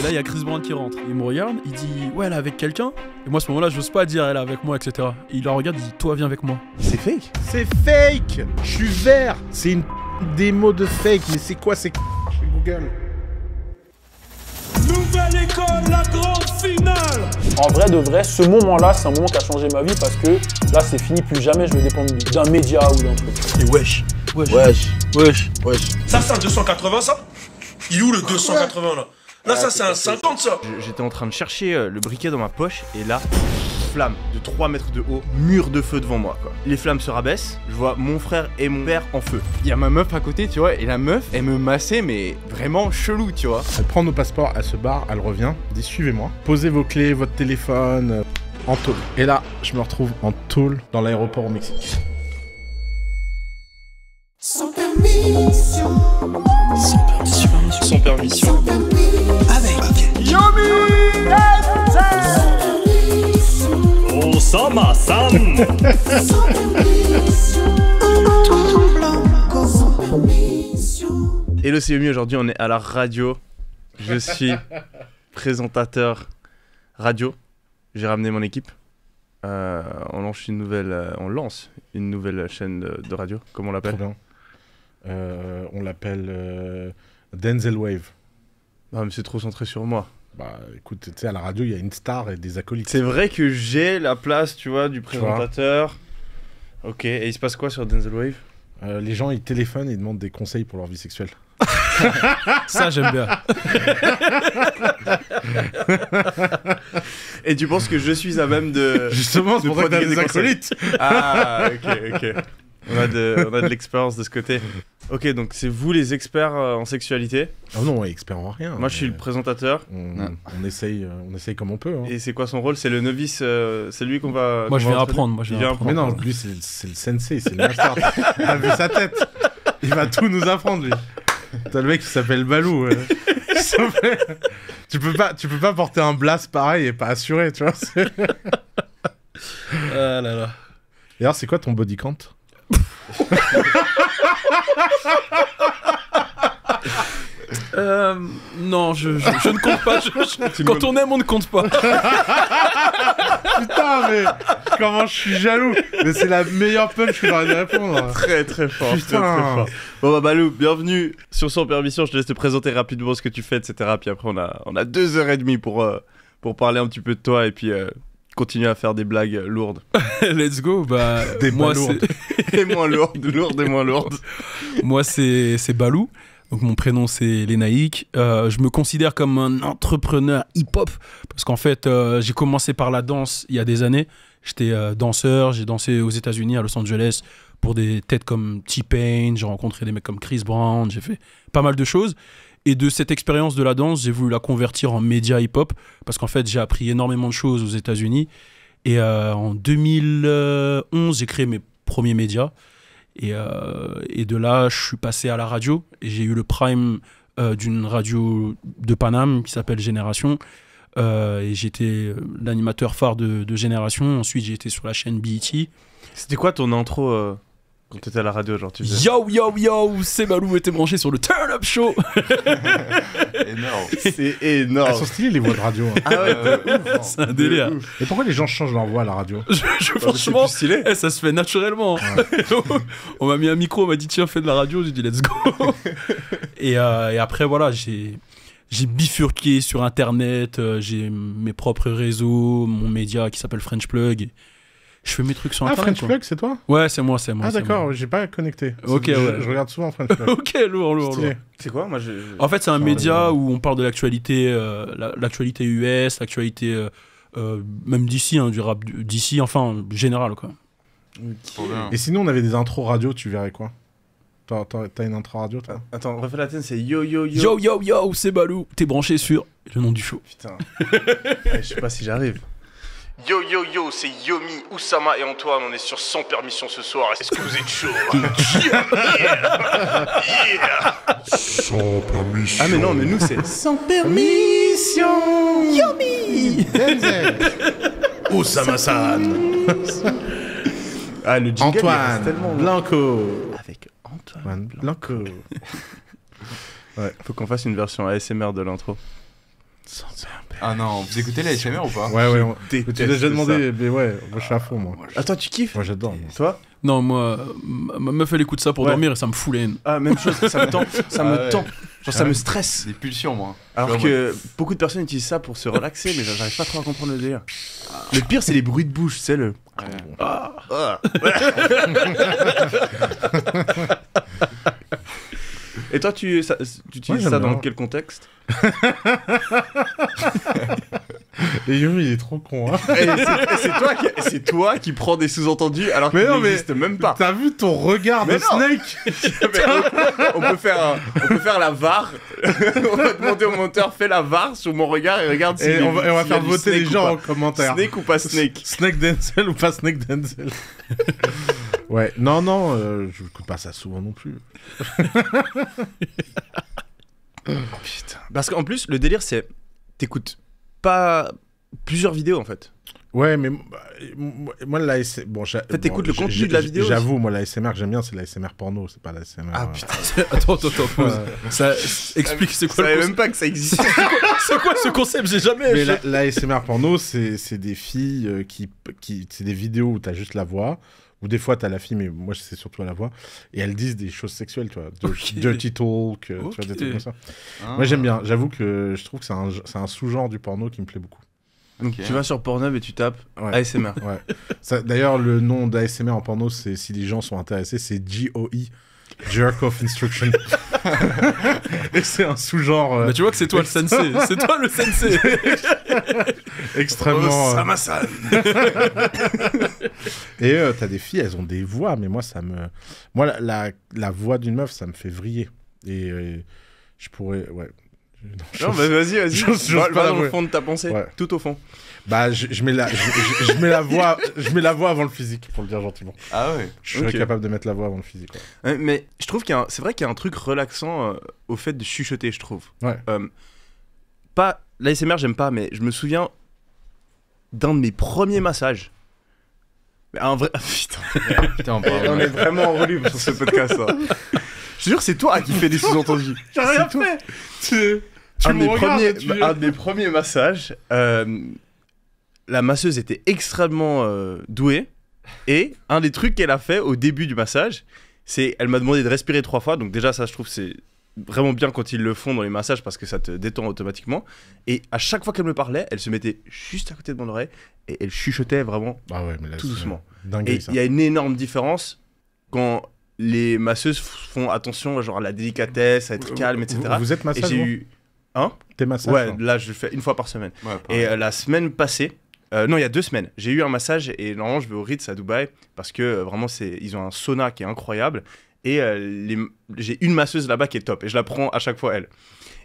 Et là, il y a Chris Brown qui rentre. Il me regarde, il dit Ouais, elle est avec quelqu'un. Et moi, à ce moment-là, je j'ose pas dire Elle est avec moi, etc. il la regarde, il dit Toi, viens avec moi. C'est fake C'est fake Je suis vert C'est une démo de fake, mais c'est quoi ces chez Google Nouvelle école, la grande finale En vrai de vrai, ce moment-là, c'est un moment qui a changé ma vie parce que là, c'est fini, plus jamais je vais dépendre d'un média ou d'un truc. Et wesh, wesh, wesh, wesh, wesh. Ça, c'est un 280, ça Il est où le 280 là non ça, c'est un 50, ça J'étais en train de chercher euh, le briquet dans ma poche, et là, flamme de 3 mètres de haut, mur de feu devant moi, quoi. Les flammes se rabaissent, je vois mon frère et mon père en feu. Il y a ma meuf à côté, tu vois, et la meuf, elle me massait, mais vraiment chelou, tu vois. Elle prend nos passeports, elle se barre, elle revient, dit suivez-moi, posez vos clés, votre téléphone, euh, en tôle. Et là, je me retrouve en tôle dans l'aéroport au Mexique. Sans permission. Sans permission. Sans permission. Sans permission. Avec Yomi Sensei. le Sans permission. Hello, c'est Yomi. Aujourd'hui, on est à la radio. Je suis présentateur radio. J'ai ramené mon équipe. Euh, on lance une nouvelle, euh, on lance une nouvelle chaîne de radio. Comment on l'appelle euh, on l'appelle euh, Denzel Wave. Non, ah, mais c'est trop centré sur moi. Bah écoute, tu sais, à la radio, il y a une star et des acolytes. C'est vrai que j'ai la place, tu vois, du présentateur. Ok, et il se passe quoi sur Denzel Wave euh, Les gens, ils téléphonent et demandent des conseils pour leur vie sexuelle. Ça, j'aime bien. et tu penses que je suis à même de. Justement, pour des acolytes. ah, ok, ok. On a de, l'expérience de ce côté. Ok, donc c'est vous les experts euh, en sexualité. ah non, expert en rien. Moi, je suis le présentateur. On, ah. essaye, euh, on essaye comme on peut. Hein. Et c'est quoi son rôle C'est le novice, euh, c'est lui qu'on va. Moi, je vais apprendre. Moi, je apprendre. Mais non, lui, c'est le sensei, c'est le vu sa tête Il va tout nous apprendre, lui. T'as le mec qui s'appelle Balou. tu, peux pas, tu peux pas porter un blast pareil et pas assurer, tu vois. Ah là là. alors, c'est quoi ton body count Euh, non, je, ne compte pas. quand on aime, on ne compte pas. Putain, mais comment je suis jaloux. Mais c'est la meilleure punch que j'aurais dû répondre. Très, très fort. Très, fort. Bon, bah, Balou, bienvenue. Sur son permission, je te laisse te présenter rapidement ce que tu fais, etc. Puis après, on a, on a deux heures et demie pour, euh, pour parler un petit peu de toi et puis. Euh, continuer à faire des blagues lourdes. Let's go, bah des moi lourdes. et moins lourdes, lourdes et moins lourdes. moi c'est c'est Balou. Donc mon prénom c'est Lenaïk. Euh, je me considère comme un entrepreneur hip-hop parce qu'en fait euh, j'ai commencé par la danse il y a des années. J'étais euh, danseur, j'ai dansé aux États-Unis à Los Angeles pour des têtes comme T-Pain, j'ai rencontré des mecs comme Chris Brown, j'ai fait pas mal de choses. Et de cette expérience de la danse, j'ai voulu la convertir en média hip-hop parce qu'en fait, j'ai appris énormément de choses aux États-Unis. Et euh, en 2011, j'ai créé mes premiers médias. Euh, et, de là, je suis passé à la radio et j'ai eu le prime euh, d'une radio de Paname qui s'appelle Génération. et j'étais l'animateur phare de, de, Génération. Ensuite, j'ai été sur la chaîne BET. C'était quoi ton intro tu étais à la radio, genre, Yo, yo, yo, c'est Malou, était branché sur le Turn Up Show Énorme. C'est énorme. Elles sont stylées, les voix de radio. Hein. Ah hein. c'est un délire. Et pourquoi les gens changent leur voix à la radio Franchement, eh, ça se fait naturellement. on m'a mis un micro, on m'a dit tiens, fais de la radio. J'ai dit let's go. Euh, et, après, voilà, j'ai bifurqué sur internet, euh, j'ai mes propres réseaux, mon média qui s'appelle French Plug je fais mes trucs sur ah, internet. Ah, French Plug, c'est toi Ouais, c'est moi, c'est moi. Ah, d'accord, j'ai pas connecté. Ok, ouais. je, regarde souvent French Plug. ok, lourd, lourd, lourd. C'est quoi moi, je, En fait, c'est un média euh, où on parle de l'actualité euh, l'actualité US, l'actualité euh, même d'ici, hein, du rap d'ici, enfin, général, quoi. Et sinon, on avait des intros radio, tu verrais quoi T'as une intro radio, toi Attends, refais la tienne, c'est yo yo yo. Yo yo yo, c'est Balou. T'es branché sur le nom du show. Putain. Eh, je sais pas si j'arrive. Yo yo yo, c'est Yomi, Oussama et Antoine, on est sur sans permission ce soir. Est-ce que vous êtes chaud Sans permission. Ah mais non, mais nous c'est sans permission. Yomi. Oussama San. ah Antoine Blanco. Avec Antoine Blanco. ouais, faut qu'on fasse une version ASMR de l'intro. Sans permission. Ah non, vous écoutez la SMR ou pas Ouais, ouais. On... Tu l'as déjà demandé, mais ouais, moi je suis à fond, moi. Attends, ah, tu kiffes Moi j'adore. Toi Non, moi, ma meuf elle écoute ça pour dormir et ça me fout la haine. Ah, même chose, ça me tend. ça me ah tend. Genre ça ah me stresse. Des pulsions, moi. Alors que beaucoup de personnes utilisent ça pour se relaxer, mais j'arrive pas trop à comprendre le délire. Le pire, c'est les bruits de bouche, c'est le. Ah. Ah. Et toi, tu, ça, utilises ça dans quel contexte Et Yuri, il est trop con. Hein. Eh, eh, c'est toi, qui, prends des sous-entendus alors qu'il n'existe même pas. T'as vu ton regard mais de Snake on, peut faire, on peut faire la VAR. on va demander au monteur, fais la VAR sur mon regard et regarde si. Et on va, faire voter les gens en commentaire. Snake ou pas Snake Snake Denzel ou pas Snake Denzel Ouais, non, non, euh, je ne pas ça souvent non plus. putain. Parce qu'en plus, le délire, c'est. T'écoutes pas plusieurs vidéos en fait. Ouais, mais bah, moi, la S... bon, en fait, écoute le contenu de la vidéo. J'avoue, moi, la SMR que j'aime bien, c'est la SMR porno, c'est pas la SMR. Ah euh, putain, attends, attends, attends, pause. ça explique c'est quoi. Je savais même pas que ça existe c'est quoi ce concept J'ai jamais. Mais la, la SMR porno, c'est des filles euh, qui, qui c'est des vidéos où t'as juste la voix. Ou des fois, tu as la fille, mais moi, c'est surtout à la voix. Et elles disent des choses sexuelles, tu vois. De, Dirty talk, euh, des trucs comme ça. Moi, j'aime bien. J'avoue que je trouve que c'est un, sous-genre du porno qui me plaît beaucoup. Donc tu vas sur Pornhub et tu tapes ASMR. D'ailleurs, le nom d'ASMR en porno, c'est si les gens sont intéressés, c'est GOI. Jerk of instruction. et c'est un sous-genre. Euh, mais tu vois que c'est toi le sensei. C'est toi le sensei. Extrêmement. Oh, euh, Samasan. Et euh, t'as des filles, elles ont des voix, mais moi, ça me. Moi, la, la, voix d'une meuf, ça me fait vriller. Et euh, je pourrais. Ouais. Non, vas-y, vas-y. Je pas dans le fond de ta pensée, tout au fond. Bah, je, mets la, je, mets la voix, je mets la voix avant le physique, pour le dire gentiment. Ah ouais. Je serais capable de mettre la voix avant le physique. Mais je trouve qu'il c'est vrai qu'il y a un truc relaxant euh, au fait de chuchoter, je trouve. Ouais. l'ASMR, j'aime pas, mais je me souviens d'un de mes premiers massages vrai. Oh, putain. on, est vraiment en sur ce podcast. Hein. Je te jure, c'est toi qui fais des sous-entendus. J'ai rien fait. un, des premiers, massages, euh, la masseuse était extrêmement euh, douée. Et un des trucs qu'elle a fait au début du massage, c'est elle m'a demandé de respirer trois fois. Donc déjà, ça, je trouve, c'est vraiment bien quand ils le font dans les massages parce que ça te détend automatiquement. Et à chaque fois qu'elle me parlait, elle se mettait juste à côté de mon oreille et elle chuchotait vraiment ah tout doucement. et il y a une énorme différence quand les masseuses font attention genre à la délicatesse, à être calme, etc. Vous, êtes masseuse Et j'ai eu. Hein T'es massage Ouais, là je le fais une fois par semaine. et euh, la semaine passée, euh, non, il y a deux semaines. J'ai eu un massage et normalement je vais au Ritz à Dubaï parce que euh, vraiment c'est ils ont un sauna qui est incroyable et euh, j'ai une masseuse là-bas qui est top. Et je la prends à chaque fois, elle.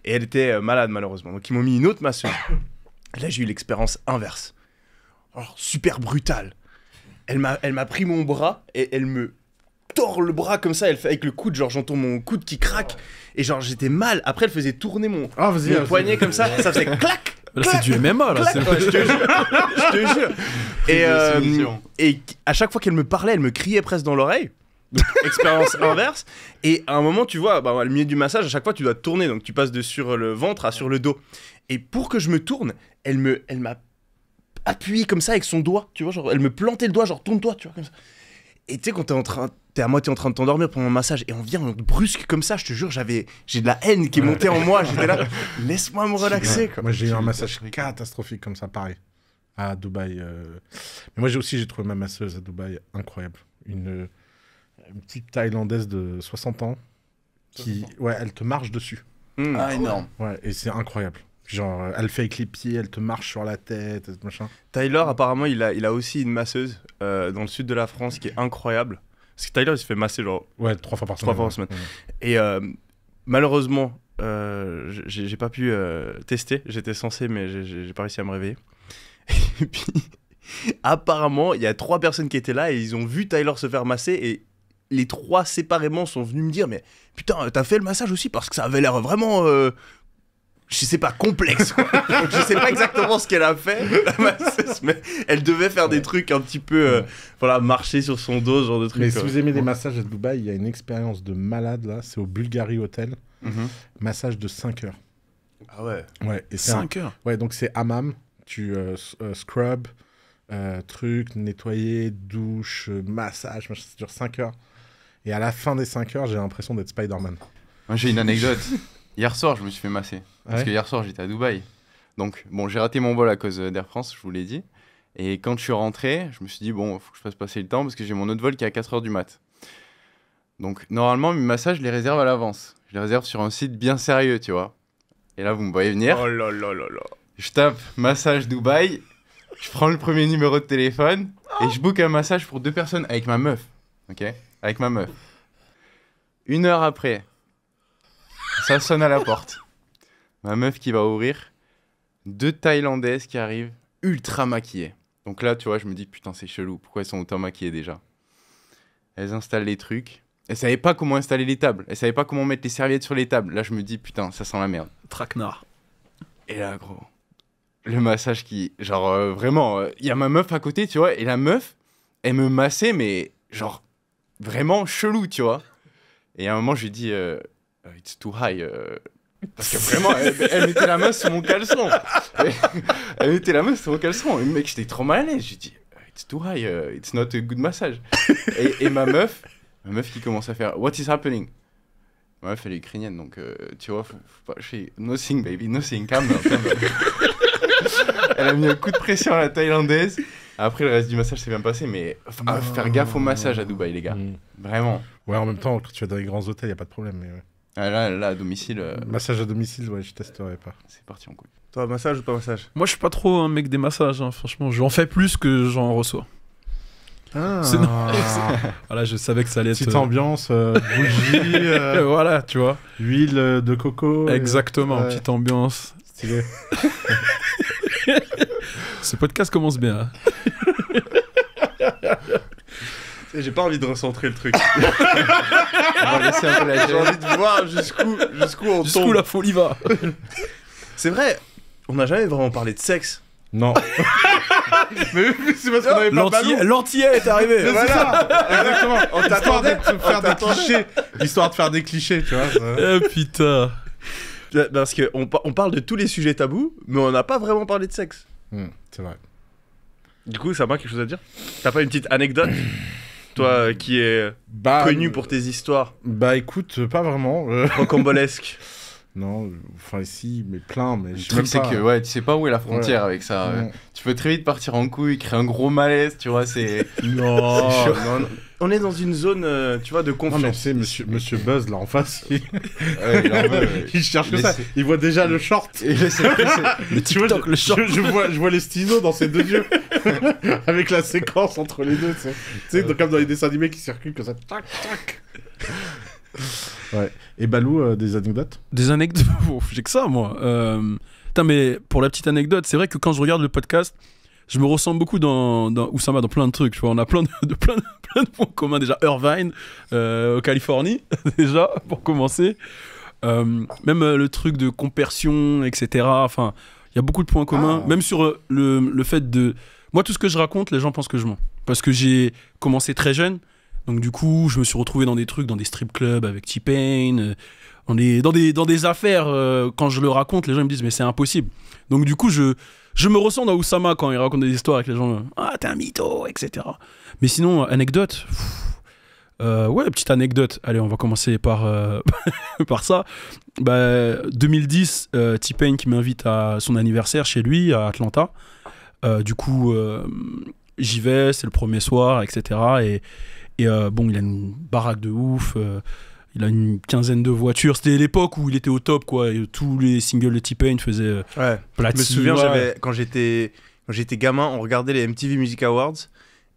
Et elle était euh, malade, malheureusement. Donc, ils m'ont mis une autre masseuse. là, j'ai eu l'expérience inverse. super brutale. Elle m'a pris mon bras et elle me tord le bras comme ça, elle fait avec le coude, genre j'entends mon coude qui craque et genre j'étais mal. Après elle faisait tourner mon, ah, poignet comme ça, ça faisait clac. c'est du MMA là, c'est je te jure. Euh, et à chaque fois qu'elle me parlait, elle me criait presque dans l'oreille. expérience inverse. Et à un moment, tu vois, bah, le milieu du massage, à chaque fois, tu dois tourner. Donc, tu passes de sur le ventre à sur le dos. Et pour que je me tourne, elle me, elle m'a appuyé comme ça avec son doigt. Tu vois, genre, elle me plantait le doigt, genre, tourne-toi, tu vois, comme ça. Et tu sais, quand t'es en train, t'es à moitié en train de t'endormir pendant le massage, et on vient, brusque comme ça, je te jure, j'avais, j'ai de la haine qui montait en moi. J'étais là, laisse-moi me relaxer. Moi, j'ai eu un massage catastrophique comme ça, pareil, à Dubaï. Euh. Mais moi, j'ai aussi, j'ai trouvé ma masseuse à Dubaï incroyable. Une une petite Thaïlandaise de 60 ans qui, ouais, elle te marche dessus. Mmh. Ah, ah, énorme. Ouais, et c'est incroyable. Genre, euh, elle fait avec les pieds, elle te marche sur la tête, machin. Tyler, apparemment, il a, il a aussi une masseuse euh, dans le sud de la France qui est incroyable. Parce que Tyler, il se fait masser, genre. Ouais, trois fois par semaine. Trois fois semaine. Et euh, malheureusement, j'ai pas pu tester. J'étais censé, mais j'ai pas réussi à me réveiller. Et puis. Apparemment, il y a trois personnes qui étaient là et ils ont vu Tyler se faire masser et les trois séparément sont venus me dire mais putain t'as fait le massage aussi parce que ça avait l'air vraiment euh, je sais pas complexe je sais pas exactement ce qu'elle a fait mais elle devait faire des trucs un petit peu euh, voilà marcher sur son dos genre de trucs mais si vous aimez des massages à Dubaï il y a une expérience de malade là c'est au Bulgari Hotel mhm. massage de 5 heures ah ouais ouais et 5 heures ouais donc c'est hammam tu euh, scrub truc nettoyer douche massage ça dure 5 heures et à la fin des 5 heures, j'ai l'impression d'être Spider-Man. j'ai une anecdote. hier soir, je me suis fait masser. Parce que hier soir, j'étais à Dubaï. Donc, bon, j'ai raté mon vol à cause d'Air France, je vous l'ai dit. Et quand je suis rentré, je me suis dit, bon, il faut que je fasse passer le temps parce que j'ai mon autre vol qui est à 4 heures du mat. Donc, normalement, mes massages, je les réserve à l'avance. Je les réserve sur un site bien sérieux, tu vois. Et là, vous me voyez venir. Oh là là là là. Je tape massage Dubaï. Je prends le premier numéro de téléphone et je book un massage pour deux personnes avec ma meuf. Ok avec ma meuf. Une heure après, ça sonne à la porte. Ma meuf qui va ouvrir, deux Thaïlandaises qui arrivent, ultra maquillées. Donc là, tu vois, je me dis, putain, c'est chelou, pourquoi elles sont autant maquillées déjà Elles installent les trucs. Elles savaient pas comment installer les tables, elles savaient pas comment mettre les serviettes sur les tables. Là, je me dis, putain, ça sent la merde. Traquenard. Et là, gros, le massage qui. Genre, euh, vraiment, euh, il y a ma meuf à côté, tu vois, et la meuf, elle me massait, mais genre vraiment chelou, tu vois. Et à un moment, j'ai dit, euh, euh, it's too high. Euh, parce que vraiment, elle, mettait la main sur mon caleçon. elle, mettait la main sur mon caleçon. Et mec, j'étais trop mal à l'aise. J'ai dit, it's too high, it's not a good massage. et, ma meuf, ma meuf qui commence à faire, what is happening? Ma meuf, elle est ukrainienne, donc tu vois, faut, faut pas, je nothing baby, nothing, calme. calme. elle a mis un coup de pression à la thaïlandaise. Après, le reste du massage s'est bien passé, mais ah, faire gaffe au massage à Dubaï, les gars. Mm. Vraiment. Ouais, en même temps, quand tu vas dans les grands hôtels, il a pas de problème. Ah, là, à domicile. Euh, massage à domicile, ouais, je testerai pas. C'est parti en couille. Toi, massage ou pas massage Moi, je suis pas trop un mec des massages, hein, franchement. J'en fais plus que j'en reçois. Ah Voilà, je savais que ça allait Petite euh, ambiance, euh, bougie, voilà, tu vois. huile de coco. Exactement, petite ambiance. Stylé. Ce podcast commence bien. Hein. J'ai pas envie de recentrer le truc. J'ai envie de voir jusqu'où jusqu'où on tombe. Jusqu'où la folie va. C'est vrai, on n'a jamais vraiment parlé de sexe. Non. Mais c'est parce qu'on avait pas L'entier est arrivé. voilà. Exactement. On t'attendait de faire des clichés. Histoire de faire des clichés, tu vois. Eh, putain. Parce qu'on on parle de tous les sujets tabous, mais on n'a pas vraiment parlé de sexe. Hmm, c'est vrai. Du coup, ça m'a quelque chose à dire T'as pas une petite anecdote Toi qui est bah, connu euh, pour tes histoires Bah écoute, pas vraiment. Euh. Rocambolesque. Non, enfin ici, mais plein, mais je sais que hein. ouais, tu sais pas où est la frontière avec ça. Hmm. Tu peux très vite partir en couille, créer un gros malaise, tu vois, c'est... non, non on est dans une zone, euh, tu vois, de confiance. Non, mais monsieur, monsieur Buzz, là, en face, il, cherche que ça. Il voit déjà le short. Et Tu vois, je, le short. je- vois, les stylos dans ses deux yeux. Avec la séquence entre les deux, tu sais. Tu sais, comme dans les dessins animés qui circulent comme ça. Tac, tac. Ouais. Et Balou, euh, des anecdotes Des anecdotes, j'ai que ça moi. Euh, Putain, mais pour la petite anecdote, c'est vrai que quand je regarde le podcast, je me ressens beaucoup dans, dans Oussama, dans plein de trucs. vois, on a plein de, de plein, de, points communs. Déjà, Irvine, euh, Californie, déjà, pour commencer. Euh, même euh, le truc de compersion, etc. Enfin, il y a beaucoup de points communs. Ah. Même sur euh, le, le, fait de. Moi, tout ce que je raconte, les gens pensent que je mens. Parce que j'ai commencé très jeune. Donc, du coup, je me suis retrouvé dans des trucs, dans des strip clubs avec T-Pain on est dans des, affaires, euh, quand je le raconte, les gens me disent, mais c'est impossible. Donc du coup, je, me ressens dans Oussama quand il raconte des histoires avec les gens. Euh, ah, t'es un mytho, etc. Mais sinon, anecdote. Euh, ouais, petite anecdote. Allez, on va commencer par, par ça. 2010, bah, T-Pain qui m'invite à son anniversaire chez lui à Atlanta. du coup, j'y vais, c'est le premier soir, etc. Et, et bon, il a une baraque de ouf il a une quinzaine de voitures. C'était l'époque où il était au top, quoi. tous les singles de T-Pain faisaient euh, ouais. Platine, je me souviens, quand j'étais, j'étais gamin, on regardait les MTV Music Awards.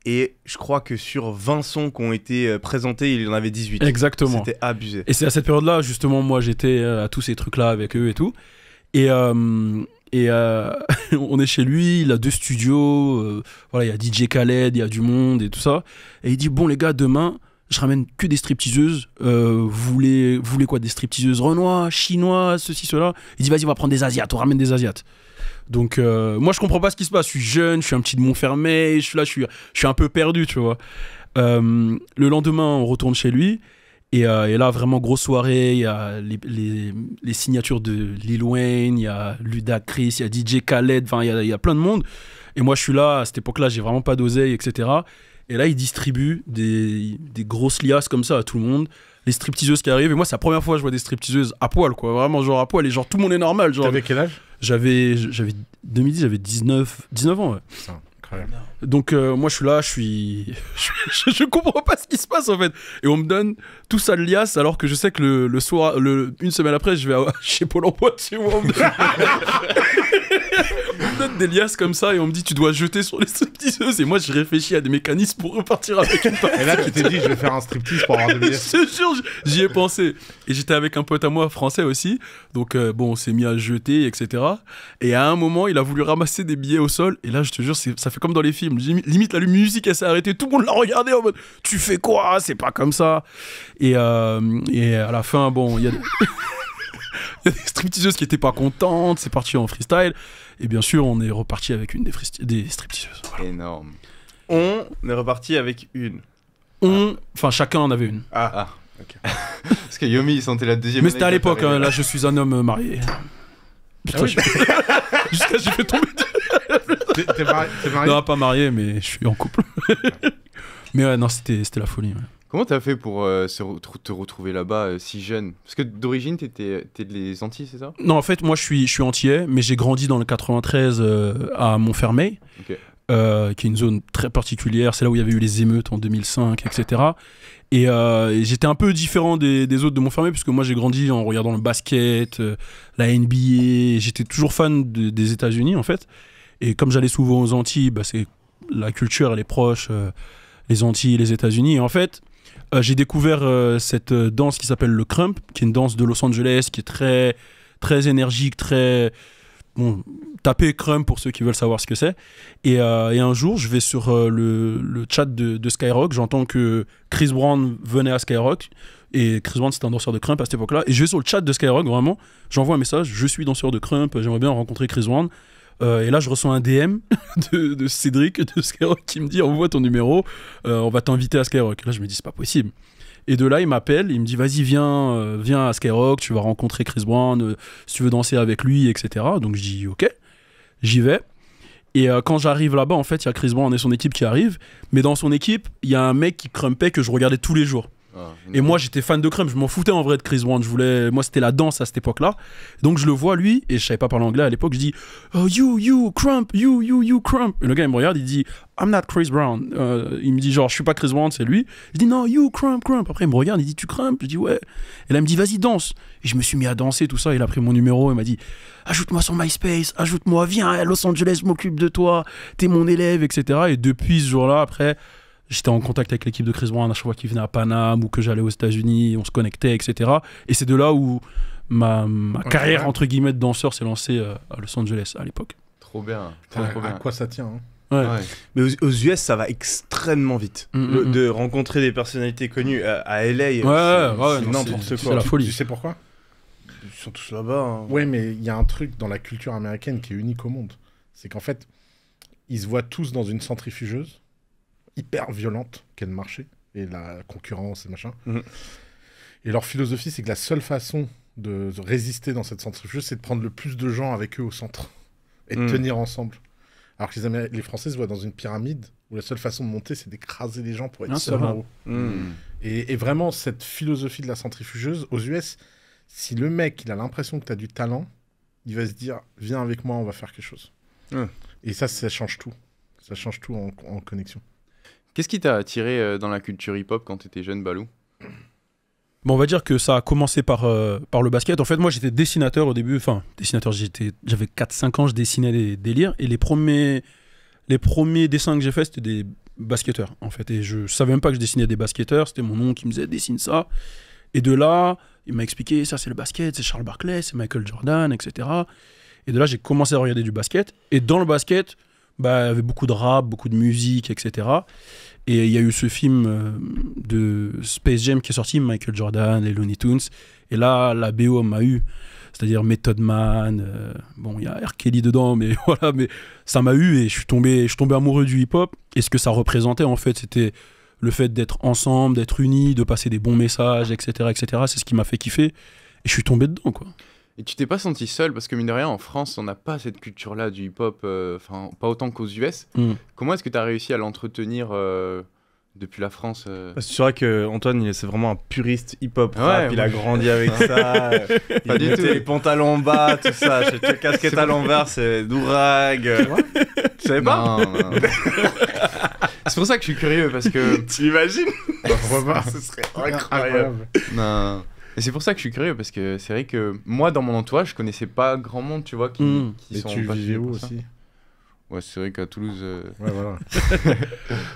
Et je crois que sur 20 sons qui ont été euh, présentés, il y en avait 18. Exactement. C'était abusé. Et c'est à cette période-là, justement, moi, j'étais euh, à tous ces trucs-là avec eux et tout. Et, et on est chez lui, il a deux studios, voilà, il y a DJ Khaled, il y a du monde et tout ça. Et il dit, bon les gars, demain, je ramène que des stripteaseuses. Euh, vous, voulez, voulez quoi Des stripteaseuses renois, chinois, ceci, cela Il dit vas-y, on va prendre des Asiates, on ramène des Asiates. Donc euh, moi je comprends pas ce qui se passe. Je suis jeune, je suis un petit de Montfermeil, je suis là, je suis, je suis un peu perdu, tu vois. Euh, le lendemain, on retourne chez lui. Euh, et, là, vraiment, grosse soirée. Il y a les, signatures de Lil Wayne, il y a Ludacris, il y a DJ Khaled, il y a, plein de monde. Et moi, je suis là, à cette époque-là, j'ai vraiment pas d'oseille, etc. Et là, ils distribuent des, grosses liasses comme ça à tout le monde les stripteaseuses qui arrivent. Et moi, c'est la première fois que je vois des stripteaseuses à poil, quoi. Vraiment, genre à poil. Et genre, tout le monde est normal. Genre... T'avais quel âge J'avais. J'avais. 2010, j'avais 19, 19 ans, ouais. C'est incroyable. Donc euh, moi je suis là, je suis, je, comprends pas ce qui se passe en fait. Et on me donne tout ça de liasse alors que je sais que le, soir, une semaine après, je vais chez Pôle Emploi, on me, donne... des liasses comme ça et on me dit tu dois jeter sur les stripteaseuses et moi je réfléchis à des mécanismes pour repartir avec une Et là tu t'es dit je vais faire un striptease pour avoir des liasses. je jure, j'y ai pensé. Et j'étais avec un pote à moi français aussi, donc euh, bon on s'est mis à jeter etc. Et à un moment il a voulu ramasser des billets au sol et là je te jure ça fait comme dans les films Limite, la musique, elle s'est arrêtée. Tout le monde l'a regardé en mode Tu fais quoi C'est pas comme ça. Et, euh, à la fin, bon, il y a. Des... stripteaseuses qui étaient pas contentes, c'est parti en freestyle. Et bien sûr, on est reparti avec une des, des stripteaseuses. Énorme. On est reparti avec une. On, enfin chacun en avait une. Ah, ah Parce que Yomi, il sentait la deuxième. Mais c'était à l'époque, hein. là je suis un homme marié. Putain, ah oui. je... jusqu'à j'ai fait tomber. T'es marié, Non, pas marié, mais je suis en couple. mais ouais, non, c'était la folie. Comment t'as fait pour euh, te retrouver là-bas euh, si jeune Parce que d'origine, t'étais euh, les Antilles, c'est ça Non, en fait, moi, je suis, je suis antillais, mais j'ai grandi dans le 93 à Montfermeil, qui est une zone très particulière. C'est là où il y avait eu les émeutes en 2005, etc. Et, j'étais un peu différent des, autres de Montfermeil, puisque moi, j'ai grandi en regardant le basket, la NBA. J'étais toujours fan des États-Unis, en fait. Et comme j'allais souvent aux Antilles, bah, c'est la culture, elle est proche, euh, les Antilles, les États-Unis. Et en fait, euh, j'ai découvert euh, cette danse qui s'appelle le crump, qui est une danse de Los Angeles, qui est très, très énergique, très. Bon, tapez crump pour ceux qui veulent savoir ce que c'est. Et, et un jour, je vais sur le, le, chat de, de Skyrock, j'entends que Chris Brown venait à Skyrock. Et Chris Brown, c'était un danseur de crump à cette époque-là. Et je vais sur le chat de Skyrock, vraiment, j'envoie un message je suis danseur de crump, j'aimerais bien rencontrer Chris Brown. Euh, et là, je reçois un DM de, Cédric de Skyrock qui me dit envoie ton numéro, euh, on va t'inviter à Skyrock. Là, je me dis c'est pas possible. Et de là, il m'appelle, il me dit vas-y, viens, euh, viens à Skyrock, tu vas rencontrer Chris Brown, si tu veux danser avec lui, etc. Donc je dis ok, j'y vais. Et quand j'arrive là-bas, en fait, il y a Chris Brown et son équipe qui arrivent Mais dans son équipe, il y a un mec qui crumpait que je regardais tous les jours et mm. moi, j'étais fan de Crump, Je m'en foutais en vrai de Chris Brown. Je voulais, moi, c'était la danse à cette époque-là. Donc, je le vois lui, et je savais pas parler anglais à l'époque. Je dis, oh, you, you, Crump, you, you, you, Crump. Et le gars, il me regarde, il dit, I'm not Chris Brown. Euh, il me dit, genre, je suis pas Chris Brown, c'est lui. Je dis, non, you, Crump, Crump. Après, il me regarde, il dit, tu Crump. Je dis, ouais. Et là, il me dit, vas-y, danse. Et je me suis mis à danser, tout ça. Il a pris mon numéro, il m'a dit, ajoute-moi sur MySpace, ajoute-moi, viens à Los Angeles, m'occupe de toi, t'es mon élève, etc. Et depuis ce jour-là, après, j'étais en contact avec l'équipe de Chris Brown à chaque fois qu'il venait à Paname ou que j'allais aux États-Unis, on se connectait, etc. Et c'est de là où ma, carrière entre guillemets de danseur s'est lancée euh, à Los Angeles à l'époque. Trop bien. Trop, À quoi ça tient hein. Ouais. Mais aux, US, ça va extrêmement vite. Mm, mm, mm. de rencontrer des personnalités connues à, LA, ouais, c'est La folie. Tu sais pourquoi Ils sont tous là-bas. Hein. Ouais, mais il y a un truc dans la culture américaine qui est unique au monde. C'est qu'en fait, ils se voient tous dans une centrifugeuse hyper violente qu'est le marché et la concurrence et machin. Mhm. Et leur philosophie, c'est que la seule façon de, résister dans cette centrifugeuse c'est de prendre le plus de gens avec eux au centre et de mhm. tenir ensemble. Alors que les, les Français se voient dans une pyramide où la seule façon de monter, c'est d'écraser les gens pour être ah, seul en haut. Mhm. Et, vraiment, cette philosophie de la centrifugeuse, aux US, si le mec, il a l'impression que tu as du talent, il va se dire, viens avec moi, on va faire quelque chose. Et ça, ça change tout. Ça change tout en connexion. Qu'est-ce qui t'a attiré euh, dans la culture hip-hop quand tu étais jeune, Balou on va dire que ça a commencé par, euh, par le basket. En fait, moi, j'étais dessinateur au début. Enfin, dessinateur, j'avais 4-5 ans, je dessinais des délires. Et les premiers, les premiers dessins que j'ai faits, c'était des basketteurs, en fait. Et je savais même pas que je dessinais des basketteurs. C'était mon oncle qui me disait, dessine ça. Et de là, il m'a expliqué, ça, c'est le basket, c'est Charles Barclay, c'est Michael Jordan, etc. Et de là, j'ai commencé à regarder du basket. Et dans le basket, bah, avait beaucoup de rap, beaucoup de musique, etc. Et il y a eu ce film euh, de Space Jam qui est sorti, Michael Jordan, les Looney Tunes. Et là, la BO m'a eu. C'est-à-dire Method Man, euh, bon, il y a R. Kelly dedans, mais voilà, mais ça m'a eu et je suis tombé, je suis tombé amoureux du hip-hop. Et ce que ça représentait, en fait, c'était le fait d'être ensemble, d'être unis, de passer des bons messages, etc., etc. C'est ce qui m'a fait kiffer. Et je suis tombé dedans, quoi. Et tu t'es pas senti seul parce que mine de rien en France on n'a pas cette culture-là du hip-hop, euh, enfin pas autant qu'aux US. Hmm. Comment est-ce que tu as réussi à l'entretenir euh, depuis la France euh C'est vrai que c'est vraiment un puriste hip-hop ouais, il a grandi avec ça. il a pantalons bas, tout ça, une casquette à l'envers, c'est dourag. Tu savais pas C'est pour ça que je suis curieux parce que. Tu imagines Revoir. Bah, Ce serait incroyable. incroyable. Non. Et c'est pour ça que je suis curieux, parce que c'est vrai que moi, dans mon entourage, je connaissais pas grand monde, tu vois, qui, mmh. tu aussi Ouais, c'est vrai qu'à Toulouse. Euh, ouais, voilà.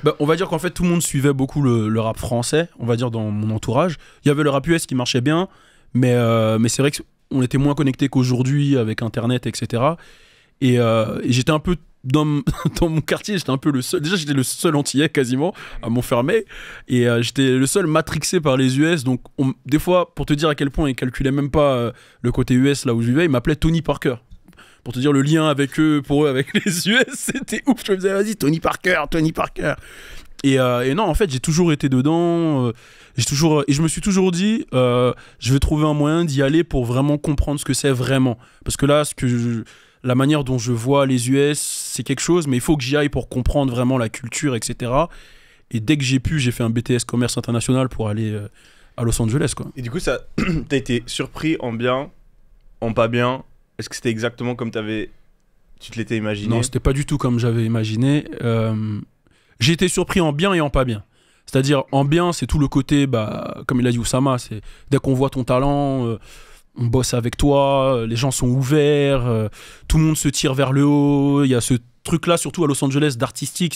Bah, on va dire qu'en fait, tout le monde suivait beaucoup le, rap français, on va dire, dans mon entourage. Il y avait le rap US qui marchait bien, mais, euh, mais c'est vrai qu'on était moins connectés qu'aujourd'hui avec Internet, etc. Euh, et j'étais un peu dans, mon quartier, j'étais un peu le seul. Déjà, j'étais le seul Antillais quasiment à Montfermeil. Et euh, j'étais le seul matrixé par les US. Donc, des fois, pour te dire à quel point ils calculaient même pas euh, le côté US là où je vivais, ils m'appelaient Tony Parker. Pour te dire le lien avec eux, pour eux, avec les US, c'était ouf. Je me disais, vas-y, Tony Parker, Tony Parker. Et, euh, et non, en fait, j'ai toujours été dedans. j'ai toujours, et je me suis toujours dit, je vais trouver un moyen d'y aller pour vraiment comprendre ce que c'est vraiment. Parce que là, ce que je la manière dont je vois les US, c'est quelque chose, mais il faut que j'y aille pour comprendre vraiment la culture, etc. Et dès que j'ai pu, j'ai fait un BTS commerce international pour aller euh, à Los Angeles. Quoi. Et du coup, ça, t'as été surpris en bien, en pas bien Est-ce que c'était exactement comme t'avais, tu te l'étais imaginé Non, c'était pas du tout comme j'avais imaginé. Euh, j'ai été surpris en bien et en pas bien. C'est-à-dire, en bien, c'est tout le côté, bah, comme il a dit Oussama, c'est dès qu'on voit ton talent. Euh, on bosse avec toi, euh, les gens sont ouverts, euh, tout le monde se tire vers le haut. Il y a ce truc-là, surtout à Los Angeles, d'artistique.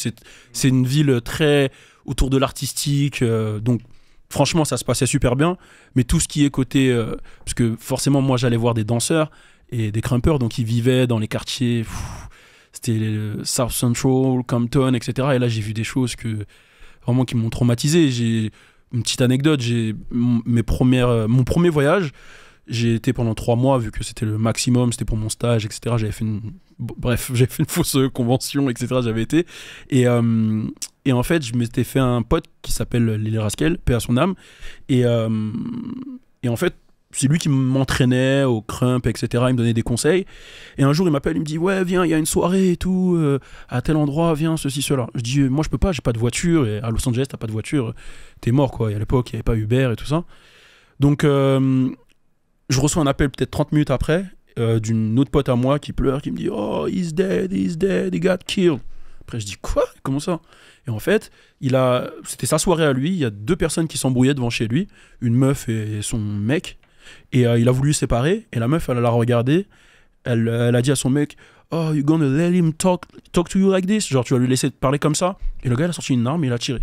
C'est une ville très autour de l'artistique. Euh, donc, franchement, ça se passait super bien. Mais tout ce qui est côté. parce que forcément, moi, j'allais voir des danseurs et des crumpers, donc ils vivaient dans les quartiers. C'était South Central, Compton, etc. Et là, j'ai vu des choses que, vraiment qui m'ont traumatisé. J'ai une petite anecdote j'ai mes premières, mon premier voyage j'ai été pendant trois mois, vu que c'était le maximum, c'était pour mon stage, etc. J'avais fait une... Bref, j'ai fait une fausse convention, etc. J'avais été. Et, euh, et en fait, je m'étais fait un pote qui s'appelle Lily Rasquel paix à son âme. Et, euh, et en fait, c'est lui qui m'entraînait au crump, etc. Il me donnait des conseils. Et un jour, il m'appelle, il me dit Ouais, viens, il y a une soirée et tout, euh, à tel endroit, viens, ceci, cela. Je dis Moi, je peux pas, j'ai pas de voiture. Et à Los Angeles, t'as pas de voiture, t'es mort, quoi. à l'époque, il y avait pas Uber et tout ça. Donc, je reçois un appel peut-être 30 minutes après euh, d'une autre pote à moi qui pleure, qui me dit Oh, he's dead, he's dead, he got killed. Après, je dis Quoi Comment ça Et en fait, il a, c'était sa soirée à lui. Il y a deux personnes qui s'embrouillaient devant chez lui, une meuf et son mec. Et euh, il a voulu séparer. Et la meuf, elle l'a regardé. Elle, elle a dit à son mec Oh, you gonna let him talk, talk to you like this Genre, tu vas lui laisser parler comme ça Et le gars, il a sorti une arme et il a tiré.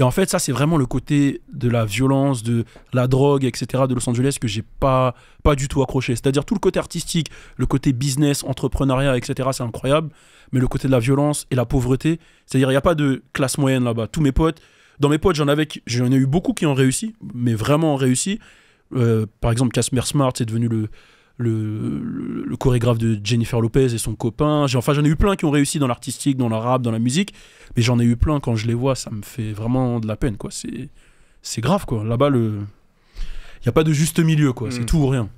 Et en fait, ça, c'est vraiment le côté de la violence, de la drogue, etc. de Los Angeles que j'ai pas, pas du tout accroché. C'est-à-dire tout le côté artistique, le côté business, entrepreneuriat, etc. C'est incroyable. Mais le côté de la violence et la pauvreté, c'est-à-dire il n'y a pas de classe moyenne là-bas. Tous mes potes, dans mes potes, j'en avais, j'en ai eu beaucoup qui ont réussi, mais vraiment réussi. Euh, par exemple, Casmer Smart, c'est devenu le le, chorégraphe de Jennifer Lopez et son copain. Enfin, j'en ai eu plein qui ont réussi dans l'artistique, dans l'arabe, rap, dans la musique. Mais j'en ai eu plein quand je les vois, ça me fait vraiment de la peine, quoi. C'est, c'est grave, quoi. Là-bas, le, il n'y a pas de juste milieu, quoi. C'est hmm. tout ou rien.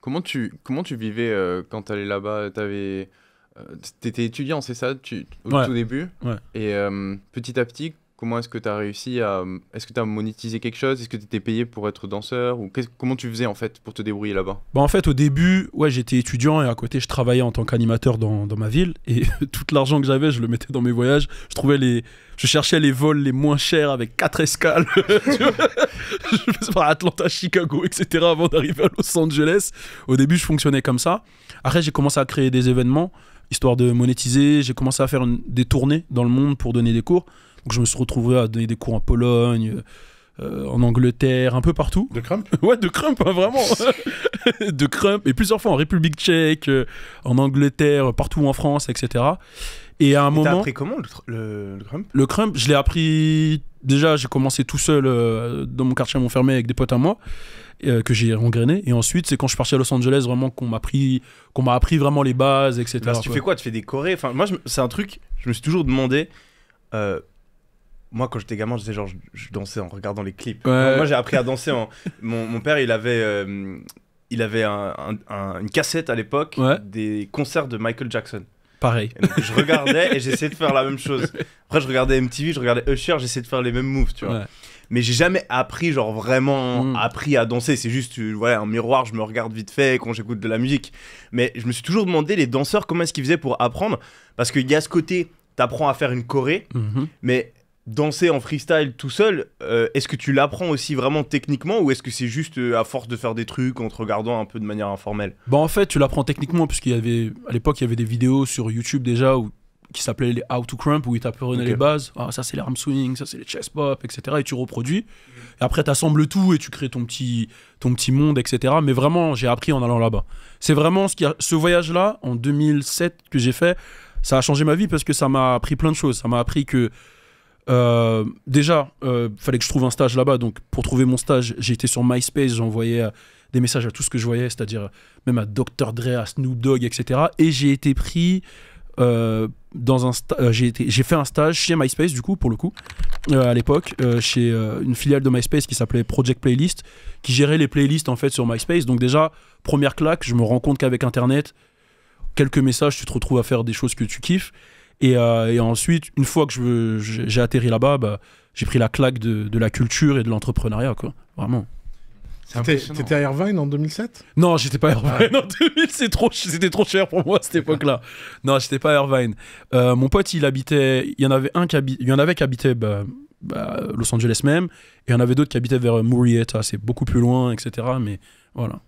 Comment tu, comment tu vivais euh, quand tu allais là-bas T'avais, euh, t'étais étudiant, c'est ça tu, Au tout début. Et euh, petit à petit, Comment est-ce que tu as réussi à. Est-ce que tu as monétisé quelque chose Est-ce que tu étais payé pour être danseur Ou comment tu faisais en fait pour te débrouiller là-bas bah En fait, au début, ouais, j'étais étudiant et à côté, je travaillais en tant qu'animateur dans, ma ville. Et tout l'argent que j'avais, je le mettais dans mes voyages. Je trouvais les. Je cherchais les vols les moins chers avec quatre escales. je faisais par Atlanta, Chicago, etc. avant d'arriver à Los Angeles. Au début, je fonctionnais comme ça. Après, j'ai commencé à créer des événements histoire de monétiser. J'ai commencé à faire des tournées dans le monde pour donner des cours. Donc je me suis retrouvé à donner des cours en Pologne, euh, en Angleterre, un peu partout. De crump Ouais, de crump, hein, vraiment. de crump. Et plusieurs fois en République tchèque, euh, en Angleterre, partout en France, etc. Et à un moment. T'as appris comment le, crump Le crump, je l'ai appris. Déjà, j'ai commencé tout seul euh, dans mon quartier à Montfermé avec des potes à moi, que j'ai engrainé. Et ensuite, c'est quand je suis parti à Los Angeles vraiment qu'on m'a appris, qu'on m'a appris vraiment les bases, etc. tu fais quoi Tu fais des chorés enfin, Moi, c'est un truc, je me suis toujours demandé moi quand j'étais gamin, je genre je, dansais en regardant les clips. Moi j'ai appris à danser en mon, père, il avait euh, il avait une cassette à l'époque des concerts de Michael Jackson. Pareil. je regardais et j'essayais de faire la même chose. Après je regardais MTV, je regardais Usher, j'essayais de faire les mêmes moves, tu vois. Mais j'ai jamais appris genre vraiment mm. appris à danser, c'est juste euh, voilà, un miroir, je me regarde vite fait quand j'écoute de la musique. Mais je me suis toujours demandé les danseurs comment est-ce qu'ils faisaient pour apprendre parce qu'il y a ce côté t'apprends à faire une choré, mhm. mais danser en freestyle tout seul, euh, est-ce que tu l'apprends aussi vraiment techniquement ou est-ce que c'est juste euh, à force de faire des trucs en te regardant un peu de manière informelle Bah en fait, tu l'apprends techniquement puisqu'il y avait à l'époque il y avait des vidéos sur YouTube déjà où, qui s'appelaient les How to Crump où ils t'apprenaient les bases. Ah, ça c'est les arm swing, ça c'est les chest pop, etc. Et tu reproduis. Et après assembles tout et tu crées ton petit ton petit monde, etc. Mais vraiment, j'ai appris en allant là-bas. C'est vraiment ce ce voyage là en 2007 que j'ai fait. Ça a changé ma vie parce que ça m'a appris plein de choses. Ça m'a appris que euh, déjà, euh, fallait que je trouve un stage là-bas. Donc, pour trouver mon stage, j'ai été sur MySpace, j'envoyais euh, des messages à tout ce que je voyais, c'est-à-dire euh, même à Dr. Dre, à Snoop Dogg, etc. Et j'ai été pris dans un j'ai fait un stage chez MySpace, du coup, pour le coup, à l'époque, chez une filiale de MySpace qui s'appelait Project Playlist, qui gérait les playlists en fait sur MySpace. Donc, déjà, première claque, je me rends compte qu'avec Internet, quelques messages, tu te retrouves à faire des choses que tu kiffes. Euh, et, ensuite, une fois que j'ai atterri là-bas, bah, j'ai pris la claque de, la culture et de l'entrepreneuriat, quoi. Vraiment. T'étais à Irvine en 2007 Non, j'étais pas à ah. Irvine en 2000, c'était trop, cher pour moi à cette époque-là. non, j'étais pas à Irvine. Euh, mon pote, il habitait, il y en avait un qui, habitait, il y en avait qui habitait bah, bah, Los Angeles même, et il y en avait d'autres qui habitaient vers euh, Murrieta, c'est beaucoup plus loin, etc. Mais voilà.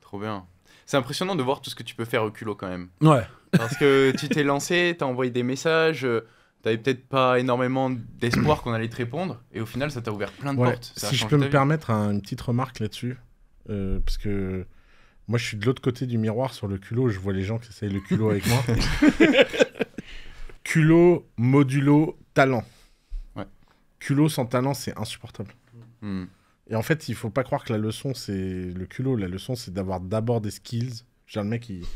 Trop bien. C'est impressionnant de voir tout ce que tu peux faire au culot quand même. Ouais. Parce que tu t'es lancé, t'as envoyé des messages, euh, t'avais peut-être pas énormément d'espoir qu'on allait te répondre, et au final, ça t'a ouvert plein de portes. si je peux me permettre une petite remarque là-dessus, euh, parce que moi, je suis de l'autre côté du miroir sur le culot, je vois les gens qui essayent le culot avec moi. culot, modulo, talent. Culot sans talent, c'est insupportable. Hmm. Et en fait, il faut pas croire que la leçon, c'est le culot. La leçon, c'est d'avoir d'abord des skills. Genre, le mec, il,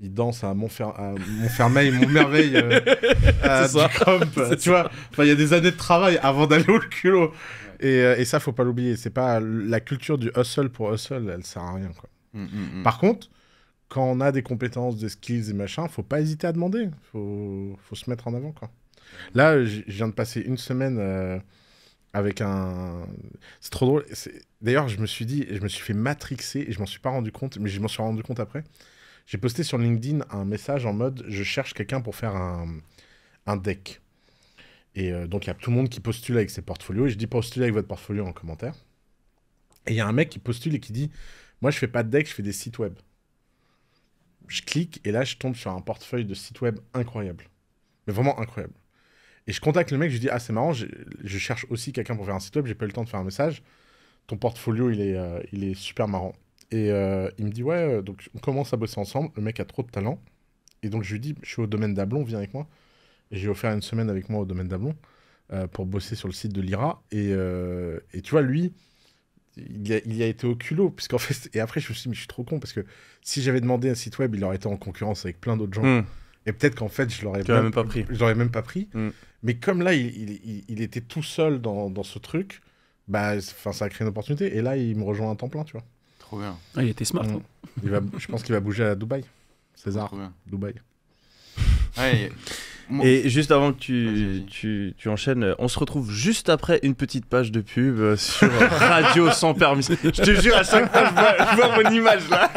il danse à, Montfermeil, Montmerveille, euh, à tu vois. il y a des années de travail avant d'aller au culot. Et, ça, euh, et, ça, faut pas l'oublier. C'est pas la culture du hustle pour hustle, elle sert à rien, quoi. Mm, mm, mm. Par contre, quand on a des compétences, des skills et machin, faut pas hésiter à demander. Faut, faut se mettre en avant, quoi. Là, je viens de passer une semaine euh, avec un. C'est trop drôle. D'ailleurs, je me suis dit, je me suis fait matrixer et je m'en suis pas rendu compte, mais je m'en suis rendu compte après j'ai posté sur LinkedIn un message en mode je cherche quelqu'un pour faire un, un deck. Et euh, donc il y a tout le monde qui postule avec ses portfolios. Et je dis postulez avec votre portfolio en commentaire. Et il y a un mec qui postule et qui dit Moi je fais pas de deck, je fais des sites web. Je clique et là je tombe sur un portefeuille de sites web incroyable. Mais vraiment incroyable. Et je contacte le mec, je lui dis Ah c'est marrant, je, cherche aussi quelqu'un pour faire un site web, j'ai pas eu le temps de faire un message. Ton portfolio il est, euh, il est super marrant. Et euh, il me dit, ouais, euh, donc on commence à bosser ensemble. Le mec a trop de talent. Et donc je lui dis, je suis au domaine d'Ablon, viens avec moi. Et j'ai offert une semaine avec moi au domaine d'Ablon euh, pour bosser sur le site de l'IRA. Et, tu vois, lui, il y a, été au culot. Puisqu'en fait, et après, je me suis dit, mais je suis trop con. Parce que si j'avais demandé un site web, il aurait été en concurrence avec plein d'autres gens. Hmm. Et peut-être qu'en fait, je l'aurais même, pas pris. même pas pris. Hmm. Mais comme là, il, était tout seul dans, ce truc, bah, ça a créé une opportunité. Et là, il me rejoint à temps plein, tu vois. Ah, il était smart. Mm. Hein. je pense qu'il va bouger à Dubaï. César, Dubaï. Et juste avant que tu, Tu, tu, enchaînes, on se retrouve juste après une petite page de pub euh, sur Radio sans permis. Je te jure, à chaque fois, je vois, je vois mon image là.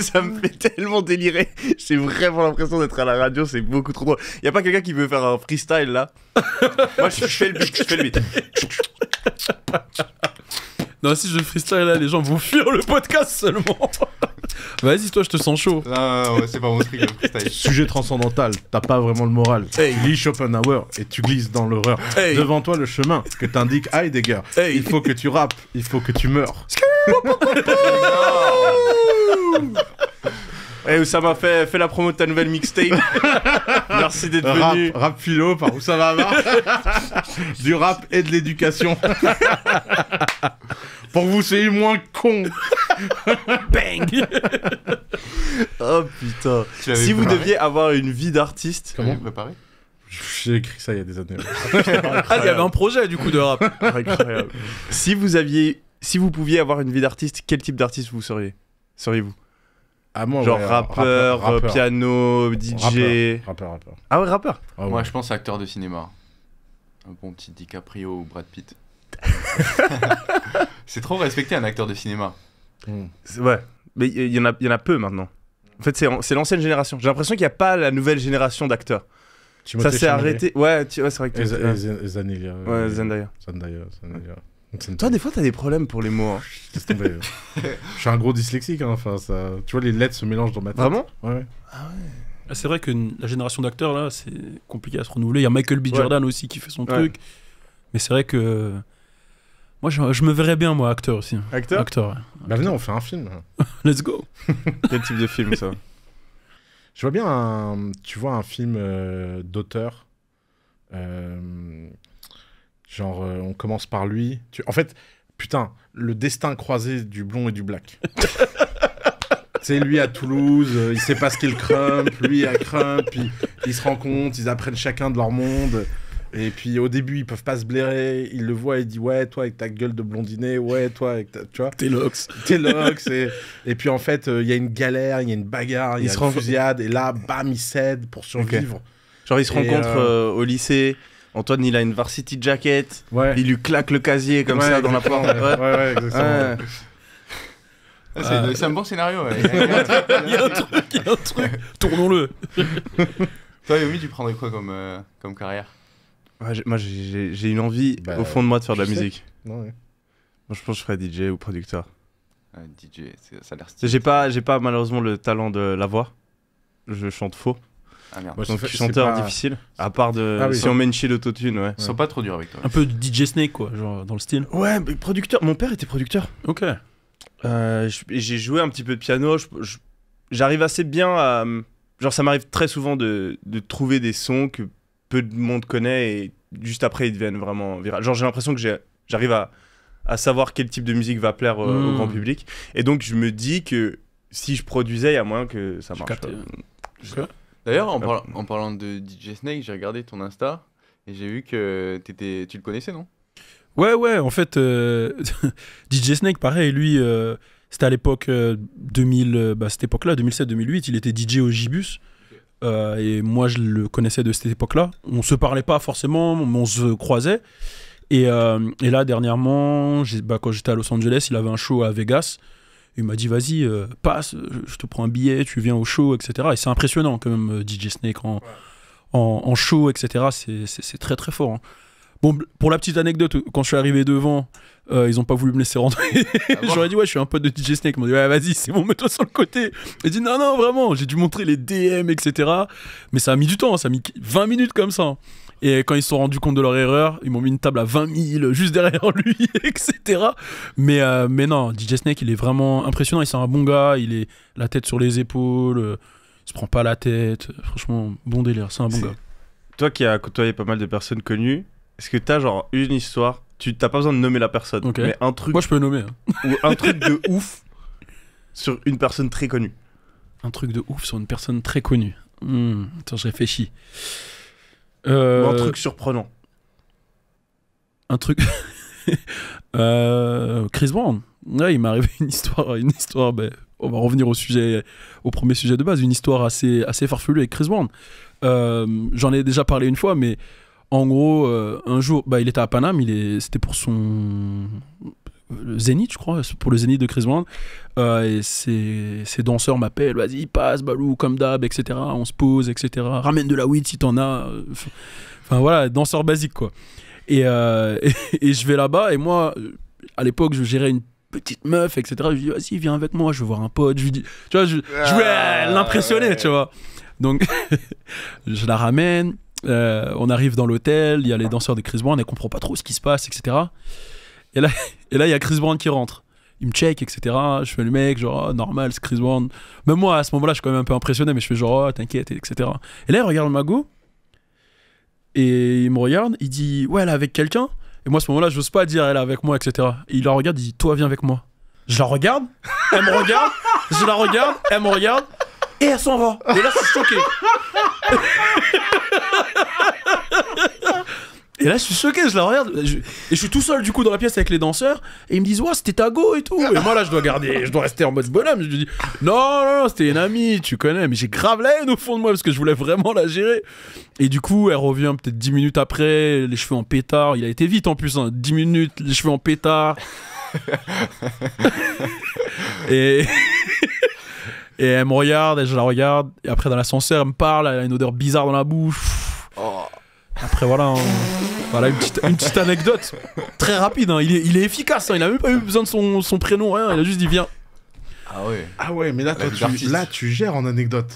ça me fait tellement délirer. J'ai vraiment l'impression d'être à la radio, c'est beaucoup trop drôle. Y a pas quelqu'un qui veut faire un freestyle là Moi, je fais le beat, je fais le beat. Non, si je freestyle là, les gens vont fuir le podcast seulement. Vas-y, toi, je te sens chaud. Ah, ouais, c'est pas mon truc, le freestyle. Sujet transcendantal, t'as pas vraiment le moral. Hey. Tu lis Schopenhauer et tu glisses dans l'horreur. Devant toi, le chemin que t'indique Heidegger. Il faut que tu rappes, il faut que tu meurs. Eh hey, fait fais, fait la promo de ta nouvelle mixtape. Merci d'être venu. Rap philo par Oussama Amar. du rap et de l'éducation. Pour vous, c'est moins con. Bang Oh putain. Si vous deviez avoir une vie d'artiste. Comment préparé j'ai écrit ça il y a des années. Ah, il y avait un projet du coup de rap. Incroyable. Si vous aviez, si vous pouviez avoir une vie d'artiste, quel type d'artiste vous seriez Seriez-vous ah, Genre rappeur, piano, DJ. rappeur. Ah ouais, rappeur. Ah moi, je pense acteur de cinéma. Un bon petit DiCaprio ou Brad Pitt. c'est trop respecté un acteur de cinéma. Hmm. Ouais, mais il y, en a, y en a peu maintenant. En fait, c'est l'ancienne génération. J'ai l'impression qu'il n'y a pas la nouvelle génération d'acteurs. Ça s'est arrêté. Ouais, c'est vrai que. tu. d'ailleurs. Zendaya. Zendaya. Toi, des fois, t'as des problèmes pour les mots. Hein. je suis un gros dyslexique, hein, enfin, tu vois, les lettres se mélangent dans ma tête. Vraiment Ouais. Ah ouais. Ah, c'est vrai que la génération d'acteurs, là, c'est compliqué à se renouveler. Il y a Michael B. Jordan aussi qui fait son truc. Mais c'est vrai que. Moi, je, me verrais bien, moi, acteur aussi. Acteur Acteur, Bah, venez, on fait un film. Let's go Quel type de film, ça Je vois bien, un, tu vois, un film euh, d'auteur. Euh, Genre, euh, on commence par lui. En fait, putain, le destin croisé du blond et du black. C'est lui à Toulouse, euh, il sait pas ce qu'il crump, lui à crump, puis ils se rencontrent, ils apprennent chacun de leur monde. Et puis au début, ils peuvent pas se blairer. Ils le voient et disent Ouais, toi avec ta gueule de blondinet, ouais, toi avec ta. Tu vois T'es lox. T'es lox. Et, puis en fait, euh, il y a une galère, il y a une bagarre, il y a fusillade. Et là, bam, il cède pour survivre. Genre, ils se rencontre au lycée. Antoine, il a une varsity jacket. Il lui claque le casier comme ça dans la porte. Ouais, ouais, exactement. Ah, euh. c'est un bon scénario. Ouais. il y a un truc, il y a un truc. Tournons-le. Toi, Yomi, tu prendrais quoi comme, euh, comme carrière Moi, j'ai une envie bah, au fond de moi de faire de la musique. Moi, je pense que je ferais DJ ou producteur. DJ, ça a l'air stylé. J'ai pas, pas malheureusement le talent de la voix. Je chante faux. Ah merde. Donc, chanteur difficile. À part de. Ah si on mène chez l'autotune, ouais. Ils sont pas trop dur avec toi. Un peu DJ Snake, quoi, genre dans le style. Ouais, mais producteur. Mon père était producteur. Ok. Euh, j'ai joué un petit peu de piano. J'arrive assez bien à. Genre, ça m'arrive très souvent de, de trouver des sons que peu de monde connaît et juste après ils deviennent vraiment virales. Genre, j'ai l'impression que j'arrive à, à savoir quel type de musique va plaire au hmm. grand public. Et donc, je me dis que si je produisais, il y a moyen que ça marche. D'ailleurs, en, parlant de DJ Snake, j'ai regardé ton Insta et j'ai vu que étais... tu le connaissais, non Ouais, ouais, en fait, euh, DJ Snake, pareil, lui, euh, c'était à l'époque 2000, euh, bah, cette époque-là, 2007-2008, il était DJ au Gibus. et moi, je le connaissais de cette époque-là. On se parlait pas forcément, mais on se croisait. Et, là, dernièrement, bah, quand j'étais à Los Angeles, il avait un show à Vegas. Il m'a dit, vas-y, euh, passe, je te prends un billet, tu viens au show, etc. Et c'est impressionnant quand même, euh, DJ Snake en, show, etc. C'est très très fort. Hein. Bon, pour la petite anecdote, quand je suis arrivé devant, euh, ils n'ont pas voulu me laisser rentrer. Ah J'aurais dit, ouais, je suis un pote de DJ Snake. Ils m'ont dit, ouais, vas-y, c'est bon, mets-toi sur le côté. J'ai dit, non, non, vraiment, j'ai dû montrer les DM, etc. Mais ça a mis du temps, ça a mis 20 minutes comme ça. Hein. Et quand ils se sont rendus compte de leur erreur, ils m'ont mis une table à 20 000 juste derrière lui, etc. Mais, euh, mais non, DJ Snake, il est vraiment impressionnant. Il est un bon gars, il est la tête sur les épaules, euh, il se prend pas la tête. Franchement, bon délire, c'est un bon gars. Toi qui as côtoyé pas mal de personnes connues, est-ce que as genre une histoire Tu t'as pas besoin de nommer la personne, mais un truc. Moi, je peux nommer. Hein. Ou un truc de ouf sur une personne très connue. Un truc de ouf sur une personne très connue. Hmm, attends, je réfléchis. Euh, un truc surprenant. Un truc. Euh, Chris Brown. Ouais, il m'est arrivé une histoire, une histoire. Ben, on va revenir au sujet, au premier sujet de base, une histoire assez, assez farfelue avec Chris Brown. Euh, j'en ai déjà parlé une fois, mais en gros, un jour, bah, il était à Paname, c'était pour son, Zénith, je crois, pour le Zénith de Chris Brown. Euh, et ces danseurs m'appellent, vas-y, passe, Balou, comme d'hab, etc. On se pose, etc. Ramène de la weed si t'en as. Euh, enfin voilà, danseur basique, quoi. Euh, et, et, je vais là-bas, et moi, à l'époque, je gérais une petite meuf, etc. Je lui dis, vas-y, viens avec moi, je vais voir un pote. Je lui dis, tu vois, je, je ah, l'impressionner, tu vois. Donc, je la ramène. on arrive dans l'hôtel, il y a les danseurs de Chris Brown, ne comprend pas trop ce qui se passe, etc. Et là, et là, il y a Chris Brown qui rentre. Il me check, etc. Je fais le mec, genre, oh, normal, c'est Chris Brown. Même moi, à ce moment-là, je suis quand même un peu impressionné, mais je fais genre, oh, t'inquiète, etc. Et là, il regarde Mago. Et il me regarde, il dit, ouais, elle est avec quelqu'un. Et moi, à ce moment-là, je n'ose pas dire, elle est avec moi, etc. il la regarde, il dit, toi, viens avec moi. Je la regarde, elle me regarde, je la regarde, elle me regarde, et elle s'en va. Et là, je choqué. Et là, je suis choqué, je la regarde. Et je suis tout seul, du coup, dans la pièce avec les danseurs. Et ils me disent, ouais, c'était ta go et tout. Et moi, là, je dois garder, je dois rester en mode bonhomme. Je dis, non, non, non, c'était une amie, tu connais. Mais j'ai grave la haine au fond de moi parce que je voulais vraiment la gérer. Et du coup, elle revient peut-être 10 minutes après, les cheveux en pétard. Il a été vite en plus, hein. 10 minutes, les cheveux en pétard. et. et elle me regarde, et je la regarde. Et après, dans l'ascenseur, elle me parle, elle a une odeur bizarre dans la bouche. Oh. Après, voilà, hein. une, petite, anecdote très rapide. Hein. Il, est, efficace, hein. il a même pas eu besoin de son, prénom, rien. Il a juste dit viens. Ah ouais. Ah ouais, mais là, toi, tu, là tu gères en anecdote.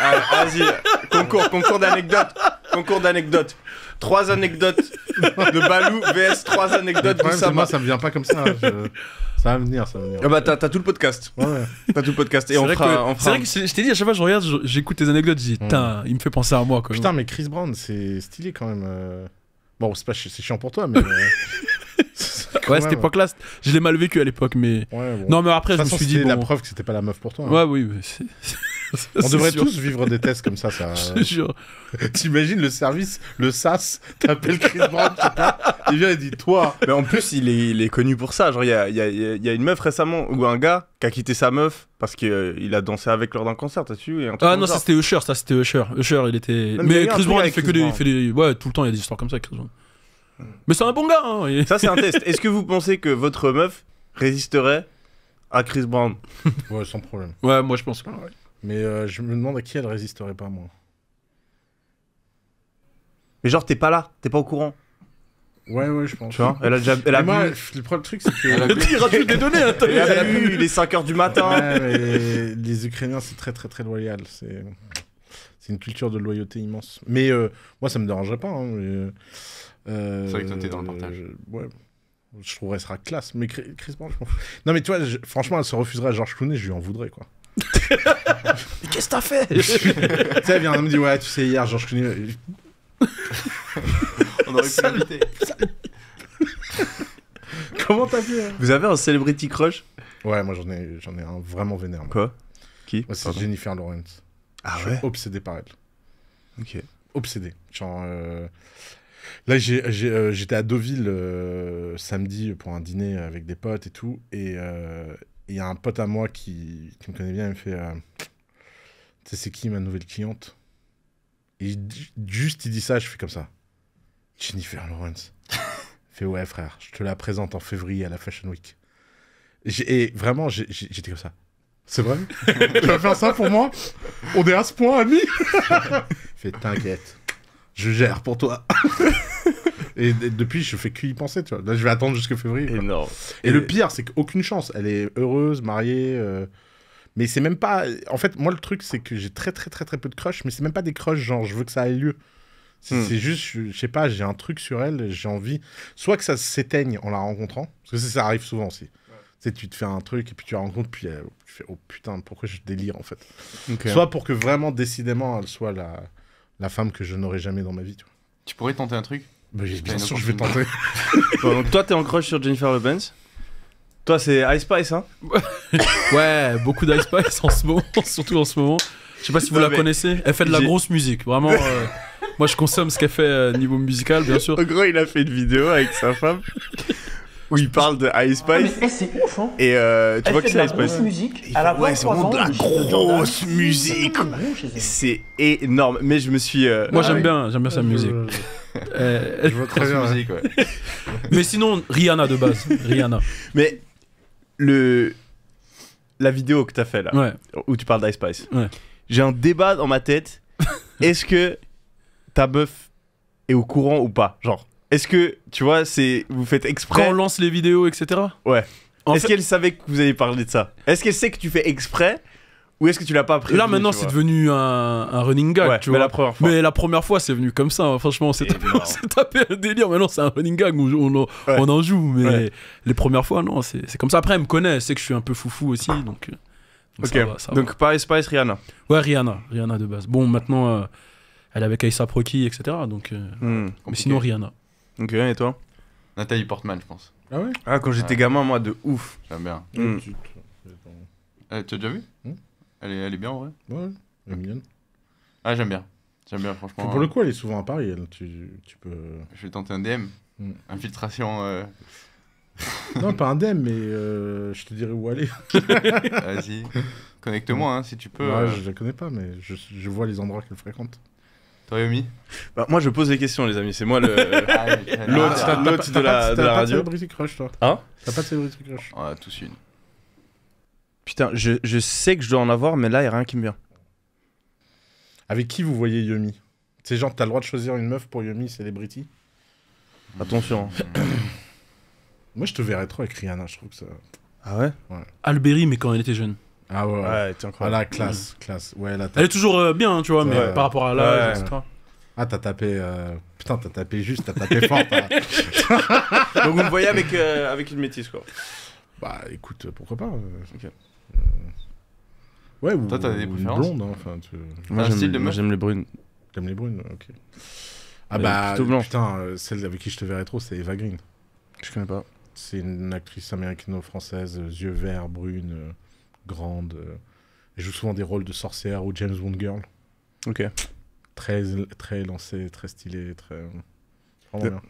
Ah, vas-y, concours, concours d'anecdotes. Concours d'anecdotes. Trois anecdotes. de Balou VS, trois anecdotes de Sama. Moi, ça me vient pas comme ça. Hein, ça va venir, ça va venir. Ah bah t'as, tout le podcast. Ouais. T'as tout le podcast. C'est vrai que je t'ai dit, à chaque fois je regarde, j'écoute tes anecdotes, je dis, putain, il me fait penser à moi. Putain, mais Chris Brown, c'est stylé quand même. Euh. Bon, c'est, pas, chiant pour toi, mais. Euh, ouais, même, cette euh. époque-là, je l'ai mal vécu à l'époque, mais. Non, mais après, je me suis dit. Bon... la preuve que c'était pas la meuf pour toi. Hein. Ouais, oui. Mais on devrait tous vivre des tests comme ça. ça... Je te T'imagines le service, le SAS, t'appelles Chris Brown, il vient et dit Toi. Mais en plus, il est, connu pour ça. Genre, il y a, y, a, y a, une meuf récemment, ou un gars, qui a quitté sa meuf parce qu'il euh, il a dansé avec lors d'un concert, t'as Ah non, ça c'était Usher, ça c'était Usher. Usher, il était. mais, Chris Brown, il fait que des, Ouais, tout le temps, il y a des histoires comme ça Chris Brown. Mais c'est un bon gars. Hein, Ça, c'est un test. Est-ce que vous pensez que votre meuf résisterait à Chris Brown Ouais, sans problème. Ouais, moi je pense pas. Ah ouais. Mais euh, je me demande à qui elle résisterait pas, moi. Mais genre, t'es pas là, t'es pas au courant. Ouais, ouais, je pense. Tu vois, elle a déjà. Elle a moi, le, problème, le truc, c'est que. elle a rajoute des données, hein, Elle a bu, il est 5h du matin. Ouais, les Ukrainiens, c'est très, très, très loyal. C'est. C'est une culture de loyauté immense. Mais euh, moi, ça me dérangerait pas. Hein, euh, euh... c'est vrai que toi, t'es dans le partage. ouais. Je trouverais ça classe. Mais Chris Brown, Non, mais tu vois, franchement, elle se refuserait à George Clooney, je lui en voudrais, quoi. Qu'est-ce que t'as fait Tu sais, elle vient elle me dit Ouais, tu sais, hier, genre, je connais. On aurait pu l'inviter. Comment t'as fait hein Vous avez un celebrity crush Ouais, moi j'en ai, j'en ai un vraiment vénère. Quoi Qui c'est Jennifer Lawrence. Ah je ouais suis obsédé par elle. Ok. Obsédé. Genre. Euh, là, euh, j'étais à Deauville euh, samedi pour un dîner avec des potes et tout. Et, il y a un pote à moi qui, me connaît bien, il me fait euh, Tu sais, c'est qui ma nouvelle cliente Et juste, il dit ça, je fais comme ça Jennifer Lawrence. fait ouais, frère, je te la présente en février à la Fashion Week. Et, vraiment, j'étais comme ça. C'est vrai Tu vas faire ça pour moi On est à ce point, ami Fait t'inquiète, je gère pour toi. Et, depuis, je fais que y penser, tu vois. Là, je vais attendre jusqu'au février. Et, le pire, c'est qu'aucune chance. Elle est heureuse, mariée. Euh, mais c'est même pas. En fait, moi, le truc, c'est que j'ai très, très, très, très peu de crush, mais c'est même pas des crushs, genre, je veux que ça ait lieu. Hmm. C'est juste, je, sais pas, j'ai un truc sur elle, j'ai envie. Soit que ça s'éteigne en la rencontrant, parce que ça, ça arrive souvent aussi. C'est Tu te fais un truc et puis tu la rencontres, puis euh, tu fais, oh putain, pourquoi je délire en fait. Soit pour que vraiment, décidément, elle soit la, la femme que je n'aurai jamais dans ma vie. tu pourrais tenter un truc bah, bien sûr, je vais tenter. donc toi, t'es en crush sur Jennifer Lopez. Toi, c'est Ice Spice, hein Ouais, beaucoup d'Ice Spice en ce moment, surtout en ce moment. Je sais pas si vous la connaissez. Elle fait de la grosse musique, vraiment. Euh, moi, je consomme ce qu'elle fait euh, niveau musical, bien sûr. En gros, il a fait une vidéo avec sa femme où il parle de Ice ah, Spice. Eh, c'est ouf, hein Et euh, tu vois que c'est Ice Spice. c'est vraiment de la grosse musique. C'est énorme. Mais je me suis. Moi, ah j'aime bien, j'aime bien sa musique. Euh, Je vois très bien. Mais sinon, Rihanna de base. Rihanna. Mais le... la vidéo que t'as fait là, où tu parles d'Ice Spice, j'ai un débat dans ma tête. Est-ce que ta meuf est au courant ou pas Genre, est-ce que, tu vois, c'est vous faites exprès Quand on lance les vidéos, etc. Ouais. Est-ce qu'elle savait que vous alliez parler de ça Est-ce qu'elle sait que tu fais exprès où est-ce que tu l'as pas appris Là maintenant c'est devenu un, running gag, tu mais vois. La première fois. Mais la première fois c'est venu comme ça, hein. franchement, c'est tapé, tapé, un délire. Maintenant c'est un running gag, on, on, en joue, mais les premières fois non, c'est comme ça. Après elle me connaît, sait que je suis un peu foufou aussi, donc. Euh, donc ok, donc Paris Spice, Rihanna. Ouais, Rihanna, Rihanna de base. Bon, maintenant euh, elle est avec Aïssa Proki, etc. Donc, euh, hmm, mais sinon Rihanna. Ok, et toi Nathalie Portman, je pense. Ah ouais Ah, quand j'étais gamin, moi, de ouf. J'aime bien. Hmm. T'as tu as déjà vu hmm elle est, elle est bien en vrai. Ouais, elle est Ah, j'aime bien. J'aime bien, franchement. pour le coup, elle est souvent à Paris, Tu, tu peux. Je vais tenter un DM. Mm. Infiltration. Euh. non, pas un DM, mais euh, je te dirai où aller. Vas-y. Connecte-moi mm. hein, si tu peux. Ouais, euh. Je la connais pas, mais je, je vois les endroits qu'elle fréquente. Toi, Yomi bah, Moi, je pose des questions, les amis. C'est moi le... l'autre ah, de, la, radio. T'as pas de Crush, toi Hein T'as pas de Celebrity Crush On a ah, tous une. Putain, je, je, sais que je dois en avoir, mais là, il a rien qui me vient. Avec qui vous voyez Yomi C'est genre, t'as le droit de choisir une meuf pour Yomi, Britis. Attention. Hein. Moi, je te verrais trop avec Rihanna, je trouve que ça. Ah ouais, ouais. Alberi, mais quand elle était jeune. Ah ouais, ouais. ouais incroyable. Ah là, classe, classe. Ouais, elle est toujours euh, bien, tu vois, mais par rapport à l'âge, etc. Ah, t'as tapé. Euh, putain, t'as tapé juste, t'as tapé fort. Donc, vous me voyez avec, euh, avec une métisse, quoi. Bah, écoute, pourquoi pas. Euh, ouais, ou, Toi, des blonde, hein, enfin, Moi, j'aime- les brunes. T'aimes les brunes Ok. Ah bah, putain, euh, celle avec qui je te verrais trop, c'est Eva Green. Je connais pas. C'est une actrice américano-française, euh, yeux verts, brunes, grande. Elle joue souvent des rôles de sorcière ou James Bond girl. Ok. Très, très lancée, très stylée, très... Vraiment bien.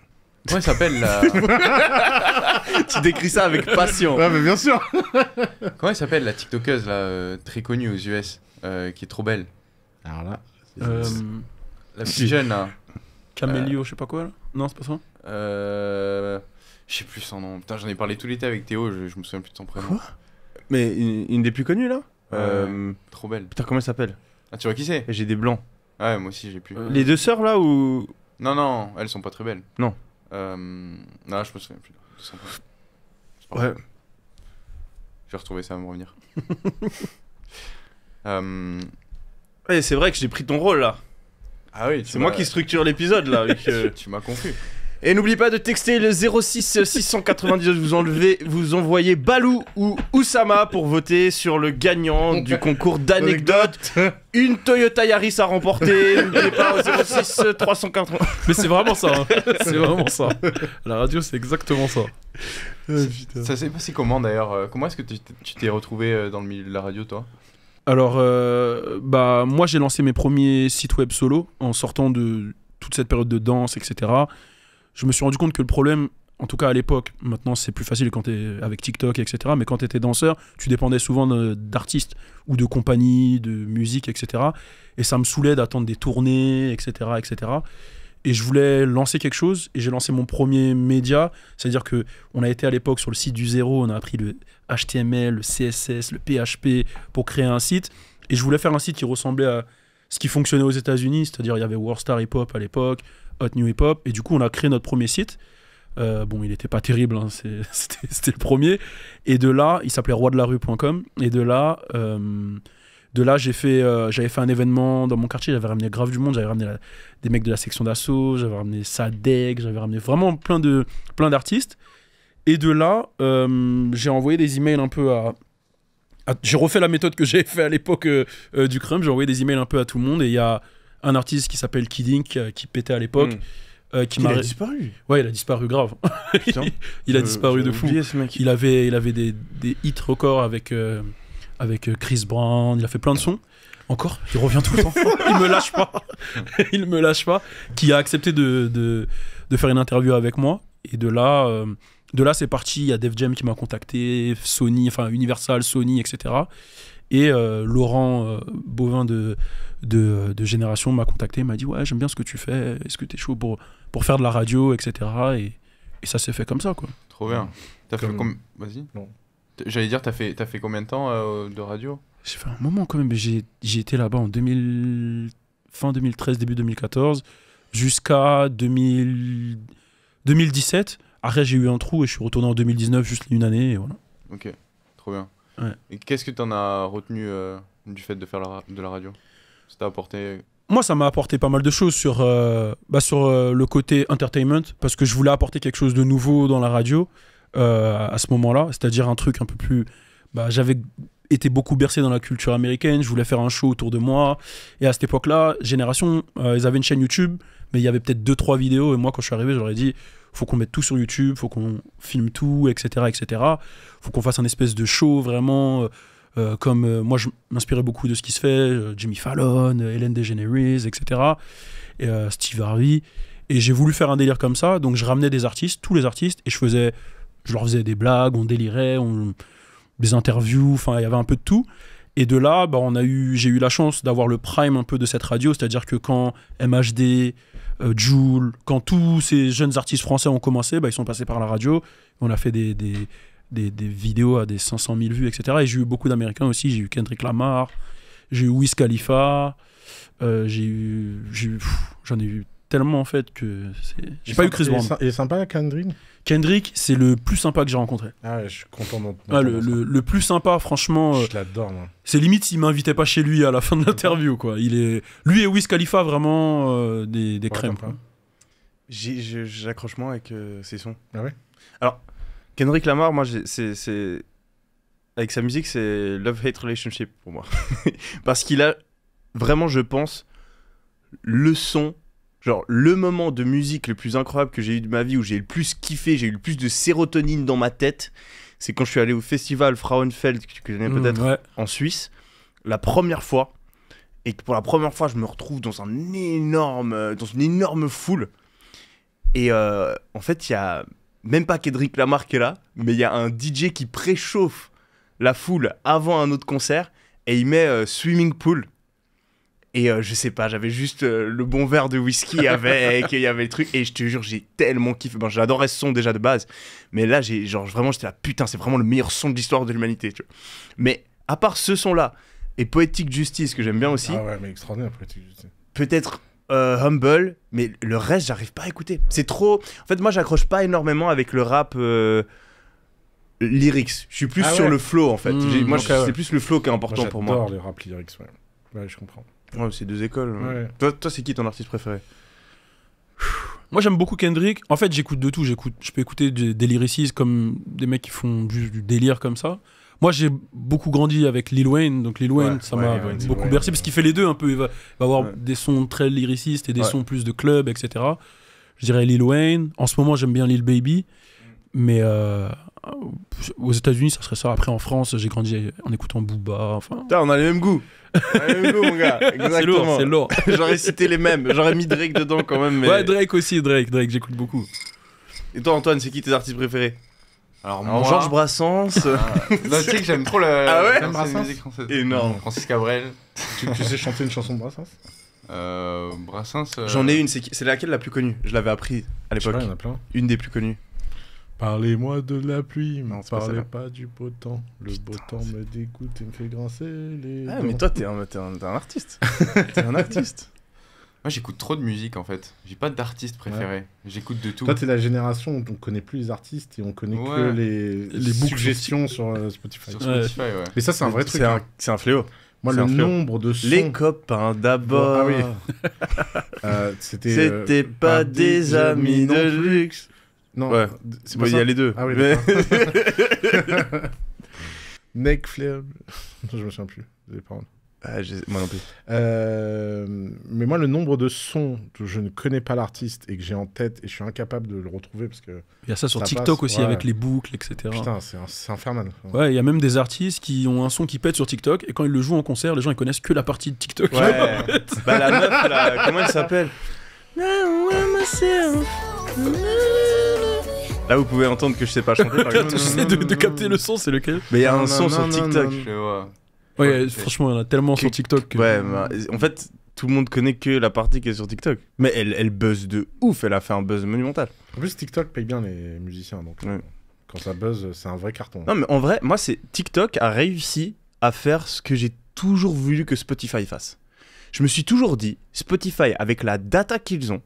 Comment ça s'appelle la... Tu décris ça avec passion. Ouais, mais bien sûr. Comment elle s'appelle la TikTokeuse là, euh, très connue aux US, euh, qui est trop belle Alors là. Euh, la petite jeune là. Camélio, euh, je sais pas quoi là Non, c'est pas ça Euh. Je sais plus son nom. Putain, j'en ai parlé tout l'été avec Théo, je, me souviens plus de son prénom. Quoi Mais une, une des plus connues là Euh, Trop belle. Putain, comment elle s'appelle Ah, tu vois qui c'est J'ai des blancs. Ouais, moi aussi j'ai plus. Les deux sœurs là ou. Non, non, elles sont pas très belles. Non. Euh... Non, je me souviens plus. Ouais. Je vais ça à me revenir. euh... c'est vrai que j'ai pris ton rôle là. Ah oui, c'est moi qui structure l'épisode là. Euh, tu m'as confus. Et n'oublie pas de texter le 06 690 vous, enlevez, vous envoyez Balou ou Oussama pour voter sur le gagnant du concours d'anecdotes. Une Toyota Yaris a remporté, n'oubliez pas 06 380. Mais c'est vraiment ça, hein. c'est vraiment ça. La radio, c'est exactement ça. Ah, ça s'est passé comment d'ailleurs euh, Comment est-ce que tu t'es retrouvé euh, dans le milieu de la radio, toi alors, euh, bah, moi j'ai lancé mes premiers sites web solo en sortant de toute cette période de danse, etc je me suis rendu compte que le problème, en tout cas à l'époque, maintenant c'est plus facile quand es avec TikTok, etc. Mais quand tu étais danseur, tu dépendais souvent d'artistes ou de compagnies, de musique, etc. Et ça me saoulait d'attendre des tournées, etc., etc. Et je voulais lancer quelque chose et j'ai lancé mon premier média. C'est-à-dire que on a été à l'époque sur le site du zéro, on a appris le HTML, le CSS, le PHP pour créer un site. Et je voulais faire un site qui ressemblait à ce qui fonctionnait aux États-Unis, c'est-à-dire il y avait Warstar Hip Hop à l'époque, Hot New Hip Hop. Et du coup, on a créé notre premier site. Euh, bon, il était pas terrible, hein, c'était le premier. Et de là, il s'appelait roi de la rue.com. Et de là, euh, de là j'ai fait, euh, j'avais fait un événement dans mon quartier. J'avais ramené grave du monde. J'avais ramené des mecs de la section d'assaut. J'avais ramené Sadek. J'avais ramené vraiment plein de plein d'artistes. Et de là, j'ai envoyé des emails un peu à. j'ai refait la méthode que j'avais fait à l'époque du crumb. J'ai envoyé des emails un peu à tout le monde. Et il y a un artiste qui s'appelle Kid euh, qui pétait à l'époque. Mm. Euh, qui il a disparu. Ouais, il a disparu grave. il a disparu de fou. Il avait, il avait des, des hits records avec, euh, avec Chris Brown. Il a fait plein de sons. Encore, il revient tout le temps. il me lâche pas. il me lâche pas. Qui a accepté de, de, de, faire une interview avec moi. Et de là, de là c'est parti. Il y a Def Jam qui m'a contacté, Sony, enfin Universal, Sony, etc. Et euh, Laurent euh, Bovin de, de, Génération m'a contacté, m'a dit Ouais, j'aime bien ce que tu fais, est-ce que tu es chaud pour, pour faire de la radio, etc. Et, ça s'est fait comme ça, quoi. Trop bien. Vas-y. J'allais dire, t'as fait, as fait combien de temps euh, de radio J'ai fait un moment quand même. J'ai été là-bas en fin 2013, début 2014, jusqu'à 2017. Après, j'ai eu un trou et je suis retourné en 2019, juste une année. Et voilà. Ok, trop bien. Qu'est-ce que tu en as retenu euh, du fait de faire de la radio apporté moi, ça m'a apporté pas mal de choses sur, euh, bah, sur euh, le côté entertainment, parce que je voulais apporter quelque chose de nouveau dans la radio à ce moment-là, c'est-à-dire un truc un peu plus... Bah, j'avais été beaucoup bercé dans la culture américaine, je voulais faire un show autour de moi, et à cette époque-là, Génération, ils avaient une chaîne YouTube, mais il y avait peut-être 2-3 vidéos, et moi, quand je suis arrivé, j'aurais dit, faut qu'on mette tout sur YouTube, faut qu'on filme tout, etc., etc. Faut qu'on fasse un espèce de show vraiment. Euh, euh, comme euh, moi, je m'inspirais beaucoup de ce qui se fait, Jimmy Fallon, Hélène DeGeneres, etc., et, Steve Harvey. Et j'ai voulu faire un délire comme ça, donc je ramenais des artistes, tous les artistes, et je faisais, je leur faisais des blagues, on délirait, on, des interviews, enfin, il y avait un peu de tout. Et de là, bah, on a eu, j'ai eu la chance d'avoir le prime un peu de cette radio, c'est-à-dire que quand MHD, euh, Joule, quand tous ces jeunes artistes français ont commencé, bah, ils sont passés par la radio. On a fait des, des, vidéos à des 500 000 vues, etc. Et j'ai eu beaucoup d'Américains aussi. J'ai eu Kendrick Lamar, j'ai eu Wiz Khalifa, euh, j'ai eu. J'en ai, ai eu tellement en fait que j'ai pas eu Chris Brown. Il est sympa Kendrick Kendrick, c'est le plus sympa que j'ai rencontré. Ah, je suis content d'entendre. Ah, le, le, plus sympa, franchement. Je euh, l'adore, moi. C'est limite s'il m'invitait pas chez lui à la fin de l'interview, quoi. Il est, lui et Wiz Khalifa, vraiment euh, des, des crèmes. J'accroche moins avec ses euh, sons. Ah ouais Alors, Kendrick Lamar, moi, c'est. Avec sa musique, c'est love-hate relationship pour moi. Parce qu'il a vraiment, je pense, le son genre le moment de musique le plus incroyable que j'ai eu de ma vie, où j'ai le plus kiffé, j'ai eu le plus de sérotonine dans ma tête, c'est quand je suis allé au festival Frauenfeld, que tu connais mmh, peut-être, en Suisse, la première fois, et pour la première fois, je me retrouve dans, un énorme, dans une énorme foule. Et euh, en fait, il y a même pas Kendrick Lamar qui est là, mais il y a un DJ qui préchauffe la foule avant un autre concert et il met euh, Swimming Pool et euh, je sais pas, j'avais juste euh, le bon verre de whisky avec, et il y avait le truc. Et je te jure, j'ai tellement kiffé. Ben, j'adorais ce son déjà de base. Mais là, j'ai, genre, vraiment, j'étais là, putain, c'est vraiment le meilleur son de l'histoire de l'humanité. Mais à part ce son-là, et Poétique Justice, que j'aime bien aussi. Ah ouais, mais extraordinaire, Poétique Justice. Peut-être euh, Humble, mais le reste, j'arrive pas à écouter. C'est trop. En fait, moi, j'accroche pas énormément avec le rap lyrics. Je suis plus ah sur le flow en fait. Hmm, moi, ah c'est plus le flow qui est important pour moi. J'adore les rap lyrics, ouais. ouais. je comprends. Ouais, c'est deux écoles. Toi, c'est qui ton artiste préféré moi j'aime beaucoup Kendrick. En fait j'écoute de tout. J'écoute, je peux écouter des, lyricistes comme des mecs qui font du délire comme ça. Moi j'ai beaucoup grandi avec Lil Wayne, donc Lil Wayne ça m'a beaucoup bercé parce qu'il fait les deux un peu. Il va, avoir des sons très lyricistes et des sons plus de club, etc. Je dirais Lil Wayne. En ce moment j'aime bien Lil Baby, mais euh, ah, aux États-Unis, ça serait ça. Après, en France, j'ai grandi en écoutant Booba. Enfin... on a les mêmes goûts. On a les mêmes goûts, mon gars. C'est lourd. J'aurais cité les mêmes. J'aurais mis Drake dedans quand même. Ouais, Drake aussi. Drake, Drake, j'écoute beaucoup. Et toi, Antoine, c'est qui tes artistes préférés alors, Georges Brassens. Ah, tu sais que j'aime trop la, ah Brassens. musique française. Énorme. Francis Cabrel. tu, sais chanter une chanson de Brassens euh, Brassens. Euh, J'en ai une, c'est laquelle la plus connue Je l'avais appris à l'époque. Une des plus connues. Parlez-moi de la pluie, ne parlez pas, du beau temps. Le beau temps me dégoûte et me fait grincer les. Ah, mais toi, t'es un, un, artiste. t'es un artiste. Moi, j'écoute trop de musique en fait. J'ai pas d'artiste préféré. J'écoute de tout. Toi, t'es la génération où on connaît plus les artistes et on connaît que les, les suggestions sur, euh, Spotify. Mais ça, c'est un vrai truc. C'est un, hein. fléau. Moi, le nombre de sons... Les copains d'abord. Ah oui. Euh, c'était euh, pas des amis de luxe. Non, Il y a les deux. Ah oui, mais... Neck je me souviens plus ah, moi non plus. Euh, mais moi, le nombre de sons que je ne connais pas l'artiste et que j'ai en tête et je suis incapable de le retrouver parce que. Il y a ça sur TikTok aussi avec les boucles, etc. Putain, c'est infernal. Ouais, il y a même des artistes qui ont un son qui pète sur TikTok et quand ils le jouent en concert, les gens ils connaissent que la partie de TikTok. Ouais. bah, la meuf, comment elle s'appelle Là, vous pouvez entendre que je sais pas chanter. Par exemple. de, de capter le son, c'est lequel Mais il y a un son sur TikTok. Ouais, euh, franchement, il y en a tellement sur TikTok. Ouais, en fait, tout le monde connaît que la partie qui est sur TikTok. Mais elle, elle buzz de ouf, elle a fait un buzz monumental. En plus, TikTok paye bien les musiciens, donc quand ça buzz, c'est un vrai carton. Non, mais en vrai, moi, c'est TikTok a réussi à faire ce que j'ai toujours voulu que Spotify fasse. Je me suis toujours dit, Spotify, avec la data qu'ils ont,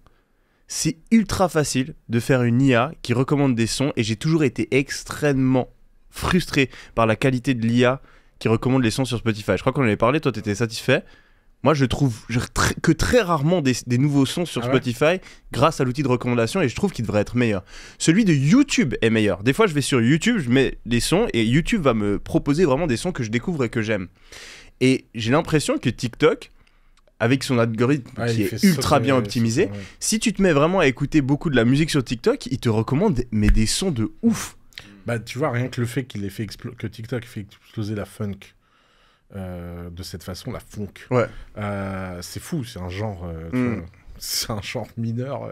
c'est ultra facile de faire une IA qui recommande des sons et j'ai toujours été extrêmement frustré par la qualité de l'IA qui recommande les sons sur Spotify. Je crois qu'on en avait parlé, toi tu étais satisfait. Moi, je trouve que très rarement des, nouveaux sons sur ah Spotify grâce à l'outil de recommandation et je trouve qu'il devrait être meilleur. Celui de YouTube est meilleur. Des fois, je vais sur YouTube, je mets des sons et YouTube va me proposer vraiment des sons que je découvre et que j'aime. Et j'ai l'impression que TikTok avec son algorithme qui est ultra bien optimisé. Si tu te mets vraiment à écouter beaucoup de la musique sur TikTok, il te recommande mais des sons de ouf. Bah tu vois rien que le fait qu'il ait fait que TikTok fait exploser la funk. Euh, de cette façon, la funk. Ouais. Euh, c'est fou, c'est un genre, euh, mm. c'est un genre mineur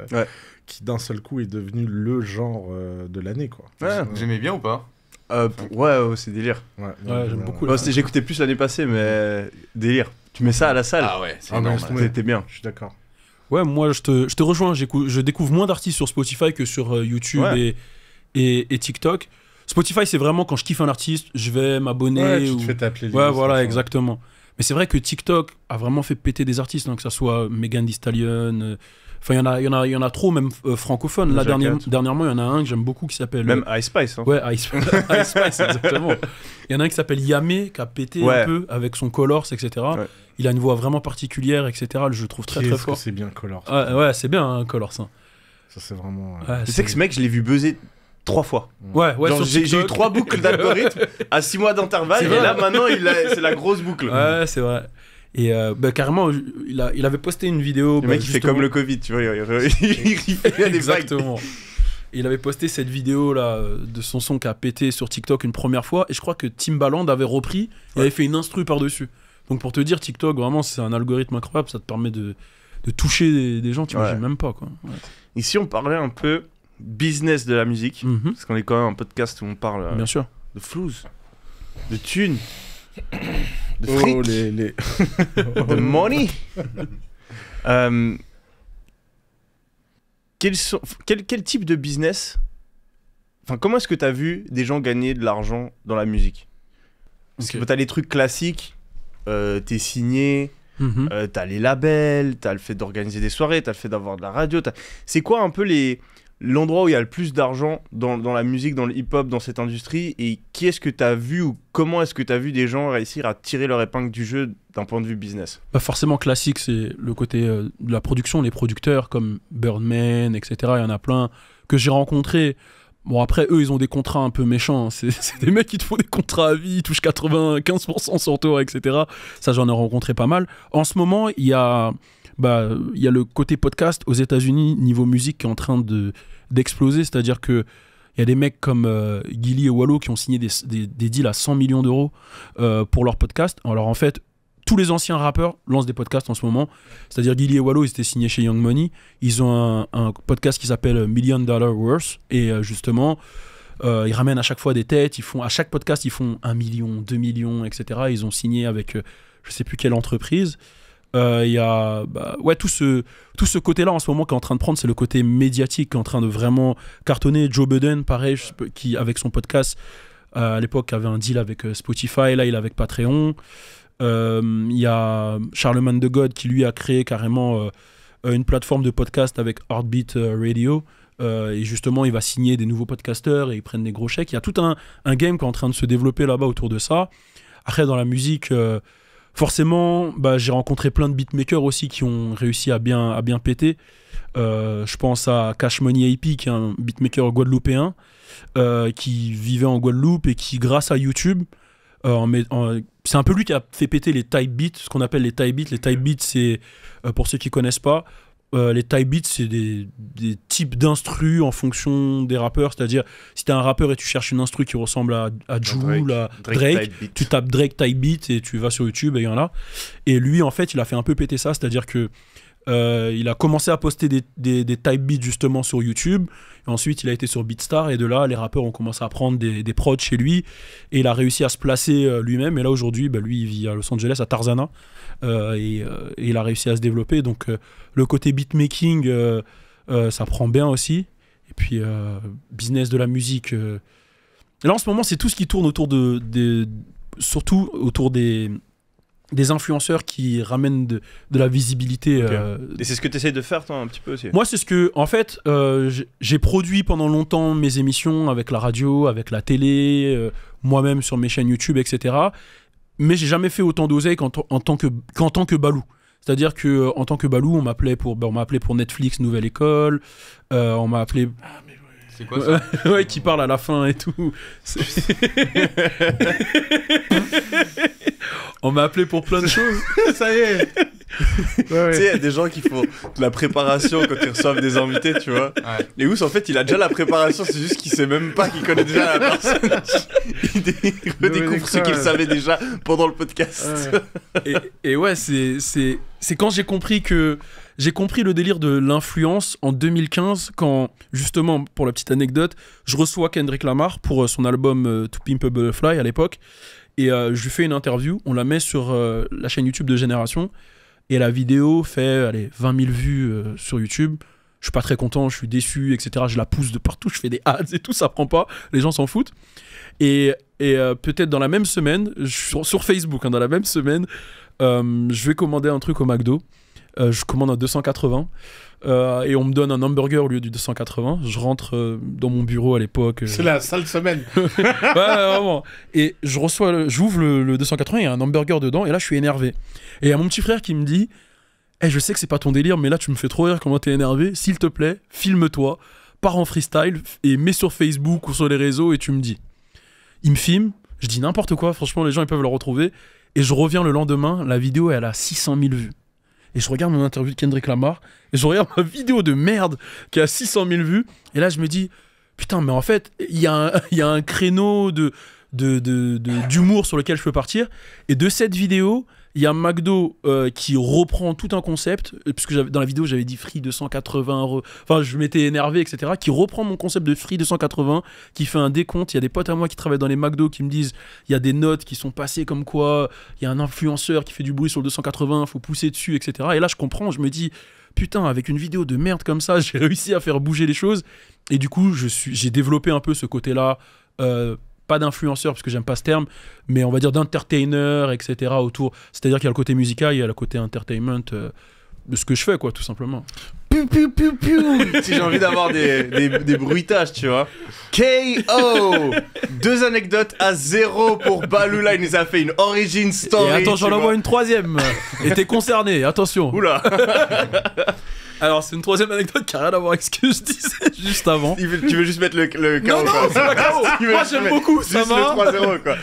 qui d'un seul coup est devenu le genre de l'année, quoi. J'aimais bien ou pas Ouais, c'est délire. j'aime beaucoup. J'écoutais plus l'année passée, mais délire. Tu mets ça à la salle Ah ouais, c'est ah C'était bien. Je suis d'accord. Ouais, moi je te, rejoins. Je découvre moins d'artistes sur Spotify que sur euh, YouTube et, et, TikTok. Spotify, c'est vraiment quand je kiffe un artiste, je vais m'abonner. Ouais, tu fais ta playlist. Ouais, voilà, exactement. Mais c'est vrai que TikTok a vraiment fait péter des artistes, hein, que ce soit Megan Thee Stallion, euh, Enfin, il y en a, il y en a, trop même francophone euh, francophones. Là dernière, dernièrement, il y en a un que j'aime beaucoup qui s'appelle. Même Ice Spice. Hein. Ouais, Ice, Spice, exactement. Il y en a un qui s'appelle Yamé qui a pété un peu avec son Colors, etc. Il a une voix vraiment particulière, etc. Je le trouve très très fort. C'est bien Colors. ouais, c'est bien hein, Colors. Hein. Ça c'est vraiment. Euh, tu sais que ce mec, je l'ai vu buzzer trois fois. Ouais, ouais. J'ai eu trois boucles d'algorithme à six mois d'intervalle et là maintenant c'est la grosse boucle. Ouais, c'est vrai. Et euh, bah, carrément, il, a, il, avait posté une vidéo. Le bah, mec, il fait comme le Covid, tu vois. Il, fait Exactement. il avait posté cette vidéo là euh, de son son qui a pété sur TikTok une première fois. Et je crois que Timbaland avait repris et avait fait une instru par-dessus. Donc pour te dire, TikTok, vraiment, c'est un algorithme incroyable. Ça te permet de, de toucher des, gens, tu imagines même pas. Quoi. Ouais. on parlait un peu business de la musique, mhm. parce qu'on est quand même un podcast où on parle euh, Bien sûr. de flouze, de thunes, de Oh, money. Euh, quel, quel, type de business Enfin, comment est-ce que tu as vu des gens gagner de l'argent dans la musique Parce que tu as les trucs classiques, euh, t'es signé, mhm. euh, t'as les labels, t'as le fait d'organiser des soirées, t'as le fait d'avoir de la radio. C'est quoi un peu les, l'endroit où il y a le plus d'argent dans, la musique, dans le hip-hop, dans cette industrie, et qui est-ce que tu as vu ou comment est-ce que tu as vu des gens réussir à tirer leur épingle du jeu d'un point de vue business bah, Forcément classique, c'est le côté euh, de la production, les producteurs comme Birdman, etc., il y en a plein que j'ai rencontrés Bon, après, eux, ils ont des contrats un peu méchants. Hein. C'est des mecs qui te font des contrats à vie, ils touchent 95% sur toi, etc. Ça, j'en ai rencontré pas mal. En ce moment, il y a, bah, y le côté podcast aux États-Unis, niveau musique, qui est en train d'exploser. C'est-à-dire que. Il y a des mecs comme euh, Gilly et Wallo qui ont signé des, deals à 100 millions d'euros euh, pour leur podcast. Alors en fait, tous les anciens rappeurs lancent des podcasts en ce moment. C'est-à-dire Gilly et Wallo, ils étaient signés chez Young Money. Ils ont un, podcast qui s'appelle Million Dollar Worth. Et euh, justement, euh, ils ramènent à chaque fois des têtes. Ils font, à chaque podcast, ils font un million, deux millions, etc. Ils ont signé avec je euh, je sais plus quelle entreprise. Il y a bah, ouais, tout ce, tout ce côté-là en ce moment qui est en train de prendre, c'est le côté médiatique qui est en train de vraiment cartonner. Joe Budden, pareil, qui avec son podcast à l'époque avait un deal avec Spotify, là il est avec Patreon. Euh, il y a Charlemagne de God qui lui a créé carrément euh, une plateforme de podcast avec Heartbeat euh, Radio. et justement, il va signer des nouveaux podcasteurs et ils prennent des gros chèques. Il y a tout un, un game qui est en train de se développer là-bas autour de ça. Après, dans la musique, forcément, bah, j'ai rencontré plein de beatmakers aussi qui ont réussi à bien, à bien péter. je pense à Cash Money AP, qui est un beatmaker guadeloupéen, qui vivait en Guadeloupe et qui, grâce à YouTube, en, en, c'est un peu lui qui a fait péter les type beats, ce qu'on appelle les type beats. Les type beats, c'est, euh, pour ceux qui connaissent pas, euh, les type beats, c'est des, des, types d'instrus en fonction des rappeurs. C'est-à-dire, si t'es un rappeur et tu cherches une instru qui ressemble à, à Jewel, à Drake, tu tapes Drake type beat et tu vas sur YouTube et il y en a. Et lui, en fait, il a fait un peu péter ça. C'est-à-dire que euh, il a commencé à poster des, type beats justement sur YouTube. Et ensuite, il a été sur Beatstar. Et de là, les rappeurs ont commencé à prendre des, des prods chez lui. Et il a réussi à se placer euh, lui-même. Et là, aujourd'hui, bah, lui, il vit à Los Angeles, à Tarzana. Euh, et, il a réussi à se développer. Donc, le côté beatmaking, ça prend bien aussi. Et puis, business de la musique. là, en ce moment, c'est tout ce qui tourne autour de. Des, surtout autour des des influenceurs qui ramènent de, la visibilité. Euh, et c'est ce que tu essayes de faire, toi, un petit peu aussi Moi, c'est ce que, en fait, euh, j'ai produit pendant longtemps mes émissions avec la radio, avec la télé, euh, moi-même sur mes chaînes YouTube, etc. Mais j'ai jamais fait autant d'oseille qu'en tant que, tant que Balou. C'est-à-dire que en tant que Balou, on m'appelait pour, ben, appelé pour Netflix, Nouvelle École, on m'a appelé. Ah, mais... C'est quoi ça Ouais, qui parle à la fin et tout. On m'a appelé pour plein de choses. Ça y est. Tu sais, il y a des gens qui font de la préparation quand ils reçoivent des invités, tu vois. Et Ous, en fait, il a déjà la préparation, c'est juste qu'il sait même pas qu'il connaît déjà la personne. il redécouvre ce qu'il savait déjà pendant le podcast. et, et, ouais, c'est, c'est quand j'ai compris que. J'ai compris le délire de l'influence en 2015 quand, justement, pour la petite anecdote, je reçois Kendrick Lamar pour euh, son album euh, To Pimp a Butterfly à l'époque. Et euh, je lui fais une interview, on la met sur euh, la chaîne YouTube de Génération. Et la vidéo fait 20 000 vues euh, sur YouTube. Je suis pas très content, je suis déçu, etc. Je la pousse de partout, je fais des ads et tout, ça prend pas. Les gens s'en foutent. Et, peut-être dans la même semaine, sur, Facebook, hein, dans la même semaine, je vais commander un truc au McDo. Euh, je commande un 280 euh, et on me donne un hamburger au lieu du 280. Je rentre euh, dans mon bureau à l'époque. C'est la sale semaine. ouais, vraiment. Et je reçois, j'ouvre le, 280, il y a un hamburger dedans et là je suis énervé. Et il y a mon petit frère qui me dit eh, je sais que c'est pas ton délire, mais là tu me fais trop rire comment es énervé. S'il te plaît, filme-toi, pars en freestyle et mets sur Facebook ou sur les réseaux et tu me dis. Il me filme, je dis n'importe quoi, franchement les gens ils peuvent le retrouver. Et je reviens le lendemain, la vidéo elle a 600 000 vues et je regarde mon interview de Kendrick Lamar, et je regarde ma vidéo de merde qui a 600 000 vues, et là je me dis, putain, mais en fait, il y, a un, créneau de d'humour sur lequel je peux partir, et de cette vidéo, il y a McDo euh, qui reprend tout un concept, euh, puisque dans la vidéo j'avais dit free 280 enfin je m'étais énervé, etc. Qui reprend mon concept de free 280, qui fait un décompte. Il y a des potes à moi qui travaillent dans les McDo qui me disent il y a des notes qui sont passées comme quoi il y a un influenceur qui fait du bruit sur le 280, faut pousser dessus, etc. Et là je comprends, je me dis putain, avec une vidéo de merde comme ça, j'ai réussi à faire bouger les choses. Et du coup, j'ai développé un peu ce côté-là. Euh, pas d'influenceur parce que j'aime pas ce terme, mais on va dire d'entertainer, etc. autour. C'est-à-dire qu'il y a le côté musical, il y a le côté entertainment euh, de ce que je fais, quoi, tout simplement. si j'ai envie d'avoir des, des, bruitages, tu vois. KO Deux anecdotes à zéro pour Balula. Il nous a fait une origin story. Et attends, j'en envoie une troisième. Et t'es concerné, attention. Oula Alors, c'est une troisième anecdote qui n'a rien à voir avec ce que je disais juste avant. tu veux juste mettre le, KO Moi, j'aime beaucoup Sama.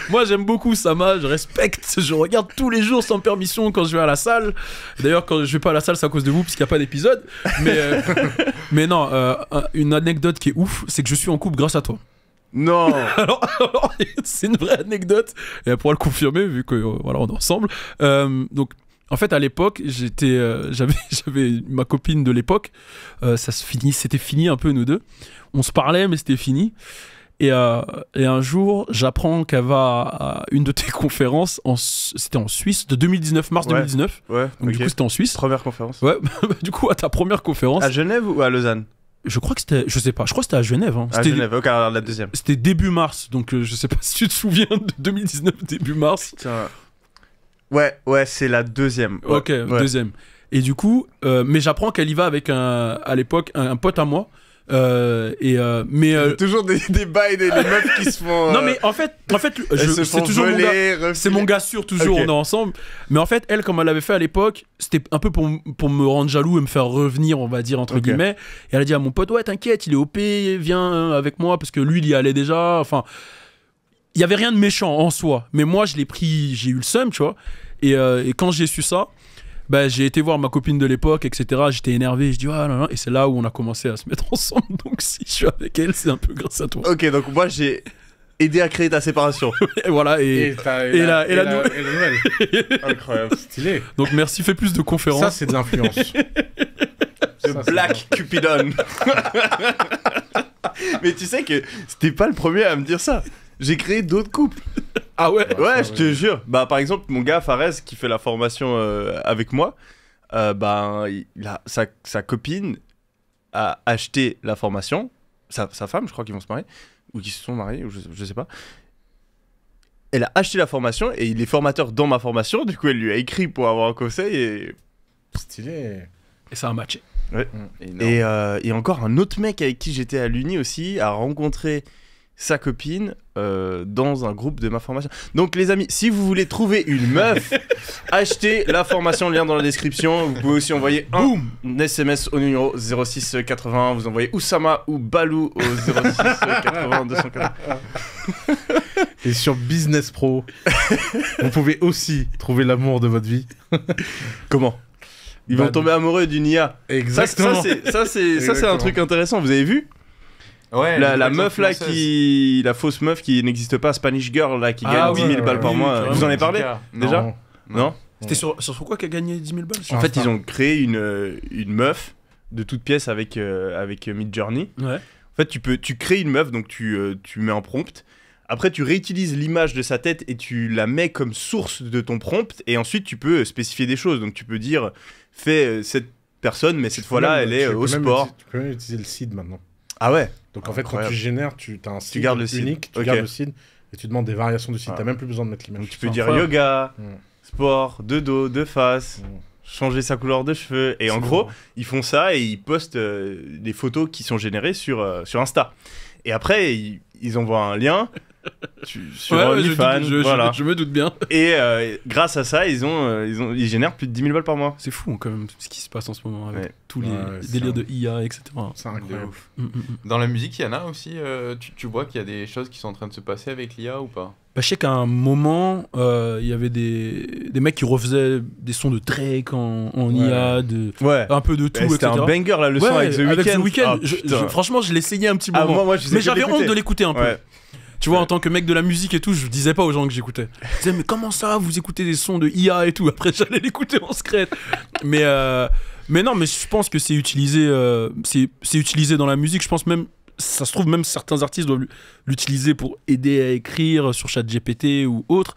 Moi, j'aime beaucoup Sama, je respecte, je regarde tous les jours sans permission quand je vais à la salle. D'ailleurs, quand je vais pas à la salle, c'est à cause de vous, puisqu'il n'y a pas d'épisode mais, euh, mais non, euh, une anecdote qui est ouf, c'est que je suis en couple grâce à toi. Non. alors, c'est une vraie anecdote. Et pour pourra le confirmer vu que euh, voilà, on est ensemble. donc en fait, à l'époque, j'étais, j'avais, j'avais ma copine de l'époque. ça se finit, c'était fini un peu nous deux. On se parlait, mais c'était fini. Euh, et, un jour, j'apprends qu'elle va à une de tes conférences, c'était en Suisse, de 2019, mars 2019. Ouais, Donc du coup, c'était en Suisse. Première conférence. Ouais, bah, du coup, à ta première conférence. À Genève ou à Lausanne je crois que c'était, je sais pas, je crois que c'était à Genève. Hein. À Genève, ok, alors la deuxième. C'était début mars, donc euh, je sais pas si tu te souviens de 2019, début mars. Ouais, ouais, c'est la deuxième. ok, deuxième. Et du coup, euh, mais j'apprends qu'elle y va avec un, à l'époque, un, pote à moi. Euh, et euh, mais euh, toujours des, des bails des les meufs qui se font. Non mais en fait, en fait, c'est toujours mon gars, c'est mon gars sûr toujours, on est ensemble. Mais en fait, elle, comme elle l'avait fait à l'époque, c'était un peu pour, pour me rendre jaloux et me faire revenir, on va dire entre guillemets. Et elle a dit à mon pote, ouais, t'inquiète, il est op, viens avec moi parce que lui, il y allait déjà. Enfin, il y avait rien de méchant en soi, mais moi, je l'ai pris, j'ai eu le seum, tu vois. et quand j'ai su ça, bah, j'ai été voir ma copine de l'époque, etc. J'étais énervé, je dis, ah, là, là. et c'est là où on a commencé à se mettre ensemble. Donc si je suis avec elle, c'est un peu grâce à toi. Ok, donc moi j'ai aidé à créer ta séparation. et voilà, et, la, nouvelle. Incroyable, stylé. Donc merci, fais plus de conférences. Ça, c'est de l'influence. The Black Cupidon. Mais tu sais que c'était pas le premier à me dire ça j'ai créé d'autres couples. Ah ouais Ouais, je te jure. Bah, par exemple, mon gars Fares, qui fait la formation euh, avec moi, euh, bah, il a, sa, sa, copine a acheté la formation, sa, sa femme, je crois qu'ils vont se marier, ou qu'ils se sont mariés, ou je, je sais pas elle a acheté la formation et il est formateur dans ma formation. Du coup, elle lui a écrit pour avoir un conseil et. Stylé. Et ça a matché. Ouais. Mm. et, euh, et, encore un autre mec avec qui j'étais à l'Uni aussi a rencontré sa copine euh, dans un groupe de ma formation. Donc les amis, si vous voulez trouver une meuf, achetez la formation, lien dans la description. Vous pouvez aussi envoyer un SMS au numéro 06 Vous envoyez Oussama ou Balou au 0680 Et sur Business Pro, vous pouvez aussi trouver l'amour de votre vie. Comment Ils vont bah, tomber amoureux d'une IA. Exactement. Ça, ça c'est un truc intéressant. Vous avez vu Ouais, la, meuf là qui. La fausse meuf qui n'existe pas, Spanish Girl là, qui ah gagne 10 000 balles par mois. Euh, vous en avez parlé déjà Non, C'était sur, sur quoi qu'elle a gagné 10 000 balles En fait, ils ont créé une, euh, une meuf de toute pièce avec, euh, avec Mid Journey. Ouais. En fait, tu, peux, tu crées une meuf, donc tu, tu mets un prompt. Après, tu réutilises l'image de sa tête et tu la mets comme source de ton prompt. Et ensuite, tu peux spécifier des choses. Donc, tu peux dire, fais cette personne, mais cette fois-là, elle est au sport. Tu peux même utiliser le seed maintenant. Ah ouais donc en fait, quand tu génères, tu as un site tu unique, tu gardes le signe et tu demandes des variations du site. Tu n'as ah. même plus besoin de mettre l'image. Donc tu peux dire yoga, mm. sport, de dos, de face. Mm. Changer sa couleur de cheveux. Et en gros, hein. ils font ça et ils postent euh, des photos qui sont générées sur, euh, sur Insta. Et après, ils envoient un lien tu, suis ouais, Je, voilà. je, je, me doute bien. Et euh, grâce à ça, ils, ont, euh, ils, ont, ils génèrent plus de 10 000 balles par mois. C'est fou hein, quand même ce qui se passe en ce moment avec tous les, délires de IA, etc. C'est incroyable. Mm, mm, mm. Dans la musique, il y en a aussi. Euh, tu, vois qu'il y a des choses qui sont en train de se passer avec l'IA ou pas bah, je sais qu'à un moment, il y avait des, des mecs qui refaisaient des sons de Drake en, IA, de, un peu de bah, tout. C'était un banger là, le son avec The Weeknd. Ah, franchement, je l'essayais un petit ah, moment. mais j'avais honte de l'écouter un peu. Tu vois, en tant que mec de la musique et tout, je disais pas aux gens que j'écoutais. Je disais, mais comment ça, vous écoutez des sons de IA et tout Après, j'allais l'écouter en secret. Mais, euh, mais non, mais je pense que c'est utilisé, euh, c'est utilisé dans la musique. Je pense même, ça se trouve, même certains artistes doivent l'utiliser pour aider à écrire sur ChatGPT ou autre.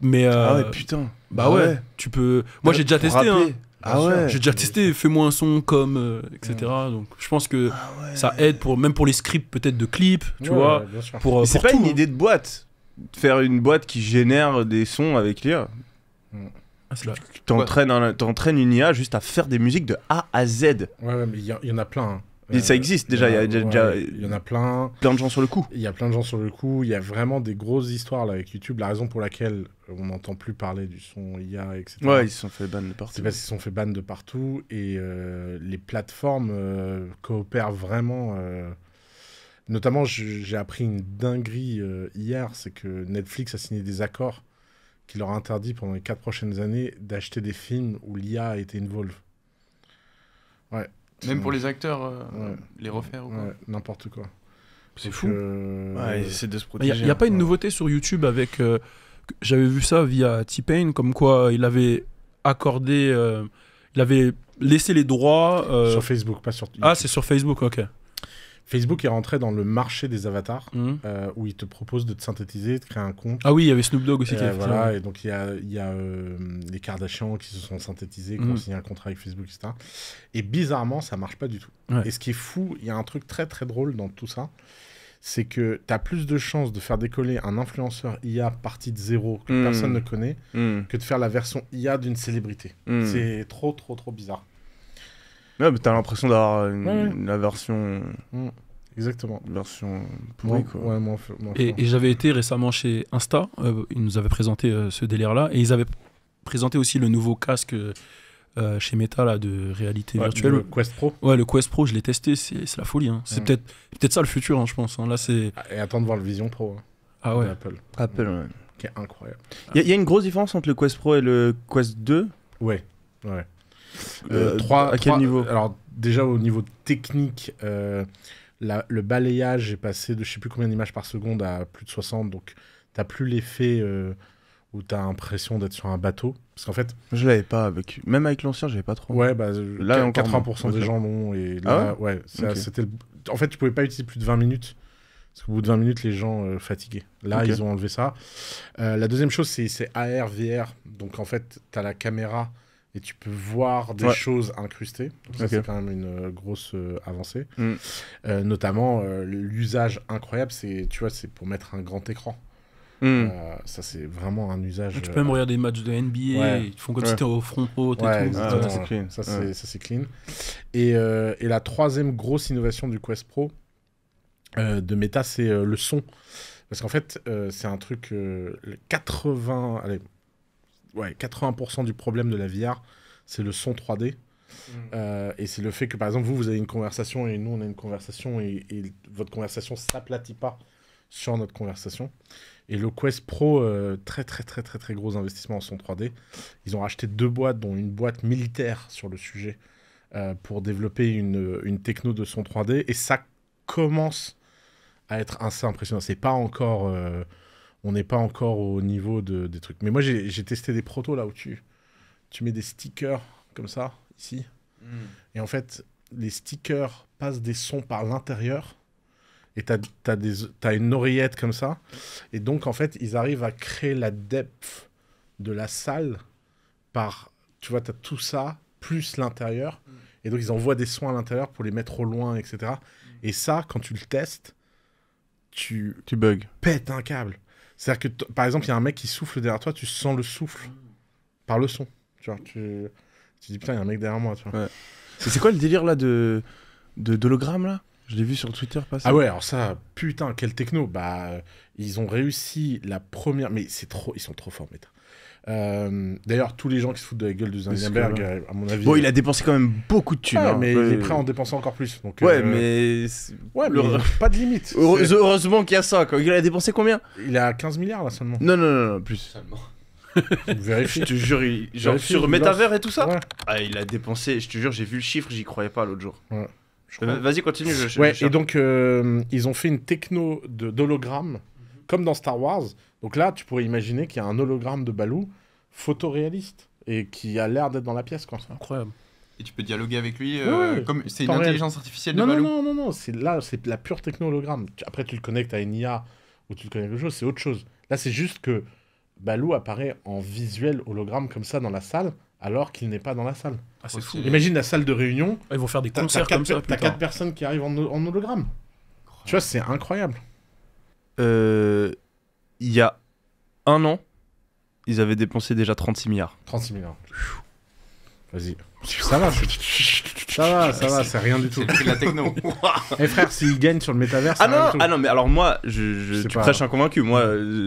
Mais, euh, ah ouais, putain. Bah ah ouais, tu peux. Moi, j'ai déjà testé. Hein. Ah ouais. J'ai déjà testé, fais-moi un son comme, euh, etc. Donc je pense que ah ça aide, pour, même pour les scripts peut-être de clips, tu vois. Pour, euh, c'est pas une hein. idée de boîte, de faire une boîte qui génère des sons avec l'IA. Ah, T'entraînes une IA juste à faire des musiques de A à Z. Ouais, mais il y, y, en a plein. Hein ça euh, existe déjà, il y, il y en a plein. Plein de gens sur le coup. Il y a plein de gens sur le coup, il y a vraiment des grosses histoires là, avec YouTube, la raison pour laquelle on n'entend plus parler du son IA, etc. Ouais, ils se sont fait ban de partout. C'est parce qu'ils se sont fait ban de partout et euh, les plateformes euh, coopèrent vraiment. Notamment, j'ai appris une dinguerie hier, c'est que Netflix a signé des accords qui leur interdit pendant les 4 prochaines années d'acheter des films où l'IA était été Ouais, même pour les acteurs, euh, les refaire ou quoi ouais, N'importe quoi. C'est fou. Euh, ouais, de se protéger. Il n'y a, pas une nouveauté sur YouTube avec. Euh, j'avais vu ça via T-Pain, comme quoi il avait accordé. il avait laissé les droits. Sur Facebook, pas sur ah, YouTube. Ah, c'est sur Facebook, ok. Facebook est rentré dans le marché des avatars mhm. euh, où il te proposent de te synthétiser, de créer un compte. Ah oui, il y avait Snoop Dogg aussi qui et donc il y a, y a euh, les Kardashians qui se sont synthétisés, qui mhm. ont signé un contrat avec Facebook, etc. Et bizarrement, ça marche pas du tout. Et ce qui est fou, il y a un truc très très drôle dans tout ça c'est que tu as plus de chances de faire décoller un influenceur IA parti de zéro que mhm. personne ne connaît que de faire la version IA d'une célébrité. C'est trop, trop, trop bizarre. Ouais, mais t'as l'impression d'avoir une... la version. Mm. Exactement. Version pourrie, quoi. et, j'avais été récemment chez Insta, euh, ils nous avaient présenté euh, ce délire-là, et ils avaient présenté aussi le nouveau casque euh, chez Meta là, de réalité virtuelle. Le Quest Pro Ouais, le Quest Pro, je l'ai testé, c'est la folie. Hein. Mm. C'est peut-être peut ça le futur, hein, je pense. Hein. Là, ah, et attendre de voir le Vision Pro. Ah ouais. Apple. Apple, Qui est incroyable. Il y, y, a une grosse différence entre le Quest Pro et le Quest 2 Ouais, ouais. Euh, euh, à quel niveau Alors déjà au niveau technique, euh, le balayage est passé de je sais plus combien d'images par seconde à plus de 60, donc t'as plus l'effet où t'as l'impression d'être sur un bateau. Parce qu'en fait... Je l'avais pas avec... Même avec l'ancien, j'avais pas trop. Ouais, bah là, 80% des gens l'ont. Et ah là, ouais, c'était... En fait, tu pouvais pas utiliser plus de 20 minutes. Parce qu'au bout de 20 minutes, les gens fatiguaient fatigués. Là, ils ont enlevé ça. la deuxième chose, c'est AR, VR. Donc, en fait, tu as la caméra et tu peux voir des choses incrustées. C'est quand même une euh, grosse euh, avancée. Mm. Euh, notamment, l'usage incroyable, c'est tu vois, c'est pour mettre un grand écran. Mm. ça, c'est vraiment un usage. Tu peux même regarder des matchs de NBA, ils font comme si tu au front haut ah, Ça, c'est clean. Ça, c'est Et, et, la troisième grosse innovation du Quest Pro de Meta, c'est le son. Parce qu'en fait, c'est un truc. 80. Allez, ouais, 80% du problème de la VR, c'est le son 3D. Mm. Euh, et c'est le fait que, par exemple, vous, vous avez une conversation et nous, on a une conversation et, votre conversation s'aplatit pas sur notre conversation. Et le Quest Pro, euh, très, très, très, très, très gros investissement en son 3D. Ils ont racheté deux boîtes, dont une boîte militaire sur le sujet, euh, pour développer une, techno de son 3D. Et ça commence à être assez impressionnant. C'est pas encore on n'est pas encore au niveau de, des trucs. Mais moi, j'ai testé des protos là où tu, tu mets des stickers comme ça, ici. Hmm. Et en fait, les stickers passent des sons par l'intérieur. Et tu as, as, une oreillette comme ça. Et donc, en fait, ils arrivent à créer la depth de la salle par. Tu vois, tu as tout ça, plus l'intérieur. Hmm. Et donc, ils envoient des sons à l'intérieur pour les mettre au loin, etc. Hmm. Et ça, quand tu le testes, tu. Tu bugs. pète un câble. C'est-à-dire que, par exemple, il y a un mec qui souffle derrière toi, tu sens le souffle par le son. Tu vois, tu, tu dis putain, il y a un mec derrière moi. Tu vois. C'est quoi le délire là de de là Je l'ai vu sur Twitter passer. Ah ouais, alors ça, putain, quel techno Bah, ils ont réussi la première. Mais c'est trop, ils sont trop forts, maître. Euh, d'ailleurs, tous les gens qui se foutent de la gueule de Zuckerberg, euh, à mon avis. Bon, il a dépensé quand même beaucoup de thunes. Hein. mais il est prêt à en dépenser encore plus. ouais, euh, mais. Ouais, mais pas de limite. Heureusement qu'il y a ça. Quoi. Il a dépensé combien Il a 15 milliards là seulement. Non, non, non, plus. Seulement. je te jure, genre sur Metaverse et tout ça ah, Il a dépensé, je te jure, j'ai vu le chiffre, j'y croyais pas l'autre jour. Vas-y, continue. ouais, et donc, ils ont fait une techno d'hologramme, comme dans Star Wars, donc là, tu pourrais imaginer qu'il y a un hologramme de Balou photoréaliste et qui a l'air d'être dans la pièce quand Incroyable. Et tu peux dialoguer avec lui euh, comme c'est une intelligence artificielle de non, Balou. Non non non non, c'est là c'est la pure technologramme. Après tu le connectes à une IA ou tu le connectes à jeu chose, c'est autre chose. Là, c'est juste que Balou apparaît en visuel hologramme comme ça dans la salle alors qu'il n'est pas dans la salle. Ah, c'est fou. Imagine la salle de réunion. Ah, ils vont faire des concerts comme ça. T'as quatre personnes qui arrivent en, hologramme. Tu vois, c'est incroyable. Euh, il y a un an, ils avaient dépensé déjà 36 milliards. 36 milliards. Vas-y. Ça va, ça va, ça va, c'est rien du tout. C'est de la techno. Et eh frère, s'ils gagnent sur le métaverse, ah non, ah non, mais alors moi, je, je tu un convaincu. Moi,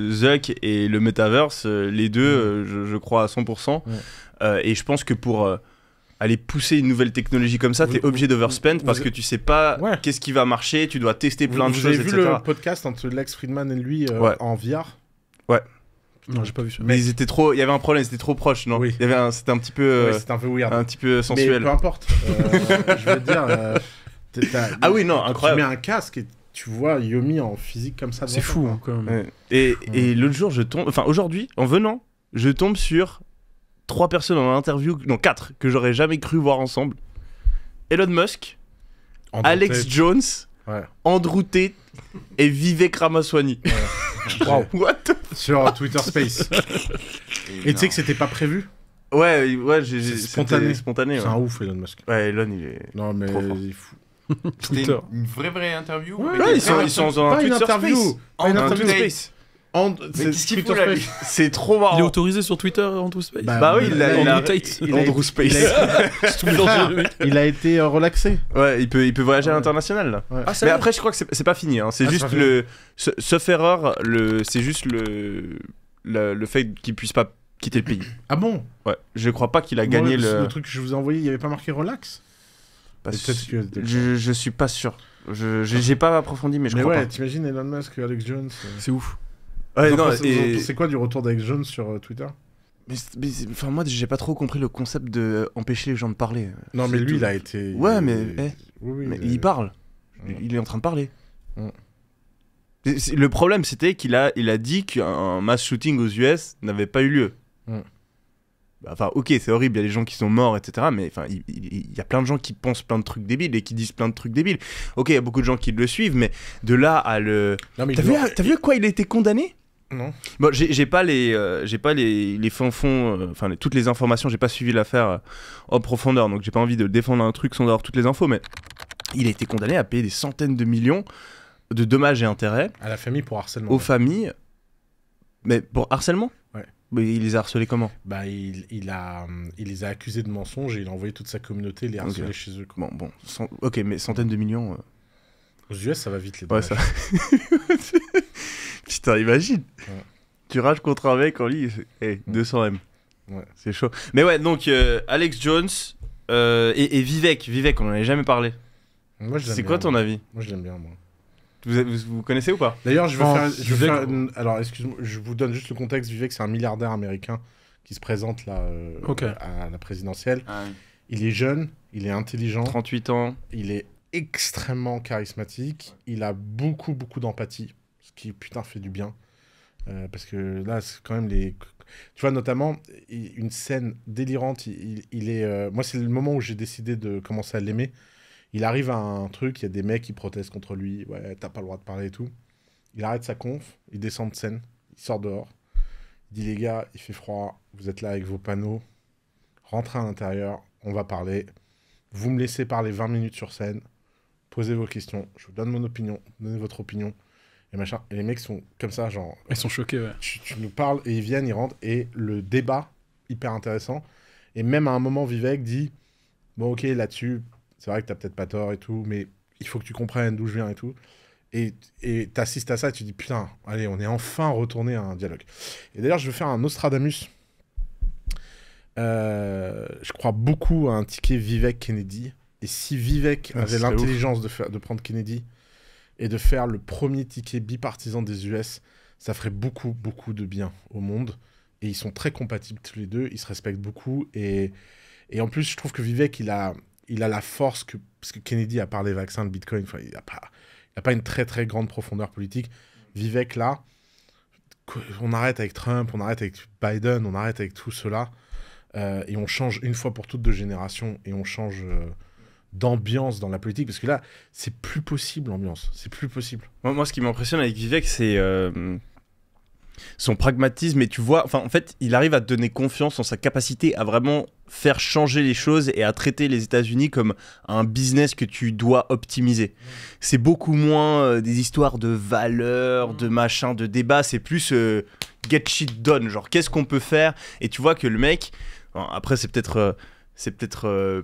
Zuck et le métaverse, euh, les deux, euh, je, crois à 100%. Euh, et je pense que pour aller pousser une nouvelle technologie comme ça, tu es obligé d'overspend parce que tu sais pas qu'est-ce qui va marcher, tu dois tester plein de choses, avez vu le podcast entre Lex Friedman et lui euh, en VR Ouais. Non, j'ai pas vu ça. Mais, mais ils étaient trop. Il y avait un problème, ils étaient trop proches, non C'était un petit peu. Euh, un peu Un petit peu sensuel. Mais peu importe. Euh, je veux dire. ah oui, non, incroyable. Tu mets un casque et tu vois Yomi en physique comme ça. C'est fou, hein, quand même. Et, et l'autre jour, je tombe. Enfin, aujourd'hui, en venant, je tombe sur trois personnes en interview, non quatre, que j'aurais jamais cru voir ensemble. Elon Musk, Alex Jones, Andrew Tate et Vivek Ramaswamy. Ouais. What Sur Twitter Space. et tu sais que c'était pas prévu Ouais, ouais, j'ai, spontané. spontané C'est un ouf, Elon Musk. Ouais, Elon, il est. Non, mais il est fou. C'était une, vraie, vraie interview. Ouais, ils, sont, ils sont dans Twitter interview. En Twitter Space. C'est trop marrant. Il est autorisé sur Twitter, Andrew Space Bah, oui, il a, Andrew, Space. Il a, été euh, relaxé. Ouais, il peut, il peut voyager à l'international. Ah, mais après, je crois que c'est pas fini. Hein. C'est ah, juste le. Sauf erreur, le... c'est juste le... le. fait qu'il puisse pas quitter le pays. Ah bon Ouais, je crois pas qu'il a gagné le... le. truc que je vous ai envoyé, il y avait pas marqué relax je, suis pas sûr. Je j'ai pas approfondi, mais je mais crois ouais, T'imagines Elon Musk, Alex Jones. Euh. C'est ouf non, C'est quoi du retour d'Alex Jones sur euh, Twitter enfin moi j'ai pas trop compris le concept de euh, empêcher les gens de parler. Non mais lui il a été. Ouais mais, il, parle. Il est en train de parler. Le problème c'était qu'il a il a dit qu'un mass shooting aux US n'avait pas eu lieu. Bah, enfin ok c'est horrible il y a des gens qui sont morts etc mais enfin il, y a plein de gens qui pensent plein de trucs débiles et qui disent plein de trucs débiles. Ok il y a beaucoup de gens qui le suivent mais de là à le. T'as vu, vu, à quoi il a été condamné? Non. Bon, j'ai pas les, euh, j'ai pas les, les fonds, euh, enfin toutes les informations. J'ai pas suivi l'affaire euh, en profondeur, donc j'ai pas envie de défendre un truc sans avoir toutes les infos. Mais il a été condamné à payer des centaines de millions de dommages et intérêts à la famille pour harcèlement. Aux familles, mais pour harcèlement. Ouais. Mais il les a harcelés comment Bah, il, a, il les a accusés de mensonges et il a envoyé toute sa communauté les harceler chez eux. comment Bon, ok, mais centaines de millions. Aux US, ça va vite les dommages. Ouais, ça... Putain, imagine. Tu rages contre un mec en ligne, hey, 200 mm. M. Ouais. C'est chaud. Mais ouais, donc euh, Alex Jones euh, et, Vivek. Vivek, on en avait jamais parlé. Moi, je C'est quoi ton avis Moi, je l'aime bien, moi. Vous, vous, connaissez ou pas D'ailleurs, je veux faire, Alors, excuse-moi, je vous donne juste le contexte. Vivek, c'est un milliardaire américain qui se présente là euh, à la présidentielle. Ah il est jeune, il est intelligent, 38 ans. il est extrêmement charismatique, il a beaucoup, beaucoup d'empathie qui, putain, fait du bien. Euh, parce que là, c'est quand même les. Tu vois, notamment, une scène délirante. Il, il, est, euh, Moi, c'est le moment où j'ai décidé de commencer à l'aimer. Il arrive à un truc, il y a des mecs qui protestent contre lui. Ouais, t'as pas le droit de parler et tout. Il arrête sa conf, il descend de scène, il sort dehors. Il dit, les gars, il fait froid, vous êtes là avec vos panneaux. Rentrez à l'intérieur, on va parler. Vous me laissez parler 20 minutes sur scène. Posez vos questions, je vous donne mon opinion, donnez votre opinion et machin. les mecs sont comme ça, genre. Ils sont choqués, ouais. Tu, nous parles et ils viennent, ils rentrent. Et le débat, hyper intéressant. Et même à un moment, Vivek dit Bon, ok, là-dessus, c'est vrai que t'as peut-être pas tort et tout, mais il faut que tu comprennes d'où je viens et tout. Et t'assistes à ça et tu dis Putain, allez, on est enfin retourné à un dialogue. Et d'ailleurs, je veux faire un Nostradamus. Euh, je crois beaucoup à un ticket Vivek Kennedy. Et si Vivek ah, avait l'intelligence de, faire, de prendre Kennedy, et de faire le premier ticket bipartisan des US, ça ferait beaucoup, beaucoup de bien au monde. Et ils sont très compatibles tous les deux, ils se respectent beaucoup. Et, en plus, je trouve que Vivek, il a, il a la force que. Parce que Kennedy, à part les vaccins, le bitcoin, il n'a pas, il a pas une très, très grande profondeur politique. Vivek, là, on arrête avec Trump, on arrête avec Biden, on arrête avec tout cela. Euh, et on change une fois pour toutes de génération et on change. Euh, d'ambiance dans la politique parce que là c'est plus possible l'ambiance c'est plus possible moi, ce qui m'impressionne avec Vivek c'est euh, son pragmatisme et tu vois enfin en fait il arrive à te donner confiance en sa capacité à vraiment faire changer les choses et à traiter les États-Unis comme un business que tu dois optimiser. C'est beaucoup moins euh, des histoires de valeurs, de mm. machin, de débat, c'est plus euh, get shit done, genre qu'est-ce qu'on peut faire et tu vois que le mec après c'est peut-être c'est peut-être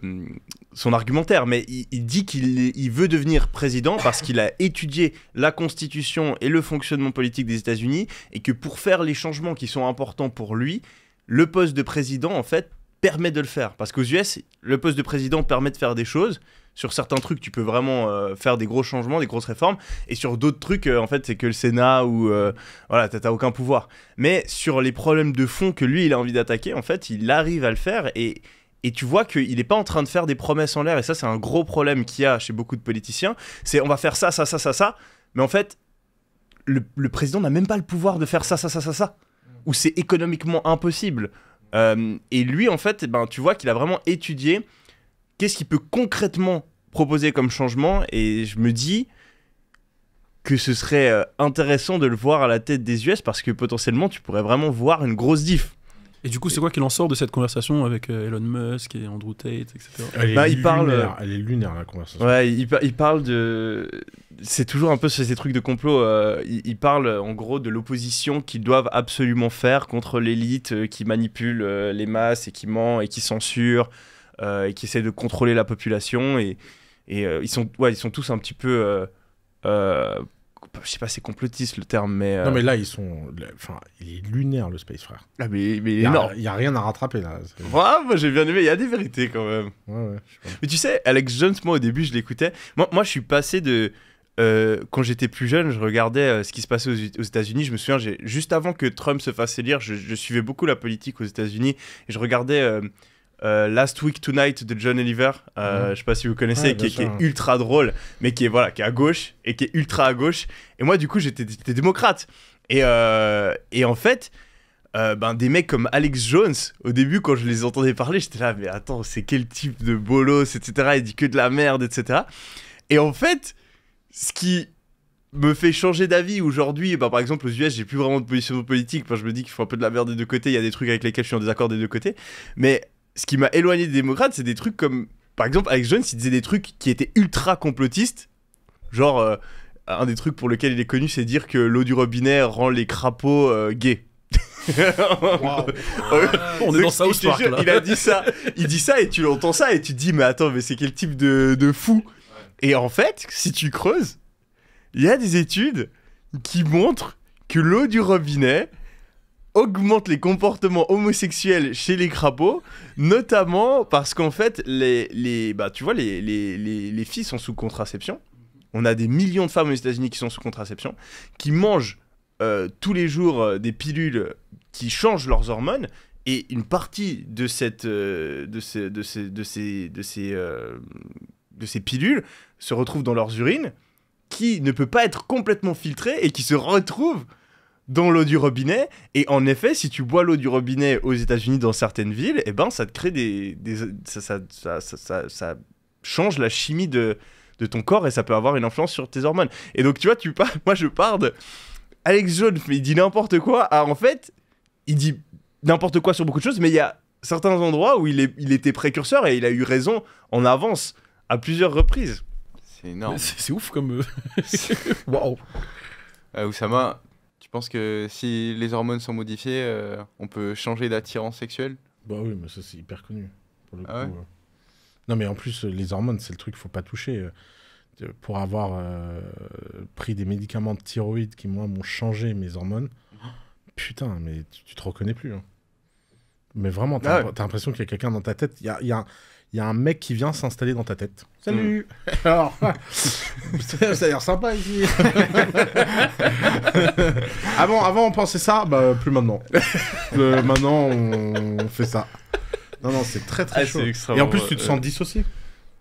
son argumentaire, mais il, dit qu'il veut devenir président parce qu'il a étudié la Constitution et le fonctionnement politique des États-Unis et que pour faire les changements qui sont importants pour lui, le poste de président, en fait, permet de le faire. Parce qu'aux US, le poste de président permet de faire des choses. Sur certains trucs, tu peux vraiment euh, faire des gros changements, des grosses réformes. Et sur d'autres trucs, euh, en fait, c'est que le Sénat ou. Euh, voilà voilà, t'as aucun pouvoir. Mais sur les problèmes de fond que lui, il a envie d'attaquer, en fait, il arrive à le faire. Et et tu vois qu'il n'est pas en train de faire des promesses en l'air. Et ça, c'est un gros problème qu'il y a chez beaucoup de politiciens. C'est on va faire ça, ça, ça, ça, ça. Mais en fait, le, président n'a même pas le pouvoir de faire ça, ça, ça, ça, ça. Ou c'est économiquement impossible. Euh, et lui, en fait, eh ben, tu vois qu'il a vraiment étudié qu'est-ce qu'il peut concrètement proposer comme changement. Et je me dis que ce serait euh, intéressant de le voir à la tête des US parce que potentiellement, tu pourrais vraiment voir une grosse diff. Et du coup, c'est quoi qu'il en sort de cette conversation avec euh, Elon Musk et Andrew Tate, etc. Elle est, bah, il parle... lunaire, euh, elle est lunaire, la conversation. Ouais, il, parle de. C'est toujours un peu ces trucs de complot. Euh, ils il, parle en gros de l'opposition qu'ils doivent absolument faire contre l'élite qui manipule les masses et qui ment et qui censure et qui essaie de contrôler la population. Et, et ils, sont, ouais, ils sont tous un petit peu je sais pas, c'est complotiste le terme, mais. Euh, non, mais là, ils sont. Enfin, il est lunaire le Space Frère. Ah, mais, mais il n'y a rien à rattraper là. Ouais, moi j'ai bien aimé, il y a des vérités quand même. Ouais, ouais. Mais tu sais, Alex Jones, moi au début, je l'écoutais. Moi, moi, je suis passé de. Euh, quand j'étais plus jeune, je regardais euh, ce qui se passait aux, États-Unis. Je me souviens, juste avant que Trump se fasse élire, je, je suivais beaucoup la politique aux États-Unis et je regardais euh, Last Week Tonight de John Oliver, euh, je sais pas si vous connaissez, qui, est, ultra drôle, mais qui est voilà, qui est à gauche et qui est ultra à gauche. Et moi, du coup, j'étais démocrate. Et, euh, et, en fait, ben, des mecs comme Alex Jones, au début, quand je les entendais parler, j'étais là, mais attends, c'est quel type de bolos, etc. Il dit que de la merde, etc. Et en fait, ce qui me fait changer d'avis aujourd'hui, ben, par exemple aux US, j'ai plus vraiment de positionnement politique, je me dis qu'il faut un peu de la merde des deux côtés, il y a des trucs avec lesquels je suis en désaccord des deux côtés, mais ce qui m'a éloigné des démocrates, c'est des trucs comme. Par exemple, Alex Jones, il disait des trucs qui étaient ultra complotistes. Genre, euh, un des trucs pour lequel il est connu, c'est dire que l'eau du robinet rend les crapauds euh, gays. On est dans ça Park, Il a dit ça, il dit ça et tu entends ça et tu te dis mais attends mais c'est quel type de, fou Et en fait, si tu creuses, il y a des études qui montrent que l'eau du robinet augmente les comportements homosexuels chez les crapauds, notamment parce qu'en fait, les, les, bah, tu vois, les, les, filles sont sous contraception. On a des millions de femmes aux États-Unis qui sont sous contraception, qui mangent euh, tous les jours euh, des pilules qui changent leurs hormones. Et une partie de, cette, euh, de, ces, de, ces, de, ces, de, ces, de ces pilules se retrouve dans leurs urines, qui ne peut pas être complètement filtrée et qui se retrouve dans l'eau du robinet. Et en effet, si tu bois l'eau du robinet aux États-Unis dans certaines villes, et eh ben, ça te crée des. ça, ça, ça, ça, change la chimie de, de ton corps et ça peut avoir une influence sur tes hormones. Et donc, tu vois, tu moi, je parle de. Alex Jones, il dit n'importe quoi. Ah, en fait, il dit n'importe quoi sur beaucoup de choses, mais il y a certains endroits où il, est, il était précurseur et il a eu raison en avance à plusieurs reprises. C'est énorme. C'est ouf comme. Euh, waouh! Euh, Oussama, je pense que si les hormones sont modifiées, euh, on peut changer d'attirance sexuelle. Bah oui, mais ça c'est hyper connu. Pour le ah coup, euh. Non, mais en plus, euh, les hormones, c'est le truc qu'il faut pas toucher. Pour avoir pris des médicaments de thyroïde qui, moi, m'ont changé mes hormones, putain, mais tu, ne te reconnais plus. Hein. Mais vraiment, bah t'as as l'impression qu'il y a quelqu'un dans ta tête. Il y a, y a il y a un mec qui vient s'installer dans ta tête. Salut hmm. Alors, ça a sympa ici avant, avant, on pensait ça, bah plus maintenant. Euh, maintenant, on fait ça. Non, non, c'est très très ah, chaud. Et en plus, tu te sens dissocié.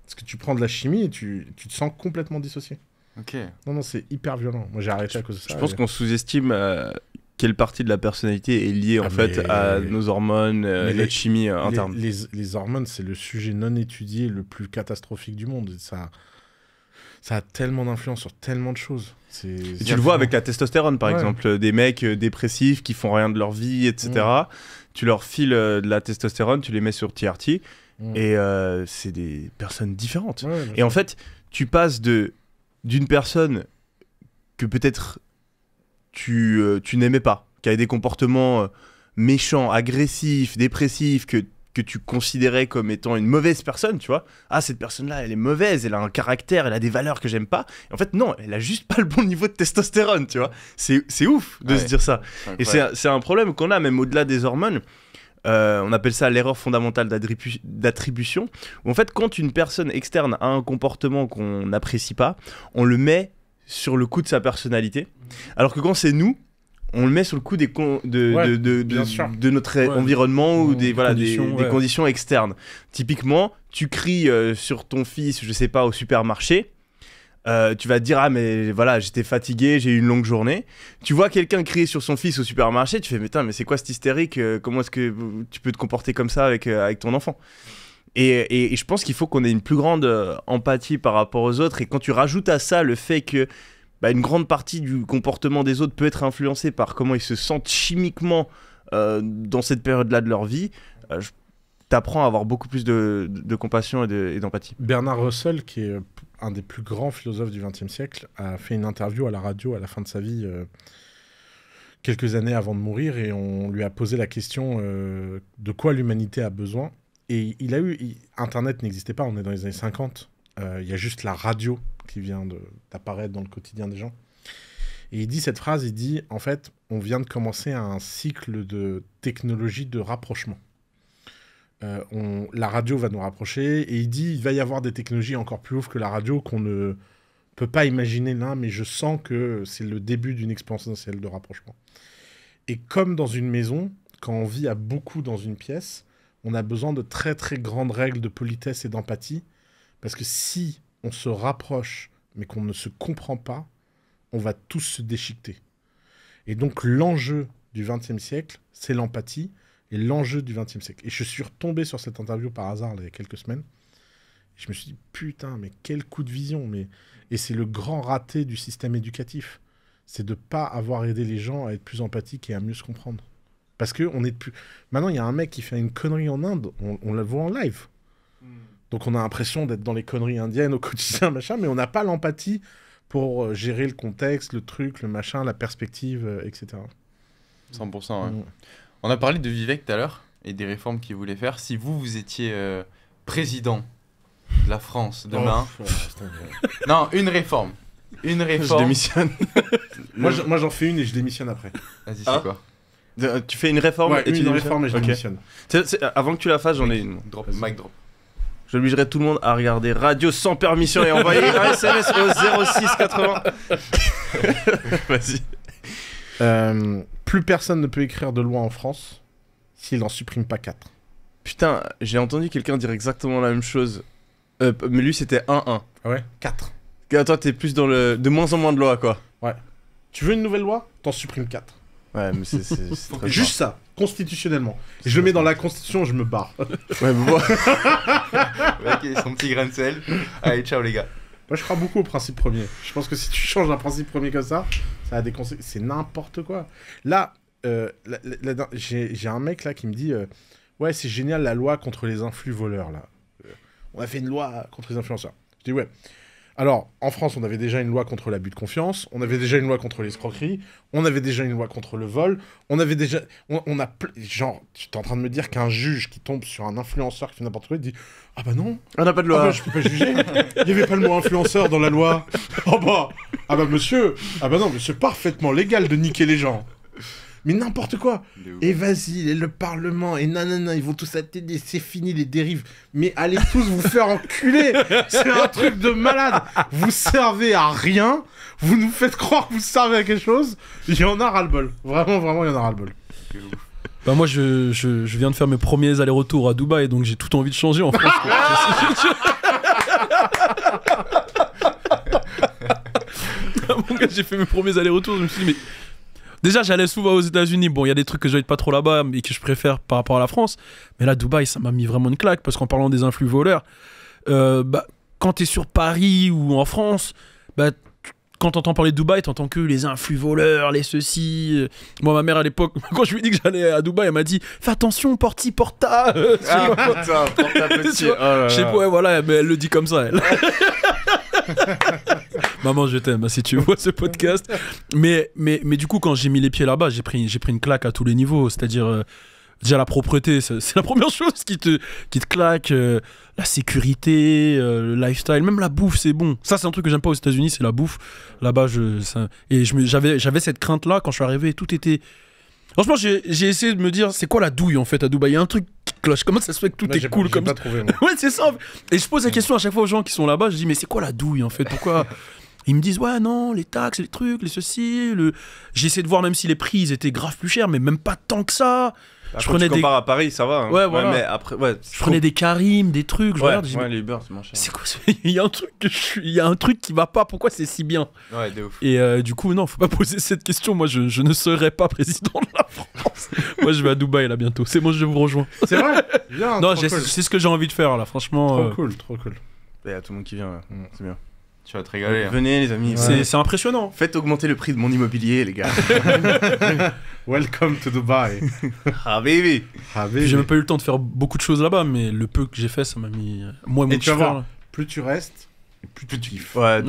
Parce que tu prends de la chimie et tu, te sens complètement dissocié. Ok. Non, non, c'est hyper violent. Moi, j'ai arrêté à cause de ça. Je pense qu'on sous-estime euh, quelle partie de la personnalité est liée ah, en fait à nos hormones, euh, notre chimie euh, interne. Les, hormones, c'est le sujet non étudié le plus catastrophique du monde. Ça, ça a tellement d'influence sur tellement de choses. tu le vois avec la testostérone, par exemple, euh, des mecs euh, dépressifs qui font rien de leur vie, etc. Tu leur files de la testostérone, tu les mets sur TRT, et c'est des personnes différentes. et en fait, tu passes de d'une personne que peut-être euh, tu, n'aimais pas, qui avait des comportements euh, méchants, agressifs, dépressifs, que, tu considérais comme étant une mauvaise personne, tu vois. Ah, cette personne-là, elle est mauvaise, elle a un caractère, elle a des valeurs que j'aime pas. en fait, non, elle a juste pas le bon niveau de testostérone, tu vois. C'est ouf de se dire ça. Et c'est un problème qu'on a, même au-delà des hormones. Euh, on appelle ça l'erreur fondamentale d'attribution, où en fait quand une personne externe a un comportement qu'on n'apprécie pas, on le met sur le coup de sa personnalité. Alors que quand c'est nous, on le met sur le coup des de, notre environnement ou, des, voilà, conditions, des, conditions externes. Typiquement, tu cries euh, sur ton fils, je sais pas, au supermarché. Euh, tu vas te dire ah mais voilà j'étais fatigué j'ai eu une longue journée tu vois quelqu'un crier sur son fils au supermarché tu fais mais mais c'est quoi cet hystérique euh, comment est-ce que tu peux te comporter comme ça avec, avec ton enfant et, je pense qu'il faut qu'on ait une plus grande euh, empathie par rapport aux autres. Et quand tu rajoutes à ça le fait que bah, une grande partie du comportement des autres peut être influencée par comment ils se sentent chimiquement euh, dans cette période-là de leur vie, tu euh, t'apprends à avoir beaucoup plus de, compassion et d'empathie. Bernard Russell, qui est un des plus grands philosophes du XXe siècle, a fait une interview à la radio à la fin de sa vie. quelques années avant de mourir et on lui a posé la question de quoi l'humanité a besoin. Et il a eu. Internet n'existait pas, on est dans les années 50. Euh, il y a juste la radio qui vient d'apparaître dans le quotidien des gens. Et il dit cette phrase il dit, en fait, on vient de commencer un cycle de technologie de rapprochement. Euh, on, la radio va nous rapprocher. Et il dit il va y avoir des technologies encore plus ouf que la radio qu'on ne peut pas imaginer là, mais je sens que c'est le début d'une exponentielle de rapprochement. Et comme dans une maison, quand on vit à beaucoup dans une pièce, on a besoin de très très grandes règles de politesse et d'empathie, parce que si on se rapproche mais qu'on ne se comprend pas, on va tous se déchiqueter. Et donc l'enjeu du XXe siècle, c'est l'empathie et l'enjeu du XXe siècle. Et je suis retombé sur cette interview par hasard il y a quelques semaines. je me suis dit, putain, mais quel coup de vision. Mais... Et c'est le grand raté du système éducatif. C'est de ne pas avoir aidé les gens à être plus empathiques et à mieux se comprendre. Parce que on est plus... maintenant, il y a un mec qui fait une connerie en Inde, on, la voit en live. Hmm. Donc on a l'impression d'être dans les conneries indiennes au quotidien, machin, mais on n'a pas l'empathie pour euh, gérer le contexte, le truc, le machin, la perspective, euh, etc. 100%. Mm. On a parlé de Vivek tout à l'heure et des réformes qu'il voulait faire. Si vous, vous étiez euh, président de la France demain. Oh, non, une réforme. Une réforme. Je démissionne. moi, j'en fais une et je démissionne après. Vas-y, hein c'est quoi euh, tu fais une réforme et une tu réforme avant que tu la fasses, j'en ai une. Drop, mic drop. J'obligerai tout le monde à regarder Radio sans permission et envoyer un SMS au 0680. Vas-y. Euh, plus personne ne peut écrire de loi en France s'il n'en supprime pas 4. Putain, j'ai entendu quelqu'un dire exactement la même chose. Euh, mais lui, c'était 1-1. Ah ouais 4. Toi, t'es plus dans le. De moins en moins de loi, quoi. Ouais. Tu veux une nouvelle loi T'en supprimes 4. Ouais, mais c'est, Juste ça, constitutionnellement. je le mets dans la constitution, je me barre. ouais, mais moi... ok, son petit grain de sel. Allez, ciao les gars. Moi, je crois beaucoup au principe premier. Je pense que si tu changes un principe premier comme ça, ça a des C'est n'importe quoi. Là, euh, j'ai, un mec là qui me dit euh, Ouais, c'est génial la loi contre les influx voleurs. là. Euh, on a fait une loi contre les influenceurs. Je dis Ouais, alors, en France, on avait déjà une loi contre l'abus de confiance, on avait déjà une loi contre l'escroquerie, on avait déjà une loi contre le vol, on avait déjà... On, a... Genre, tu es en train de me dire qu'un juge qui tombe sur un influenceur qui fait n'importe quoi, dit « Ah bah non ah, On n'a pas de loi ah bah, Je peux pas juger Il n'y avait pas le mot influenceur dans la loi Oh bah Ah bah monsieur Ah bah non, mais c'est parfaitement légal de niquer les gens !» Mais n'importe quoi. Et vas-y, le Parlement, et nanana, ils vont tous atteindre, c'est fini les dérives. Mais allez tous vous faire enculer. C'est un truc de malade. Vous servez à rien. Vous nous faites croire que vous servez à quelque chose. Il y en a ras-le-bol. Vraiment, vraiment, il y en a ras-le-bol. Bah moi je, viens de faire mes premiers allers-retours à Dubaï donc j'ai tout envie de changer en France. Mon j'ai fait mes premiers allers-retours je me suis dit mais Déjà, j'allais souvent aux États-Unis. Bon, il y a des trucs que j'aime pas trop là-bas et que je préfère par rapport à la France. Mais là, Dubaï, ça m'a mis vraiment une claque parce qu'en parlant des influx voleurs, euh, bah, quand tu es sur Paris ou en France, bah, quand t'entends parler de Dubaï, t'entends que les influx voleurs, les ceci. Euh. Moi, ma mère à l'époque, quand je lui ai dit que j'allais à Dubaï, elle m'a dit Fais attention, porti, porta. Ah, oh je sais pas, ouais, voilà, mais elle le dit comme ça, elle. Maman, je t'aime, si tu vois ce podcast. Mais, mais, mais du coup, quand j'ai mis les pieds là-bas, j'ai pris, pris une claque à tous les niveaux. C'est-à-dire, euh, déjà la propreté, c'est la première chose qui te, qui te claque. Euh, la sécurité, euh, le lifestyle, même la bouffe, c'est bon. Ça, c'est un truc que j'aime pas aux États-Unis, c'est la bouffe. Là-bas, je. Et j'avais cette crainte-là quand je suis arrivé, tout était Franchement, j'ai essayé de me dire, c'est quoi la douille en fait à Dubaï Il y a un truc qui cloche. Comment ça se fait que tout est cool comme ça Ouais, c'est ça. Et je pose la mm. question à chaque fois aux gens qui sont là-bas. Je dis, mais c'est quoi la douille en fait Pourquoi Ils me disent, ouais, non, les taxes, les trucs, les ceci. Le... J'ai essayé de voir même si les prix étaient grave plus chers, mais même pas tant que ça je prenais tu des. à Paris, ça va. Hein. Ouais, mais après, ouais, je prenais des Karim, des trucs. Je les Uber, c'est cher. quoi Il y a un truc que je... Il y a un truc qui va pas. Pourquoi c'est si bien Et euh, du coup, non, faut pas poser cette question. Moi, je, ne serai pas président de la France. Moi, je vais à Dubaï là bientôt. C'est moi, je vous rejoins. C'est vrai. Viens, non, cool. c'est ce que j'ai envie de faire là. Franchement. Trop euh, cool, trop cool. Il eh, y a tout le monde qui vient. Mm. C'est bien. Tu vas te régaler. Hein. Venez, les amis. C'est impressionnant. Faites augmenter le prix de mon immobilier, les gars. Welcome to Dubai. Habibi. Ah, ah, j'ai même pas eu le temps de faire beaucoup de choses là-bas, mais le peu que j'ai fait, ça m'a mis. Euh, moi, mon tu plus tu restes, plus, tu kiffes. Ouais,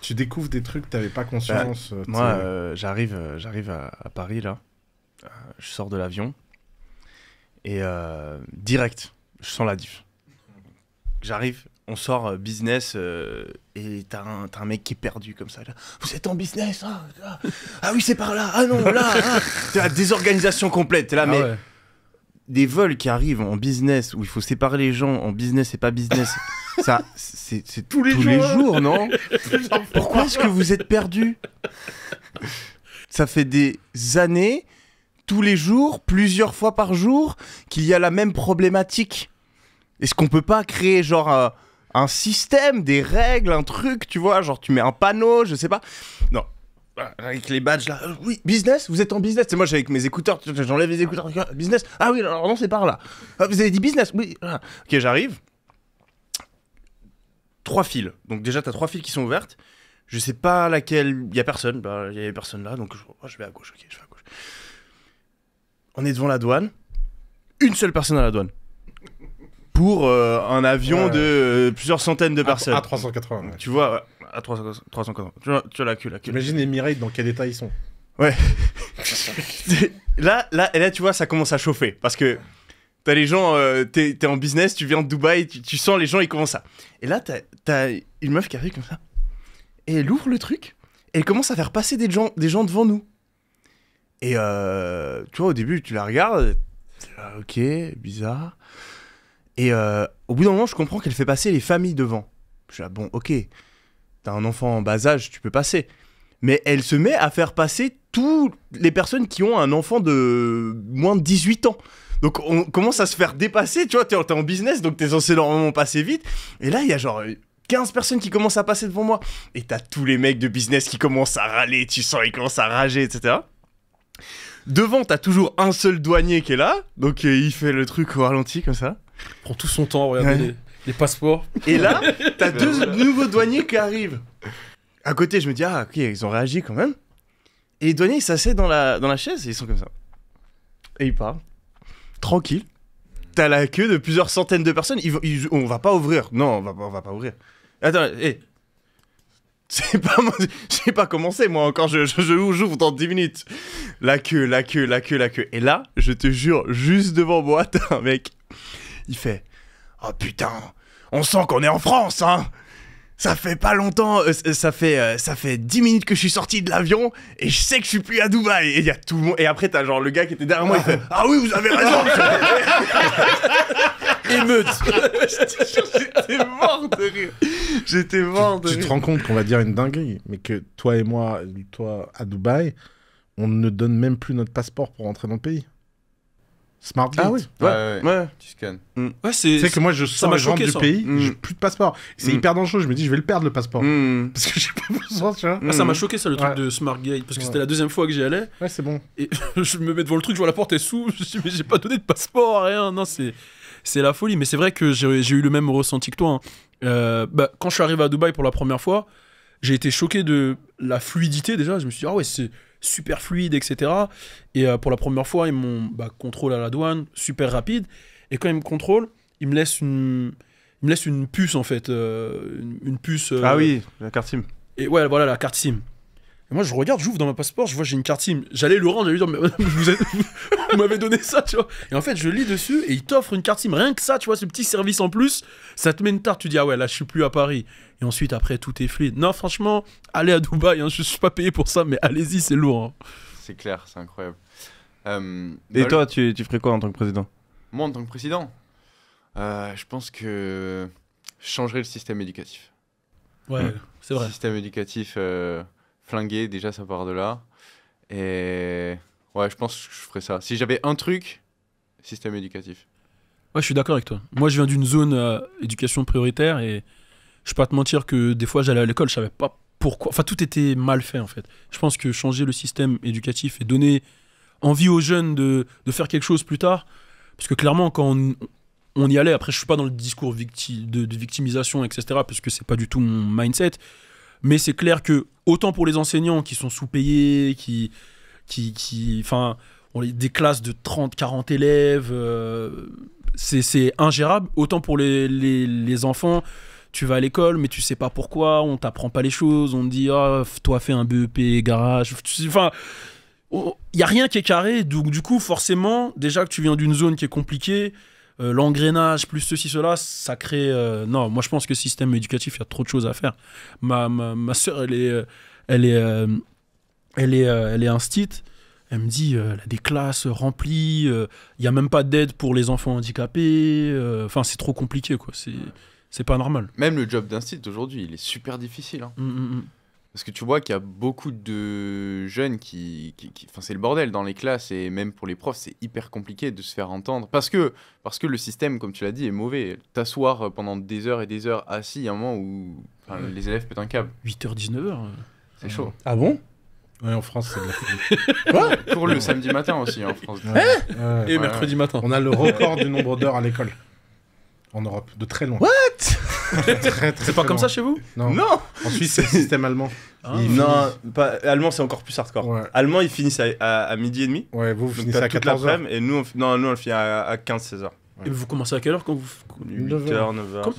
Tu découvres des trucs que t'avais pas conscience. Bah, euh, moi, euh, j'arrive j'arrive à, Paris, là. je sors de l'avion. Et direct, je sens la diff. J'arrive, on sort euh, business euh, et t'as un, mec qui est perdu comme ça. Vous êtes en business ah, ah, ah, oui, c'est par là Ah non, là ah. T'as la désorganisation complète. là, mais des vols qui arrivent en business où il faut séparer les gens en business et pas business, ça, c'est tous les, jours. non Pourquoi est-ce que vous êtes perdu Ça fait des années, tous les jours, plusieurs fois par jour, qu'il y a la même problématique. Est-ce qu'on peut pas créer genre. Euh, un système, des règles, un truc, tu vois, genre tu mets un panneau, je sais pas. Non. Avec les badges là, euh, oui, business, vous êtes en business. C'est moi, j'ai avec mes écouteurs, j'enlève les écouteurs, business. Ah oui, alors non, c'est par là. Ah, vous avez dit business, oui. Ok, j'arrive. Trois files, Donc déjà, t'as trois files qui sont ouvertes. Je sais pas laquelle. Il y a personne. Il bah, y avait personne là, donc oh, je vais à gauche. Ok, je vais à gauche. On est devant la douane. Une seule personne à la douane pour euh, un avion de euh, plusieurs centaines de personnes. À, 380. Tu vois, à 380. Tu vois, tu la queue, la queue. Imagine les Emirates dans quel état ils sont. Ouais. là, là, et là, tu vois, ça commence à chauffer parce que t'as les gens, euh, t'es es en business, tu viens de Dubaï, tu, sens les gens, ils commencent à. Et là, t'as as une meuf qui arrive comme ça et elle ouvre le truc et elle commence à faire passer des gens, des gens devant nous. Et tu vois, au début, tu la regardes, ok, bizarre. Et euh, au bout d'un moment, je comprends qu'elle fait passer les familles devant. Je suis bon, ok, t'as un enfant en bas âge, tu peux passer. Mais elle se met à faire passer toutes les personnes qui ont un enfant de moins de 18 ans. Donc on commence à se faire dépasser, tu vois, t'es en business, donc t'es censé normalement passer vite. Et là, il y a genre 15 personnes qui commencent à passer devant moi. Et t'as tous les mecs de business qui commencent à râler, tu sens, ils commencent à rager, etc. Devant, t'as toujours un seul douanier qui est là, donc euh, il fait le truc au ralenti comme ça prend tout son temps, regardez les, passeports. Et là, t'as deux nouveaux douaniers qui arrivent. À côté, je me dis, ah, ok, ils ont réagi quand même. Et les douaniers, ils s'assaient dans la, dans la chaise et ils sont comme ça. Et ils parlent. Tranquille. T'as la queue de plusieurs centaines de personnes. on va pas ouvrir. Non, on va, va pas ouvrir. Attends, hé. C'est pas j'ai pas commencé moi encore je, je, je j'ouvre dans 10 minutes. La queue, la queue, la queue, la queue. Et là, je te jure, juste devant moi, t'as un mec il fait Oh putain, on sent qu'on est en France, hein ça fait pas longtemps, euh, ça fait euh, ça fait 10 minutes que je suis sorti de l'avion et je sais que je suis plus à Dubaï. Et il y a tout Et après t'as genre le gars qui était derrière moi, il fait ah oui vous avez raison. Émeute. J'étais mort de rire. J'étais mort de tu, Tu te rends compte qu'on va dire une dinguerie, mais que toi et moi, toi à Dubaï, on ne donne même plus notre passeport pour rentrer dans le pays. Smart Ah Ouais. Ouais. Tu scannes. Mm. c'est. Tu que moi, je sors choqué, du pays, mm. j'ai plus de passeport. C'est mm. hyper dangereux. Je me dis, je vais le perdre le passeport. Parce que j'ai pas besoin, tu vois. Ah, ça m'a choqué, ça, le truc de Smart Gate. Parce que c'était la deuxième fois que j'y allais. Ouais, c'est bon. Et je me mets devant le truc, je vois la porte, est sous. Je me dis, mais j'ai pas donné de passeport, rien. Non, c'est. C'est la folie. Mais c'est vrai que j'ai eu le même ressenti que toi. Hein. Euh, bah, quand je suis arrivé à Dubaï pour la première fois, j'ai été choqué de la fluidité déjà. Je me suis dit, ah ouais, c'est super fluide, etc. Et euh, pour la première fois, ils m'ont Contrôlé bah, contrôle à la douane, super rapide. Et quand ils me contrôlent, ils me laissent une, une puce en fait, euh, une, puce. Euh, ah oui, la carte SIM. Et ouais, voilà la carte SIM moi, je regarde, j'ouvre dans mon passeport, je vois, j'ai une carte SIM. J'allais le rendre, j'allais lui dire, mais vous, m'avez donné ça, tu vois. Et en fait, je lis dessus et il t'offre une carte SIM. Rien que ça, tu vois, ce petit service en plus, ça te met une tarte. Tu dis, ah ouais, là, je suis plus à Paris. Et ensuite, après, tout est fluide. Non, franchement, allez à Dubaï, je hein, je suis pas payé pour ça, mais allez-y, c'est lourd. Hein. C'est clair, c'est incroyable. Euh, et toi, tu, ferais quoi en tant que président Moi, en tant que président, euh, je pense que je changerais le système éducatif. Ouais, mmh. c'est vrai. Le système éducatif. Euh, déjà ça part de là. Et ouais, je pense que je ferais ça. Si j'avais un truc, système éducatif. Ouais, je suis d'accord avec toi. Moi, je viens d'une zone euh, éducation prioritaire et je peux pas te mentir que des fois j'allais à l'école, je savais pas pourquoi. Enfin, tout était mal fait en fait. Je pense que changer le système éducatif et donner envie aux jeunes de, de faire quelque chose plus tard, parce que clairement, quand on, y allait, après, je suis pas dans le discours victi de, de, victimisation, etc., parce que c'est pas du tout mon mindset, mais c'est clair que, autant pour les enseignants qui sont sous-payés, qui. qui, qui enfin, on des classes de 30, 40 élèves, euh, c'est ingérable. Autant pour les, les, enfants tu vas à l'école, mais tu sais pas pourquoi, on t'apprend pas les choses, on te dit, ah, toi, fais un BEP, garage. Enfin, il n'y a rien qui est carré. Donc, du coup, forcément, déjà que tu viens d'une zone qui est compliquée, euh, l'engrenage, plus ceci, cela, ça crée. Euh, non, moi je pense que système éducatif, il y a trop de choses à faire. Ma, ma, soeur, elle est. Euh, elle est, elle est, elle est instite. Elle me dit, elle a des classes remplies, il n'y a même pas d'aide pour les enfants handicapés. Enfin, c'est trop compliqué, quoi. C'est pas normal. Même le job d'institut aujourd'hui, il est super difficile. Hein. Hum, hum, hum. Parce que tu vois qu'il y a beaucoup de jeunes qui. Enfin, c'est le bordel dans les classes et même pour les profs, c'est hyper compliqué de se faire entendre. Parce que, parce que le système, comme tu l'as dit, est mauvais. T'asseoir euh, pendant des heures et des heures assis, il un moment où les élèves pètent un câble. 8h, euh. 19h C'est chaud. Ah bon Ouais, en France, c'est de la Pour le samedi matin aussi, en France. et mercredi matin. On a le record du nombre d'heures à l'école. En Europe, de très loin. What C'est pas comme ça chez vous non en Suisse, c'est le système allemand. Ah. non, pas, allemand, c'est encore plus hardcore. Allemand, ils finissent à, à, midi et demi. Ouais, vous, finissez à 14 h Et nous, on, non, on finit à, 15-16 h Et vous commencez à quelle heure quand vous 8h, 9h.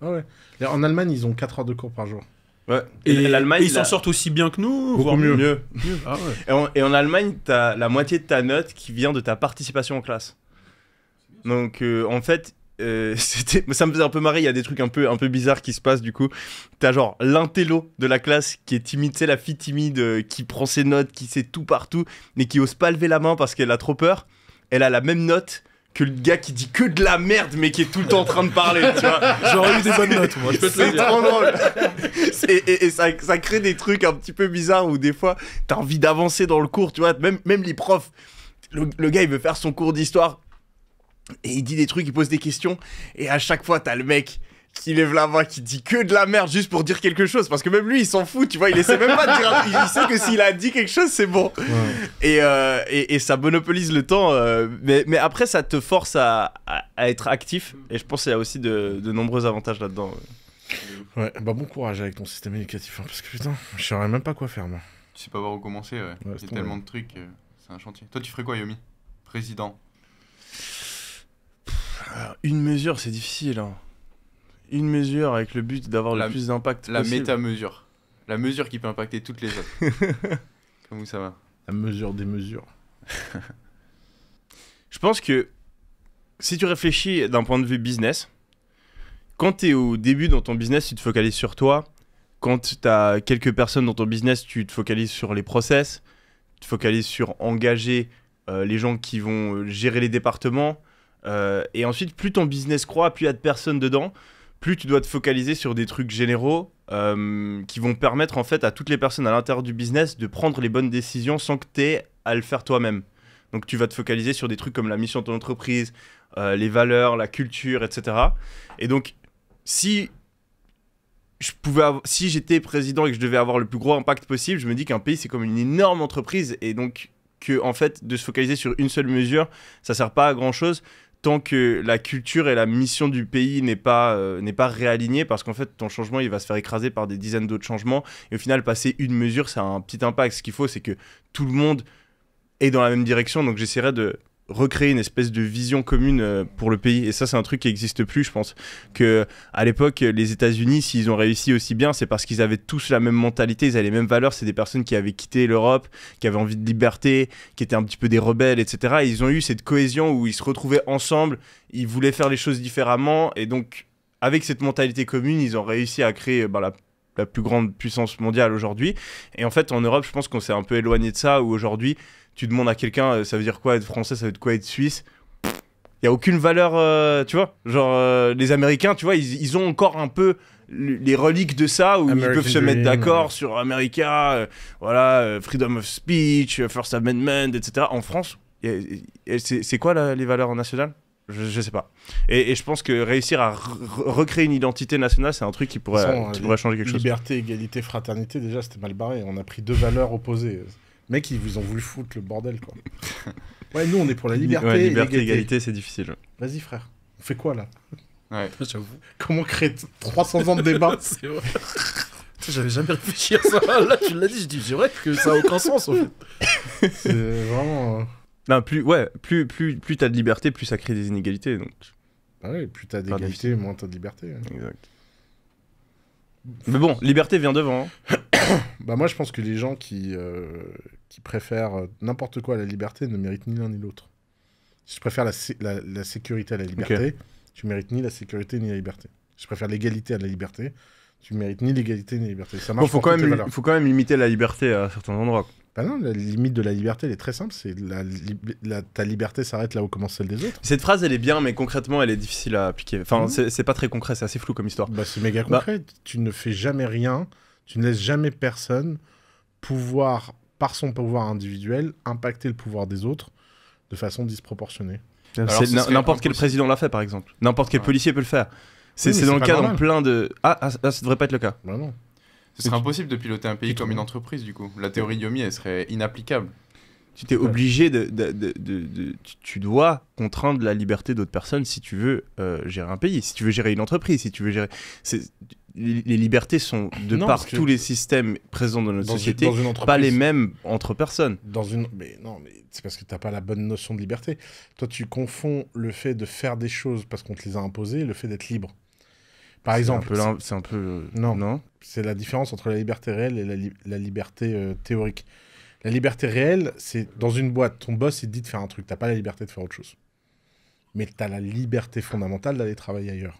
Ah ouais. En Allemagne, ils ont 4 heures de cours par jour. Ouais. Et, l'Allemagne, ils s'en sortent aussi bien que nous, voire mieux. Ah et, en, en, Allemagne, t'as la moitié de ta note qui vient de ta participation en classe. Donc euh, en fait, euh, c'était ça me faisait un peu marrer il y a des trucs un peu un peu bizarres qui se passent du coup t'as genre l'intello de la classe qui est timide c'est la fille timide euh, qui prend ses notes qui sait tout partout mais qui ose pas lever la main parce qu'elle a trop peur elle a la même note que le gars qui dit que de la merde mais qui est tout le temps en train de parler tu vois j'aurais eu des bonnes notes moi et, ça, ça, crée des trucs un petit peu bizarres où des fois t'as envie d'avancer dans le cours tu vois même même les profs le, le gars il veut faire son cours d'histoire et il dit des trucs, il pose des questions. Et à chaque fois, t'as le mec qui lève la main, qui dit que de la merde juste pour dire quelque chose. Parce que même lui, il s'en fout, tu vois. Il essaie même pas de dire Il sait que s'il a dit quelque chose, c'est bon. Euh, et, ça monopolise le temps. Euh, mais, après, ça te force à, être actif. Et je pense qu'il y a aussi de, nombreux avantages là-dedans. Ouais. bah bon courage avec ton système éducatif. Hein, parce que putain, je saurais même pas quoi faire, moi. Tu sais pas voir où commencer, c'est Il y a tellement de trucs. Euh, c'est un chantier. Toi, tu ferais quoi, Yomi Président une mesure, c'est difficile. Hein. Une mesure avec le but d'avoir le plus d'impact La méta-mesure. La mesure qui peut impacter toutes les autres. Comment ça va La mesure des mesures. Je pense que si tu réfléchis d'un point de vue business, quand tu es au début dans ton business, tu te focalises sur toi. Quand tu as quelques personnes dans ton business, tu te focalises sur les process, tu te focalises sur engager euh, les gens qui vont euh, gérer les départements, euh, et ensuite, plus ton business croît, plus il y a de personnes dedans, plus tu dois te focaliser sur des trucs généraux euh, qui vont permettre en fait à toutes les personnes à l'intérieur du business de prendre les bonnes décisions sans que tu aies à le faire toi-même. Donc tu vas te focaliser sur des trucs comme la mission de ton entreprise, euh, les valeurs, la culture, etc. Et donc si je pouvais si j'étais président et que je devais avoir le plus gros impact possible, je me dis qu'un pays c'est comme une énorme entreprise et donc que en fait de se focaliser sur une seule mesure, ça sert pas à grand chose tant que la culture et la mission du pays n'est pas, euh, n'est pas réalignée, parce qu'en fait, ton changement, il va se faire écraser par des dizaines d'autres changements. Et au final, passer une mesure, ça a un petit impact. Ce qu'il faut, c'est que tout le monde est dans la même direction. Donc j'essaierai de recréer une espèce de vision commune euh, pour le pays. Et ça, c'est un truc qui n'existe plus, je pense. Que à l'époque, les États-Unis, s'ils ont réussi aussi bien, c'est parce qu'ils avaient tous la même mentalité, ils avaient les mêmes valeurs. C'est des personnes qui avaient quitté l'Europe, qui avaient envie de liberté, qui étaient un petit peu des rebelles, etc. ils ont eu cette cohésion où ils se retrouvaient ensemble, ils voulaient faire les choses différemment. Et donc, avec cette mentalité commune, ils ont réussi à créer bah, la la plus grande puissance mondiale aujourd'hui. Et en fait, en Europe, je pense qu'on s'est un peu éloigné de ça, où aujourd'hui, tu demandes à quelqu'un, euh, ça veut dire quoi être français, ça veut dire quoi être suisse il n'y a aucune valeur, euh, tu vois. Genre, euh, les Américains, tu vois, ils, ont encore un peu les reliques de ça, où ils peuvent se mettre d'accord sur America, voilà, freedom of speech, First Amendment, etc. En France, c'est quoi les valeurs nationales je, sais pas. Et, je pense que réussir à recréer une identité nationale, c'est un truc qui pourrait, qui pourrait changer quelque chose. Liberté, égalité, fraternité, déjà, c'était mal barré. On a pris deux valeurs opposées. Mec, ils vous ont voulu foutre le bordel, quoi. Ouais, nous, on est pour la liberté. liberté, et égalité, c'est difficile. Vas-y, frère. On fait quoi, là Ouais. Comment créer 300 ans de débat C'est vrai. J'avais jamais réfléchi à ça. Là, tu l'as dit, je dis, c'est vrai que ça a aucun sens, fait. C'est vraiment. Euh, plus, ouais, plus, plus, plus t'as de liberté, plus ça crée des inégalités. Donc. Ah ouais, plus t'as d'égalité, moins t'as de liberté. Exact. Mais bon, liberté vient devant. Hein. Bah moi, je pense que les gens qui, euh, qui préfèrent euh, n'importe quoi à la liberté ne méritent ni l'un ni l'autre. Si je préfère la, sécurité à la liberté, tu mérites ni la sécurité ni la liberté. Si je préfère l'égalité à la liberté, tu mérites ni l'égalité ni la liberté. Ça faut quand, même, faut quand même limiter la liberté à certains endroits. Bah non, la limite de la liberté, elle est très simple. C'est la, ta liberté s'arrête là où commence celle des autres. Cette phrase, elle est bien, mais concrètement, elle est difficile à appliquer. Enfin, mmh. c'est pas très concret, c'est assez flou comme histoire. Bah, c'est méga bah concret. Tu ne fais jamais rien, tu ne laisses jamais personne pouvoir, par son pouvoir individuel, impacter le pouvoir des autres de façon disproportionnée. N'importe quel président l'a fait, par exemple. N'importe quel policier peut le faire. C'est dans le cadre plein de. Ah, ah ça ne devrait pas être le cas. Bah non. Ce serait impossible de piloter un pays comme une entreprise, du coup. La théorie Yomi, elle serait inapplicable. Tu t'es obligé de, de, de, Tu dois contraindre la liberté d'autres personnes si tu veux euh, gérer un pays, si tu veux gérer une entreprise, si tu veux gérer. Les libertés sont, de par tous les systèmes présents dans notre société, pas les mêmes entre personnes. Dans une... Mais non, mais c'est parce que tu n'as pas la bonne notion de liberté. Toi, tu confonds le fait de faire des choses parce qu'on te les a imposées et le fait d'être libre. Par exemple. C'est un peu. Un peu... Non. non c'est la différence entre la liberté réelle et la, liberté euh, théorique. La liberté réelle, c'est dans une boîte, ton boss, il te dit de faire un truc. T'as pas la liberté de faire autre chose. Mais tu as la liberté fondamentale d'aller travailler ailleurs.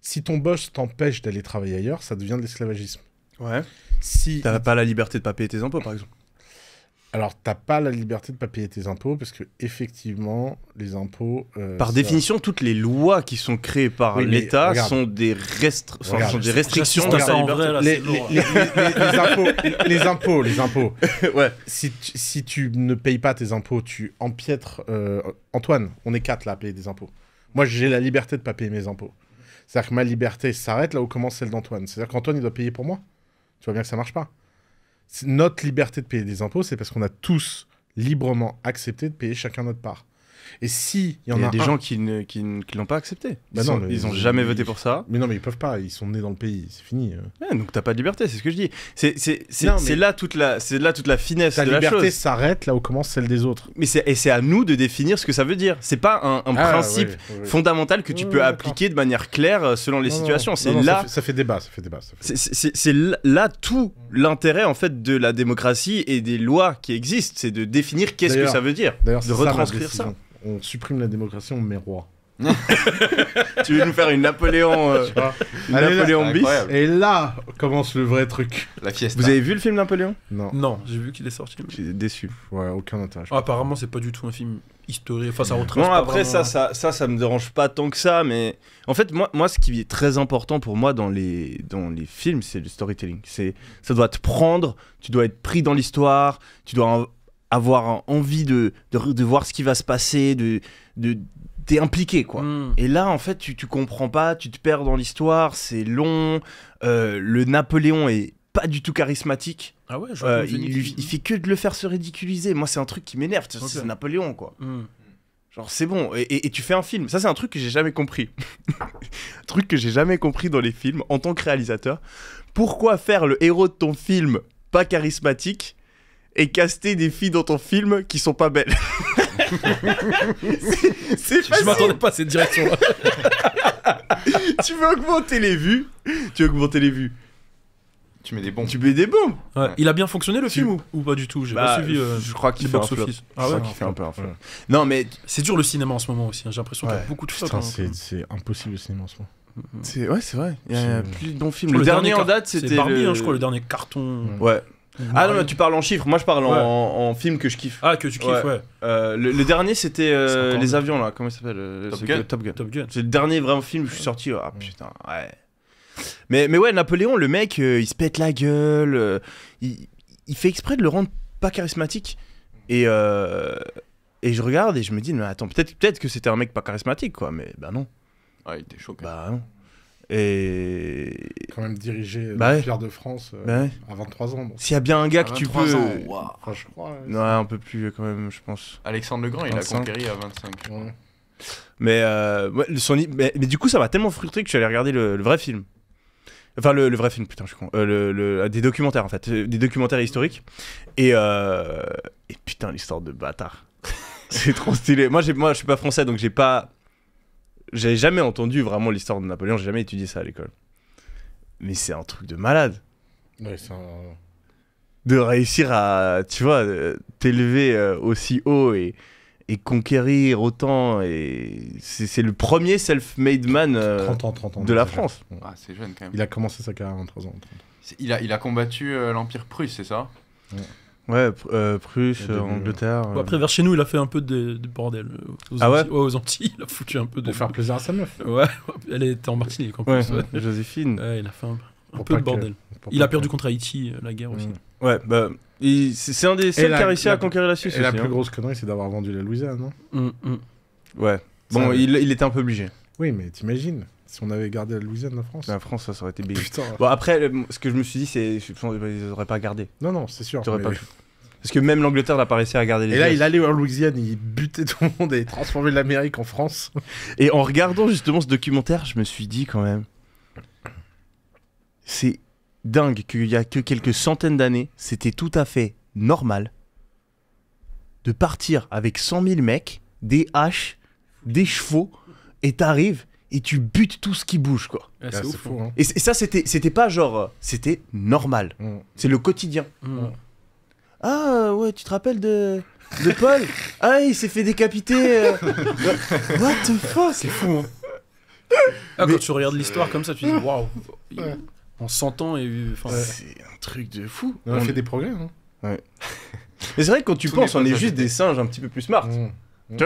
Si ton boss t'empêche d'aller travailler ailleurs, ça devient de l'esclavagisme. Ouais. Si. T'as pas la liberté de pas payer tes impôts, par exemple. Alors, t'as pas la liberté de pas payer tes impôts parce que effectivement, les impôts. Euh, par définition, toutes les lois qui sont créées par l'État sont des, restre... des restrictions les, impôts, les, impôts, ouais. Si tu, ne payes pas tes impôts, tu empiètres. Euh, Antoine, on est quatre là à payer des impôts. Moi, j'ai la liberté de pas payer mes impôts. C'est-à-dire que ma liberté s'arrête là où commence celle d'Antoine. C'est-à-dire qu'Antoine, il doit payer pour moi. Tu vois bien que ça marche pas notre liberté de payer des impôts, c'est parce qu'on a tous librement accepté de payer chacun notre part. Et si il y en a, des gens qui ne qui l'ont pas accepté. Bah ils n'ont jamais voté pour ça. Mais non, mais ils peuvent pas. Ils sont nés dans le pays. C'est fini. Euh. donc t'as pas de liberté. C'est ce que je dis. C'est là toute la c'est là toute la finesse de la liberté s'arrête là où commence celle des autres. Mais c'est et c'est à nous de définir ce que ça veut dire. C'est pas un, ah, principe fondamental que tu peux appliquer de manière claire euh, selon les situations. C'est là. Ça fait, débat. Ça fait C'est là tout l'intérêt en fait de la démocratie et des lois qui existent, c'est de définir qu'est-ce que ça veut dire, de retranscrire ça on supprime la démocratie, on met roi. tu veux nous faire une Napoléon, euh, bis Et là commence le vrai truc. La fiesta. Vous avez vu le film Napoléon Non. Non, j'ai vu qu'il est sorti. mais- J'ai déçu. Ouais, aucun intérêt. Ah, apparemment, c'est pas du tout un film historique. Enfin, ça retrace. Non, après, ça, hein. ça, ça, ça me dérange pas tant que ça, mais en fait, moi, moi ce qui est très important pour moi dans les, dans les films, c'est le storytelling. C'est, ça doit te prendre, tu dois être pris dans l'histoire, tu dois avoir envie de, de, voir ce qui va se passer, de, de t'es impliqué quoi. Hmm. Et là en fait tu, tu comprends pas, tu te perds dans l'histoire, c'est long. Euh, le Napoléon est pas du tout charismatique. Ah ouais, euh, il, fait que de le faire se ridiculiser. Moi c'est un truc qui m'énerve, c'est Napoléon quoi. Hmm. Genre c'est bon et, tu fais un film. Ça c'est un truc que j'ai jamais compris. truc que j'ai jamais compris dans les films en tant que réalisateur. Pourquoi faire le héros de ton film pas charismatique et caster des filles dans ton film qui sont pas belles. c'est Je m'attendais pas à cette direction. tu veux augmenter les vues Tu veux augmenter les vues tu mets des bombes. Tu mets des bombes. Ouais. Il a bien fonctionné le film ou, pas du tout J'ai bah, pas suivi. Euh, je crois qu'il fait, un Ah ouais, fait un peu Non mais c'est dur le cinéma en ce moment aussi. Hein. J'ai l'impression qu'il y a beaucoup de choses. Hein, c'est impossible le cinéma en ce moment. Ouais, c'est vrai. Il y a plus de bons films. Le, dernier, en date, c'était Barbie, hein, je crois, le dernier carton. Ouais. Ah non, mais tu parles en chiffres, moi je parle en, film que je kiffe. Ah, que tu kiffes, ouais. Euh, le, dernier c'était euh, Les avions là, comment il s'appelle euh, Top Gun. C'est le dernier vraiment film où je suis sorti. Ah mm. putain, ouais. Mais, mais ouais, Napoléon, le mec, il se pète la gueule. il, fait exprès de le rendre pas charismatique. Et, et je regarde et je me dis, mais attends, peut-être peut que c'était un mec pas charismatique, quoi. Mais bah non, Ah, il était choqué. bah non. Et... Quand même dirigé bah ouais. de France euh, bah à 23 ans. S'il y a bien un gars que tu peux. Euh, je crois, ouais, un peu plus quand même, je pense. Alexandre Legrand, Grand il a conquéri à 25. Mais, euh, son... mais, du coup, ça m'a tellement frustré que je suis allé regarder le, vrai film. Enfin, le, vrai film, putain, je suis con. Euh, le, des documentaires, en fait. Des documentaires historiques. Et, et putain, l'histoire de bâtard. c'est trop stylé. Moi, moi je suis pas français, donc j'ai pas j'avais jamais entendu vraiment l'histoire de Napoléon, j'ai jamais étudié ça à l'école. Mais c'est un truc de malade. De réussir à, tu vois, euh, t'élever euh, aussi haut et, et conquérir autant. Et c'est, le premier self-made man euh, de la France. Ah, c'est jeune quand même. Il a commencé sa carrière en 3 ans. Il, a, il a combattu l'Empire prusse, c'est ça ouais. Ouais, euh, Prusse, euh, Angleterre. Euh. après, vers chez nous, il a fait un peu de, bordel. Euh, aux ah ouais Aux Antilles, il a foutu un peu de. Pour faire plaisir à sa meuf. Ouais, elle était en Martinique en ouais, Ouais. Joséphine. Ouais, il a fait un, peu de bordel. Il a perdu contre Haïti, la guerre aussi. Hmm. Ouais, bah. C'est un des seuls qui à conquérir la Suisse. Et la plus hein. grosse connerie, c'est d'avoir vendu la Louisiane, non hmm, hmm. Ouais. Bon, il, il était un peu obligé. Oui, mais t'imagines si on avait gardé la Louisiane, la France. La France, ça, aurait été bête Putain. Bon, après, ce que je me suis dit, c'est. Ils n'auraient pas gardé. Non, non, c'est sûr. Pas... Parce que même l'Angleterre n'a pas à regarder les Et là, il allait en Louisiane, il butait tout le monde et transformait l'Amérique en France. Et en regardant justement ce documentaire, je me suis dit quand même, c'est dingue qu'il y a que quelques centaines d'années, c'était tout à fait normal de partir avec 100 000 mecs, des haches, des chevaux, et t'arrives et tu butes tout ce qui bouge, quoi. Ah, ah, c'est fou. Hein. Hein. Et, ça, c'était pas genre. Euh, c'était normal. Mm. C'est le quotidien. Mm. Ah ouais, tu te rappelles de. Paul Ah, il s'est fait décapiter. Euh. What the fuck C'est fou, hein. Ah, quand tu regardes l'histoire comme ça, tu dis waouh. En 100 ans, C'est un truc de fou. On fait des progrès, hein. Mais c'est vrai que quand tu penses, on est juste des singes un petit peu plus smart. Mmh. Mm.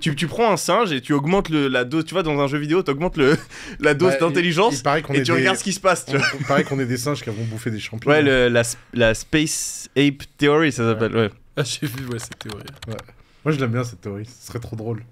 Tu, tu, prends un singe et tu augmentes le, la dose, tu vois, dans un jeu vidéo, tu augmentes le, la dose bah, d'intelligence et tu regardes ce qui se passe. Tu vois. Il paraît qu'on est des singes qui vont bouffé des champignons. Ouais, le, la, Space Ape Theory, ça s'appelle, ouais. Ah, j'ai vu, ouais, cette théorie. Ouais. Moi, je l'aime bien, cette théorie. Ce serait trop drôle.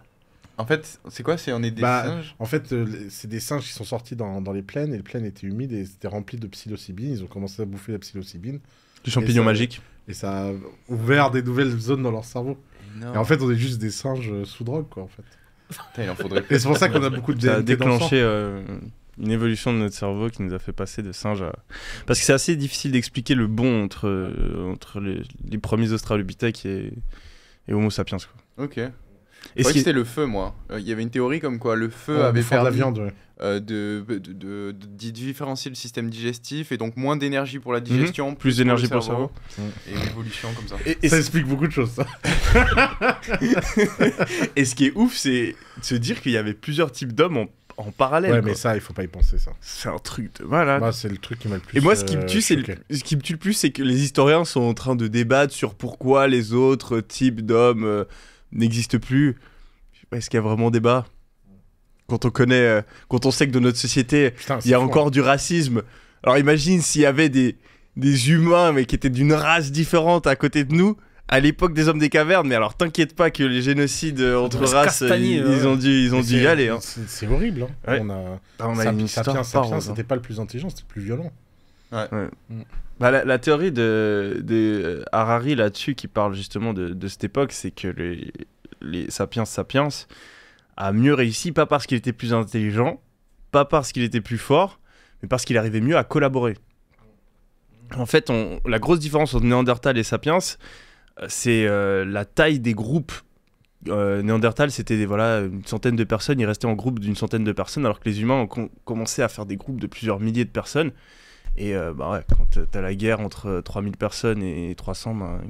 En fait, c'est quoi C'est on est des bah, singes En fait, euh, c'est des singes qui sont sortis dans, dans les plaines et les plaines étaient humides et c'était rempli de psilocybine. Ils ont commencé à bouffer la psilocybine. Du champignon magique. Et ça a ouvert des nouvelles zones dans leur cerveau. Et en fait, on est juste des singes sous drogue, quoi, en fait. il en faudrait Et c'est pour ça qu'on a beaucoup de Ça a déclenché euh, une évolution de notre cerveau qui nous a fait passer de singes à. Parce que c'est assez difficile d'expliquer le bon entre, euh, entre les, premiers Australopithèques et, et Homo sapiens. Quoi. Ok. Et c'était le feu, moi. Euh, il y avait une théorie comme quoi le feu avait perdu. la viande, euh, de, de, différencier le système digestif et donc moins d'énergie pour la mhm. digestion, plus, d'énergie pour le cerveau. Et l'évolution comme ça. Et, ça explique beaucoup de choses, et ce qui est ouf, c'est de se dire qu'il y avait plusieurs types d'hommes en parallèle. Ouais, mais ça, il faut pas y penser, ça. C'est un truc de malade. c'est le truc qui m'a le plus. Et moi, ce qui me euh, tue, c'est le... ce qui tue le plus, c'est que les historiens sont en train de débattre sur pourquoi les autres types d'hommes euh, n'existent plus. Est-ce qu'il y a vraiment débat quand on connaît, euh, quand on sait que dans notre société, il y a encore hein. du racisme. Alors imagine s'il y avait des, des humains, mais qui étaient d'une race différente à côté de nous, à l'époque des hommes des cavernes. Mais alors t'inquiète pas que les génocides euh, entre races, euh, ils, ont dû, ils ont dû y aller. Hein. C'est horrible. Hein. On a, on Sapiens, c'était pas le plus intelligent, c'était le plus violent. Mm. Bah, la, théorie de, de Harari là-dessus, qui parle justement de, de cette époque, c'est que les, les Sapiens Sapiens, a mieux réussi, pas parce qu'il était plus intelligent, pas parce qu'il était plus fort, mais parce qu'il arrivait mieux à collaborer. En fait, on, la grosse différence entre Néandertal et Sapiens, euh, c'est euh, la taille des groupes. Euh, Néandertal, c'était voilà, une centaine de personnes, ils restaient en groupe d'une centaine de personnes, alors que les humains ont commencé à faire des groupes de plusieurs milliers de personnes. Et quand bah ouais, quand t'as la guerre entre 3000 personnes et 300, ben,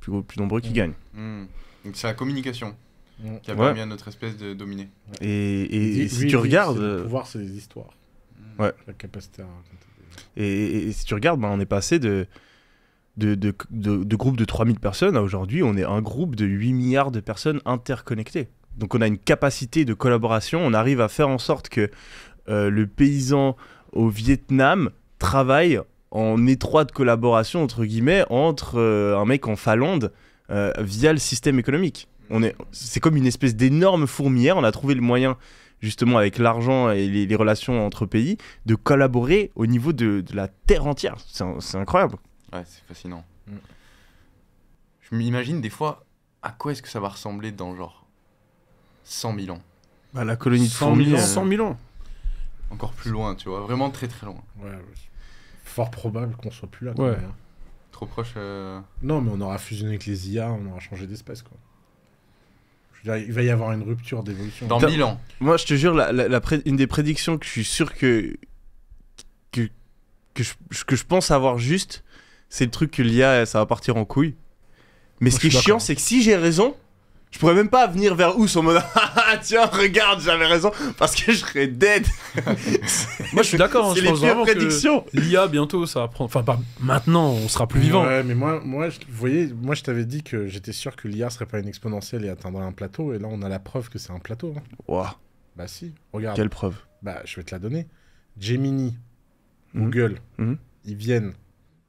plus, plus nombreux qui mmh. gagnent. Mmh. Donc c'est la communication. Mm. qui a permis à notre espèce de dominer. Et, si tu regardes. Le euh, pouvoir, c'est des histoires. Mm. Ouais. La capacité Et, si tu regardes, ben, on est passé de. De, de, de, de 3000 personnes à aujourd'hui, on est un groupe de 8 milliards de personnes interconnectées. Donc on a une capacité de collaboration, on arrive à faire en sorte que euh, le paysan au Vietnam travaille en étroite collaboration, entre guillemets, entre euh, un mec en Finlande via le système économique est, c'est comme une espèce d'énorme fourmilière. On a trouvé le moyen, justement, avec l'argent et les, relations entre pays, de collaborer au niveau de, la terre entière. C'est, incroyable. Ouais, c'est fascinant. Mm. Je m'imagine des fois à quoi est-ce que ça va ressembler dans genre 100 000 ans. Bah, la colonie de 100 000 ans. Euh, ans. Encore plus loin, tu vois, vraiment très très loin. Ouais, fort probable qu'on soit plus là. Quand hein. Trop proche. Euh, non, mais on aura fusionné avec les IA, on aura changé d'espèce, quoi il va y avoir une rupture d'évolution. Dans 1000 ans. Moi, je te jure, la, une des prédictions que je suis sûr que. que, que, je, pense avoir juste, c'est le truc que l'IA, ça va partir en couille. Mais ce qui est chiant, c'est que si j'ai raison, je pourrais même pas venir vers Ous en mode ah, ah, ah, tiens, regarde, j'avais raison, parce que je serais dead. Moi, je suis d'accord. en hein, les pires prédictions. l'IA bientôt, ça va prendre. Enfin, maintenant, on sera plus vivant. Ouais, mais moi, moi, je, vous voyez, moi, je t'avais dit que j'étais sûr que l'IA serait pas une exponentielle et atteindrait un plateau, et là, on a la preuve que c'est un plateau. Hein. Bah si, regarde. Quelle preuve Bah, je vais te la donner. Gemini, mhm. Google, mhm. ils viennent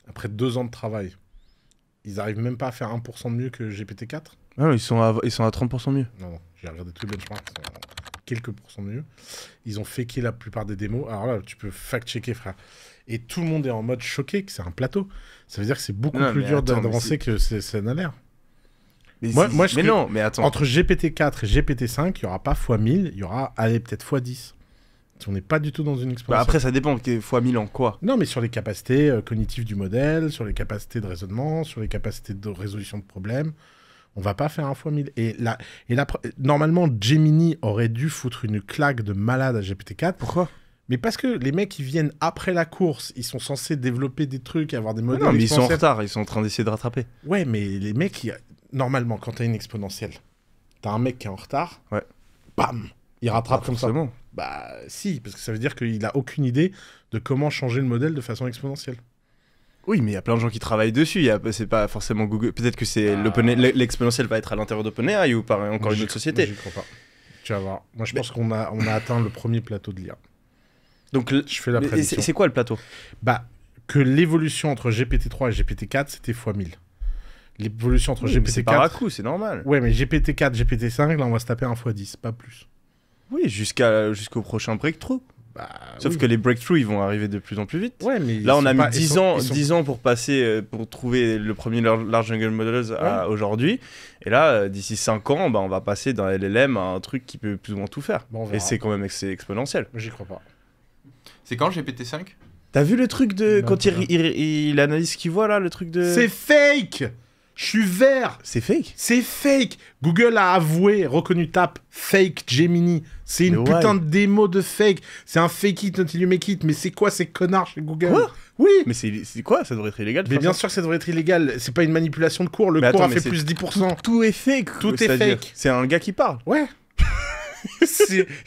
après deux ans de travail. Ils arrivent même pas à faire 1% de mieux que GPT-4. Ah ils, sont à, ils sont à 30% mieux. Non, non. j'ai regardé tous les benchmarks, ils sont à quelques pourcents mieux. Ils ont fakeé la plupart des démos. Alors là, tu peux fact-checker, frère. Et tout le monde est en mode choqué que c'est un plateau. Ça veut dire que c'est beaucoup plus dur d'avancer que ça n'a l'air. Mais, moi, moi, mais non, mais attends. Entre GPT-4 et GPT-5, il n'y aura pas x1000, il y aura, allez, peut-être x10. On n'est pas du tout dans une bah, expérience. après, ça dépend, x1000 en quoi Non, mais sur les capacités euh, cognitives du modèle, sur les capacités de raisonnement, sur les capacités de résolution de problèmes. On va pas faire un fois 1000. Et, là et la, normalement, Gemini aurait dû foutre une claque de malade à GPT-4. Pourquoi mais parce que les mecs ils viennent après la course, ils sont censés développer des trucs, avoir des modèles. Non, mais ils sont en retard, ils sont en train d'essayer de rattraper. Ouais, mais les mecs, normalement, quand t'as une exponentielle, t'as un mec qui est en retard, ouais. bam, il rattrape bah, comme Bah si, parce que ça veut dire qu'il a aucune idée de comment changer le modèle de façon exponentielle. Oui, mais il y a plein de gens qui travaillent dessus. C'est pas forcément Google. Peut-être que c'est euh, va être à l'intérieur d'OpenAI ou par encore une autre société. Je crois pas. Tu vas voir. Moi, je pense qu'on a, on a atteint le premier plateau de l'IA. Donc, je fais la prédiction. C'est quoi le plateau Bah, que l'évolution entre GPT-3 et GPT-4, c'était x 1000. L'évolution entre GPT-4. C'est par à coup, c'est normal. Ouais, mais GPT-4, GPT-5, là, on va se taper un x 10, pas plus. Oui, jusqu'à jusqu'au prochain breakthrough. Bah, Sauf que les breakthroughs, ils vont arriver de plus en plus vite. mais Là, on a mis 10, ans, ans pour passer, euh, pour trouver le premier Large Jungle Models à aujourd'hui. Et là, euh, d'ici 5 ans, bah, on va passer d'un LLM à un truc qui peut plus ou moins tout faire. Et c'est quand même exponentiel. J'y crois pas. C'est quand GPT-5 T'as vu le truc de. quand il, il, analyse ce qu'il voit là, le truc de. C'est fake je suis vert. C'est fake. C'est fake. Google a avoué, reconnu tape, fake Gemini. C'est une putain de démo de fake. C'est un fake it until you make it. Mais c'est quoi ces connards chez Google quoi Oui. Mais c'est quoi Ça devrait être illégal. mais bien sûr que ça devrait être illégal. C'est pas une manipulation de cours. Le cours a fait plus 10%. Tout, est fake. Tout est fake. C'est un gars qui parle. Ouais.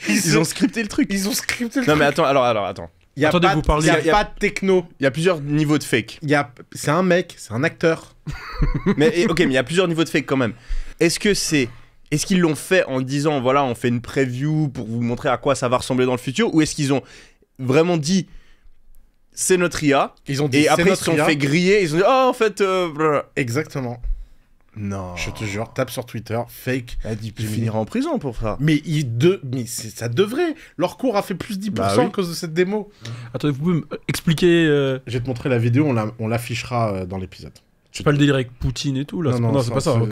ils, ont... scripté le truc. Ils ont scripté le truc. Non mais attends, alors, alors, attends. Il n'y a, Attendez, pas, vous a, a pas de techno. Il y a plusieurs niveaux de fake. C'est un mec, c'est un acteur. mais ok, mais il y a plusieurs niveaux de fake quand même. Est-ce que c'est est-ce qu'ils l'ont fait en disant voilà, on fait une preview pour vous montrer à quoi ça va ressembler dans le futur ou est-ce qu'ils ont vraiment dit c'est notre IA Ils ont dit et après ils se sont fait griller, ils ont dit oh en fait euh, exactement. Non. Je te jure, tape sur Twitter, fake. tu finiras en prison pour ça. Mais, ils de... ça devrait. Leur cours a fait plus 10% bah à cause de cette démo. Attendez, vous pouvez m'expliquer. Euh, Je vais te montrer la vidéo, on l'affichera euh, dans l'épisode. C'est pas le délire avec Poutine et tout là. Non, non c'est pas ça. on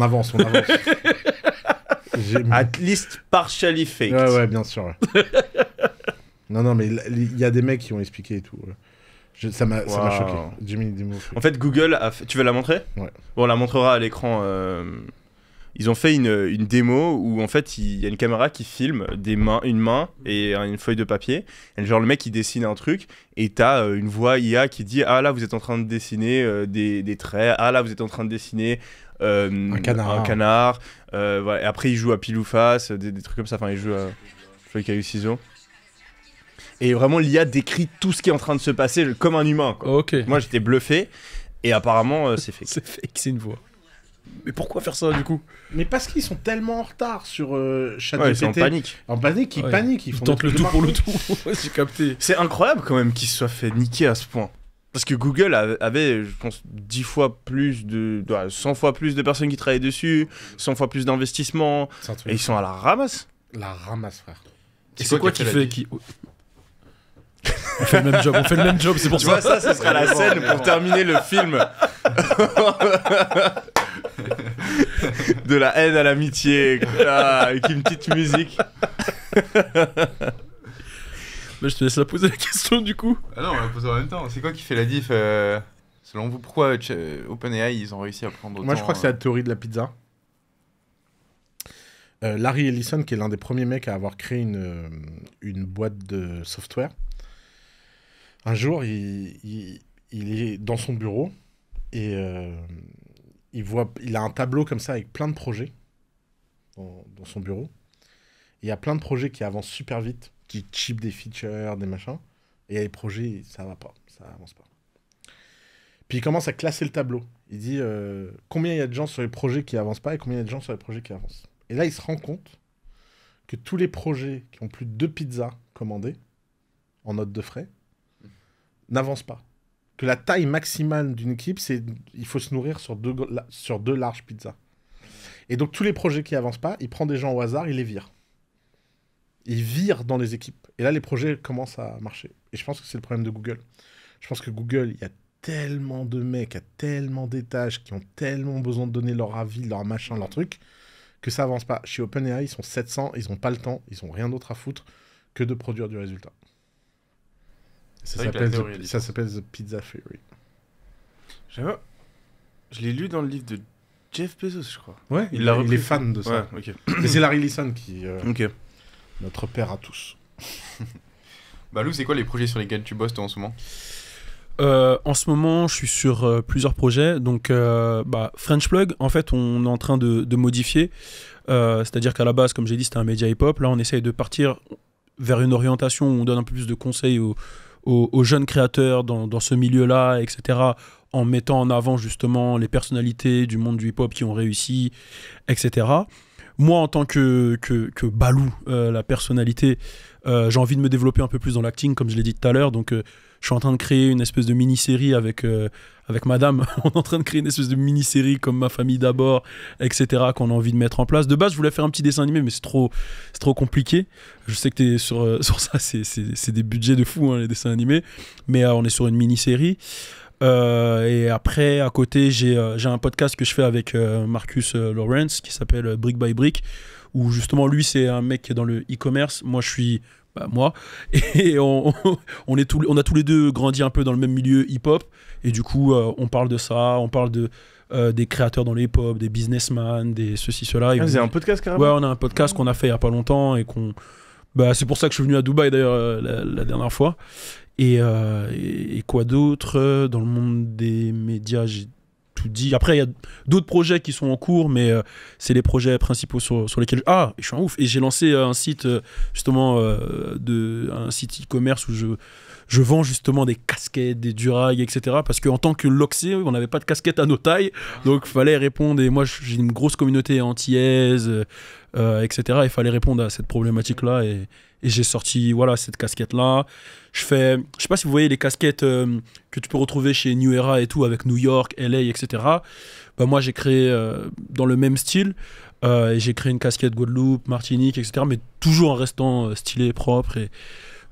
avance, on avance. At least partially fake. Ouais, ouais, bien sûr. non, non, mais il y a des mecs qui ont expliqué et tout. ça m'a choqué. Jimmy En fait, Google a fait... Tu veux la montrer Ouais. Bon, on la montrera à l'écran. Euh, ils ont fait une, une démo où en fait il y a une caméra qui filme des mains, une main et une feuille de papier. genre le mec il dessine un truc et t'as euh, une voix IA qui dit ah là vous êtes en train de dessiner euh, des, des, traits, ah là vous êtes en train de dessiner euh, un canard. Un canard. Et après il joue à pile ou face, des, trucs comme ça. Enfin il joue à feuille caillou ciseaux. Et vraiment l'IA décrit tout ce qui est en train de se passer comme un humain. Moi j'étais bluffé. Et apparemment, c'est fake. c'est fake, c'est une voix mais pourquoi faire ça du coup Mais parce qu'ils sont tellement en retard sur euh, Shadow ChatGPT. Ouais, en panique. En panique, ils paniquent. Ils, tentent le tout pour le tout. J'ai capté. C'est incroyable quand même qu'ils se soient fait niquer à ce point. Parce que Google avait, je pense, 10 fois plus de. 100 fois plus de personnes qui travaillaient dessus, 100 fois plus d'investissements. Et ils sont à la ramasse. La ramasse, frère. Et c'est quoi, quoi qui fait. Qui on fait le même job, on fait le même job, c'est pour ça. ça, ce sera la scène pour terminer le film. de la haine à l'amitié, avec une petite musique. je te laisse la poser la question du coup. Ah non, on la poser en même temps. C'est quoi qui fait la diff euh, Selon vous, pourquoi euh, euh, OpenAI ils ont réussi à prendre Moi je crois que c'est la théorie de la pizza. Larry Ellison, qui est l'un des premiers mecs à avoir créé une, une boîte de software, un jour, il, est dans son bureau et euh, il, voit, il a un tableau comme ça avec plein de projets dans, son bureau. Il y a plein de projets qui avancent super vite, qui chipent des features, des machins. Et il y a des projets, ça va pas, ça avance pas. Puis il commence à classer le tableau. Il dit euh, combien il y a de gens sur les projets qui avancent pas et combien il y a de gens sur les projets qui avancent. Et là, il se rend compte que tous les projets qui ont plus de deux pizzas commandées en note de frais n'avance pas. Que la taille maximale d'une équipe, c'est il faut se nourrir sur deux, sur deux larges pizzas. Et donc tous les projets qui avancent pas, il prennent des gens au hasard, ils les virent. Ils virent dans les équipes. Et là, les projets commencent à marcher. Et je pense que c'est le problème de Google. Je pense que Google, il y a tellement de mecs a tellement d'étages qui ont tellement besoin de donner leur avis, leur machin, leur truc, que ça avance pas. Chez OpenAI, ils sont 700, ils n'ont pas le temps, ils n'ont rien d'autre à foutre que de produire du résultat. Ça s'appelle The, Pizza Theory. je l'ai lu dans le livre de Jeff Bezos, je crois. Ouais, il, est fan de ça. c'est Larry Leeson qui. Euh, ok. Notre père à tous. bah, Lou, c'est quoi les projets sur lesquels tu bosses en ce moment euh, en ce moment, je suis sur euh, plusieurs projets. Donc, bah, French Plug, en fait, on est en train de, de modifier. C'est-à-dire qu'à la base, comme j'ai dit, c'était un média hip-hop. Là, on essaye de partir vers une orientation où on donne un peu plus de conseils aux, aux, jeunes créateurs dans, dans ce milieu-là, etc., en mettant en avant justement les personnalités du monde du hip-hop qui ont réussi, etc moi, en tant que, Balou, euh, la personnalité, euh, j'ai envie de me développer un peu plus dans l'acting, comme je l'ai dit tout à l'heure. Donc, euh, je suis en train de créer une espèce de mini-série avec, avec madame. on est en train de créer une espèce de mini-série comme Ma famille d'abord, etc., qu'on a envie de mettre en place. De base, je voulais faire un petit dessin animé, mais c'est trop, trop compliqué. Je sais que tu es sur, sur ça, c'est des budgets de fou, hein, les dessins animés. Mais on est sur une mini-série. Euh, et après, à côté, euh, j'ai un podcast que je fais avec euh, Marcus Lawrence qui s'appelle Brick by Brick, où justement, lui, c'est un mec qui est dans le e-commerce. Moi, je suis bah, moi. Et on, on, est tous on a tous les deux grandi un peu dans le même milieu hip-hop. Et du coup, on parle de ça, on parle de, des créateurs dans lhip hop des businessmen, des ceci, cela. Ah, vous avez un podcast carrément Ouais, on a un podcast qu'on a fait il n'y a pas longtemps et qu'on. Bah, c'est pour ça que je suis venu à Dubaï d'ailleurs la, dernière fois. Euh, et, quoi d'autre euh, Dans le monde des médias, j'ai tout dit. Après, il y a d'autres projets qui sont en cours, mais euh, c'est les projets principaux sur, lesquels. Ah, je suis un ouf Et j'ai lancé un site, justement, de, un site e-commerce où je, je vends justement des casquettes, des durags, etc. Parce qu'en tant que loxé, on n'avait pas de casquettes à nos tailles. Donc, il fallait répondre. Et moi, j'ai une grosse communauté antillaise, aise etc. Il fallait répondre à cette problématique-là. Et, et j'ai sorti voilà cette casquette-là. Je fais, je sais pas si vous voyez les casquettes euh, que tu peux retrouver chez New Era et tout, avec New York, LA, etc. Bah, moi, j'ai créé euh, dans le même style. Euh, et j'ai créé une casquette Guadeloupe, Martinique, etc. Mais toujours en restant stylé, propre. Et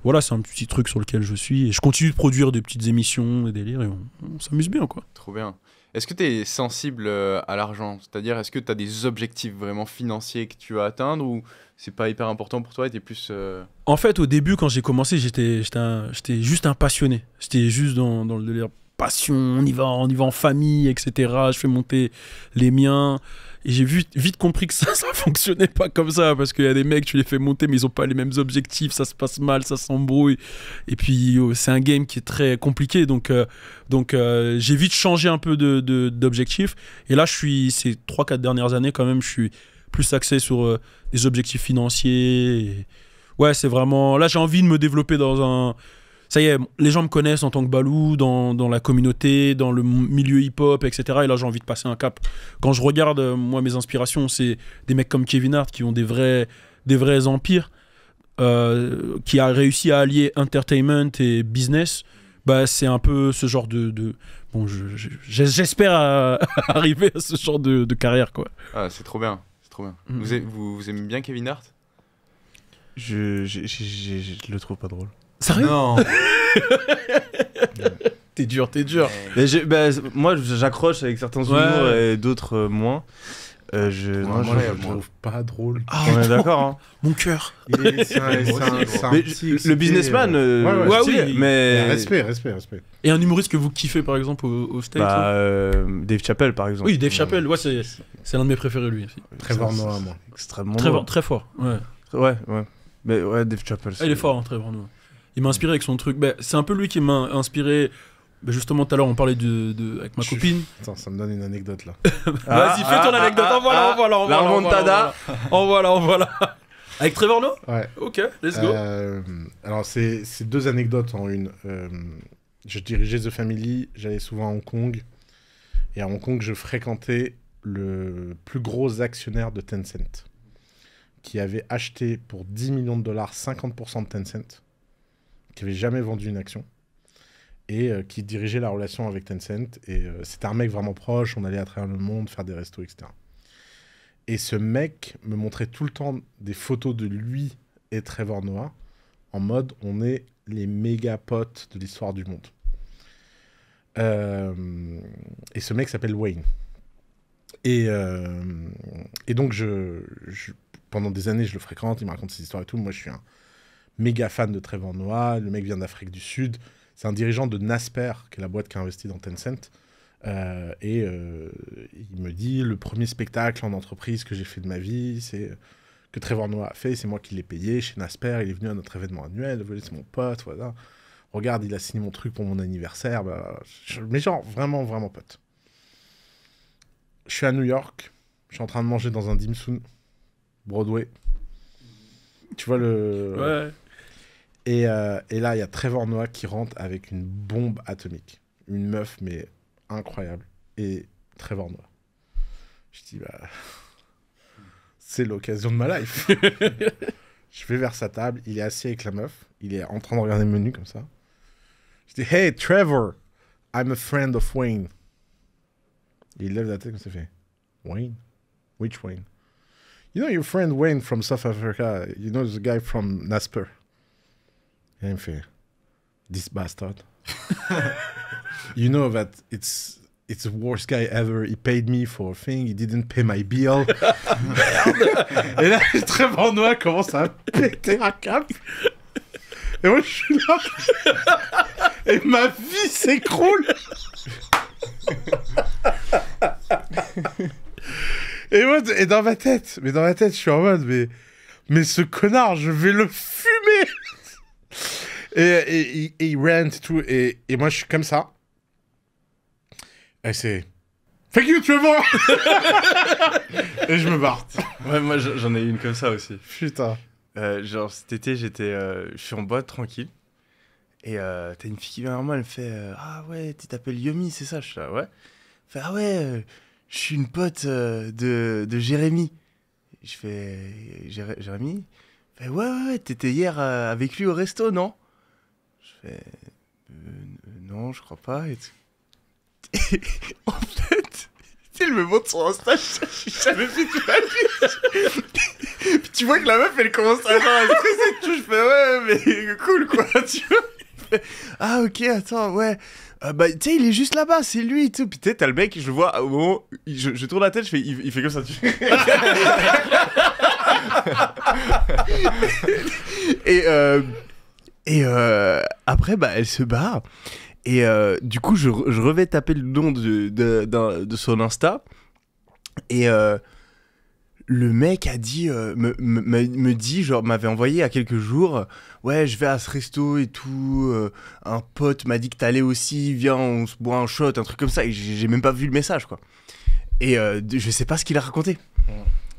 voilà, c'est un petit truc sur lequel je suis. Et je continue de produire des petites émissions, des délires. Et on, on s'amuse bien, quoi. Trop bien. Est-ce que tu es sensible euh, à l'argent C'est-à-dire, est-ce que tu as des objectifs vraiment financiers que tu veux atteindre ou c'est pas hyper important pour toi plus. Euh, en fait, au début, quand j'ai commencé, j'étais juste un passionné. J'étais juste dans, dans le délire passion, on y va, on y va en famille, etc. Je fais monter les miens. Et j'ai vite, compris que ça, ça fonctionnait pas comme ça, parce qu'il y a des mecs, tu les fais monter, mais ils ont pas les mêmes objectifs, ça se passe mal, ça s'embrouille. Et puis, euh, c'est un game qui est très compliqué, donc, euh, donc euh, j'ai vite changé un peu d'objectif. De, et là, je suis, ces 3-4 dernières années, quand même, je suis plus axé sur des objectifs financiers. Ouais, c'est vraiment. Là, j'ai envie de me développer dans un ça y est, les gens me connaissent en tant que Balou, dans, la communauté, dans le milieu hip-hop, etc. Et là, j'ai envie de passer un cap. Quand je regarde, euh, moi, mes inspirations, c'est des mecs comme Kevin Hart qui ont des vrais, des vrais empires, euh, qui a réussi à allier entertainment et business. Bah, c'est un peu ce genre de. Bon, j'espère arriver à ce genre de, carrière, quoi. Ah, c'est trop bien. trop bien. Mm. Vous, aimez, vous, aimez bien Kevin Hart je, je, le trouve pas drôle. Sérieux Non T'es dur, t'es dur. Mais je- bah, moi, j'accroche avec certains Ouais. humours et d'autres euh, moins. Euh, je... moi, je trouve pas drôle. Ah, on est d'accord. hein. mon cœur. le businessman, euh, euh, ouais, oui. mais... Respect, respect, respect. Et un humoriste que vous kiffez par exemple au, au Bah, euh, Dave Chappelle, par exemple. Oui, Dave Chappelle, ouais, c'est c'est l'un de mes préférés lui. aussi. Très fort, moi. Extrêmement Très, très fort. Ouais. Ouais, ouais. Mais ouais, Dave Chappelle. Ah, il est fort, hein, très Trevor Noah. Il m'a inspiré avec son truc. Bah, c'est un peu lui qui m'a inspiré. Bah, justement, tout à l'heure, on parlait de, avec ma copine. Attends, ça me donne une anecdote là. Vas-y, fais ton ah, ah, anecdote. Ah, en voilà, en voilà, en voilà. La En voilà, en voilà. Avec Trevor Noah Ouais. Ok, let's go. Euh, alors, c'est deux anecdotes en une. Euh, je dirigeais The Family, j'allais souvent à Hong Kong. Et à Hong Kong, je fréquentais le plus gros actionnaire de Tencent, qui avait acheté pour 10 millions de dollars 50% de Tencent qui avait jamais vendu une action et euh, qui dirigeait la relation avec Tencent. Et euh, c'était un mec vraiment proche, on allait à travers le monde faire des restos, etc. Et ce mec me montrait tout le temps des photos de lui et Trevor Noah en mode on est les méga potes de l'histoire du monde. Euh, et ce mec s'appelle Wayne. Et, et donc, je, pendant des années, je le fréquente, il me raconte ses histoires et tout. Moi, je suis un, méga fan de Trevor Noah, le mec vient d'Afrique du Sud, c'est un dirigeant de Nasper, qui est la boîte qui a investi dans Tencent. Euh, et euh, il me dit le premier spectacle en entreprise que j'ai fait de ma vie, c'est euh, que Trevor Noah a fait, c'est moi qui l'ai payé chez Nasper, il est venu à notre événement annuel, c'est mon pote, voilà. Regarde, il a signé mon truc pour mon anniversaire, bah, mais genre vraiment, vraiment pote. Je suis à New York, je suis en train de manger dans un dim sum, Broadway. Tu vois le. Ouais. Euh, et, là, il y a Trevor Noah qui rentre avec une bombe atomique. Une meuf, mais incroyable. Et Trevor Noah. Je dis, bah, c'est l'occasion de ma life. je vais vers sa table, il est assis avec la meuf, il est en train de regarder le menu comme ça. Je dis, hey Trevor, I'm a friend of Wayne. il lève la tête comme ça fait, Wayne? Which Wayne? You know your friend Wayne from South Africa, you know the guy from Nasper. Et il me fait, This bastard. you know that it's it's the worst guy ever. He paid me for a thing. He didn't pay my bill. Et là, le noir commence à péter un cap. Et moi, je suis là. Et ma vie s'écroule. Et, moi, et dans ma tête, mais dans ma tête, je suis en mode, mais, mais ce connard, je vais le fuir !» et, il rent et tout. Et, moi, je suis comme ça. Et c'est. Fuck you, tu me vois Et je me barre. Ouais, moi, j'en ai une comme ça aussi. Putain. Euh, genre, cet été, j'étais. Euh, je suis en boîte tranquille. Et euh, t'as une fille qui vient vers moi, elle me fait Ah ouais, tu t'appelles Yomi, c'est ça Je ouais. fait Ah ouais, je suis une pote de, de Jérémy. Je fais Jérémy Ouais, ouais, ouais, t'étais hier avec lui au resto, non euh non, je crois pas. Et en fait, il me montre son Insta, j'ai jamais fait tu vois que la meuf, elle commence à être et tout. Je fais, ouais, mais cool, quoi, Ah, ok, attends, ouais. Ah, bah, tu sais, il est juste là-bas, c'est lui et tout. Puis tu t'as le mec, je le vois, au moment, je, tourne la tête, je fais, il, fait comme ça, tu Et euh, et euh, après, bah, elle se barre. Et euh, du coup, je, je, revais taper le nom de, son Insta. Et euh, le mec a dit, me, dit, genre, m'avait envoyé à quelques jours Ouais, je vais à ce resto et tout. un pote m'a dit que t'allais aussi. Viens, on se boit un shot, un truc comme ça. Et j'ai même pas vu le message, quoi. Et je sais pas ce qu'il a raconté. Mmh.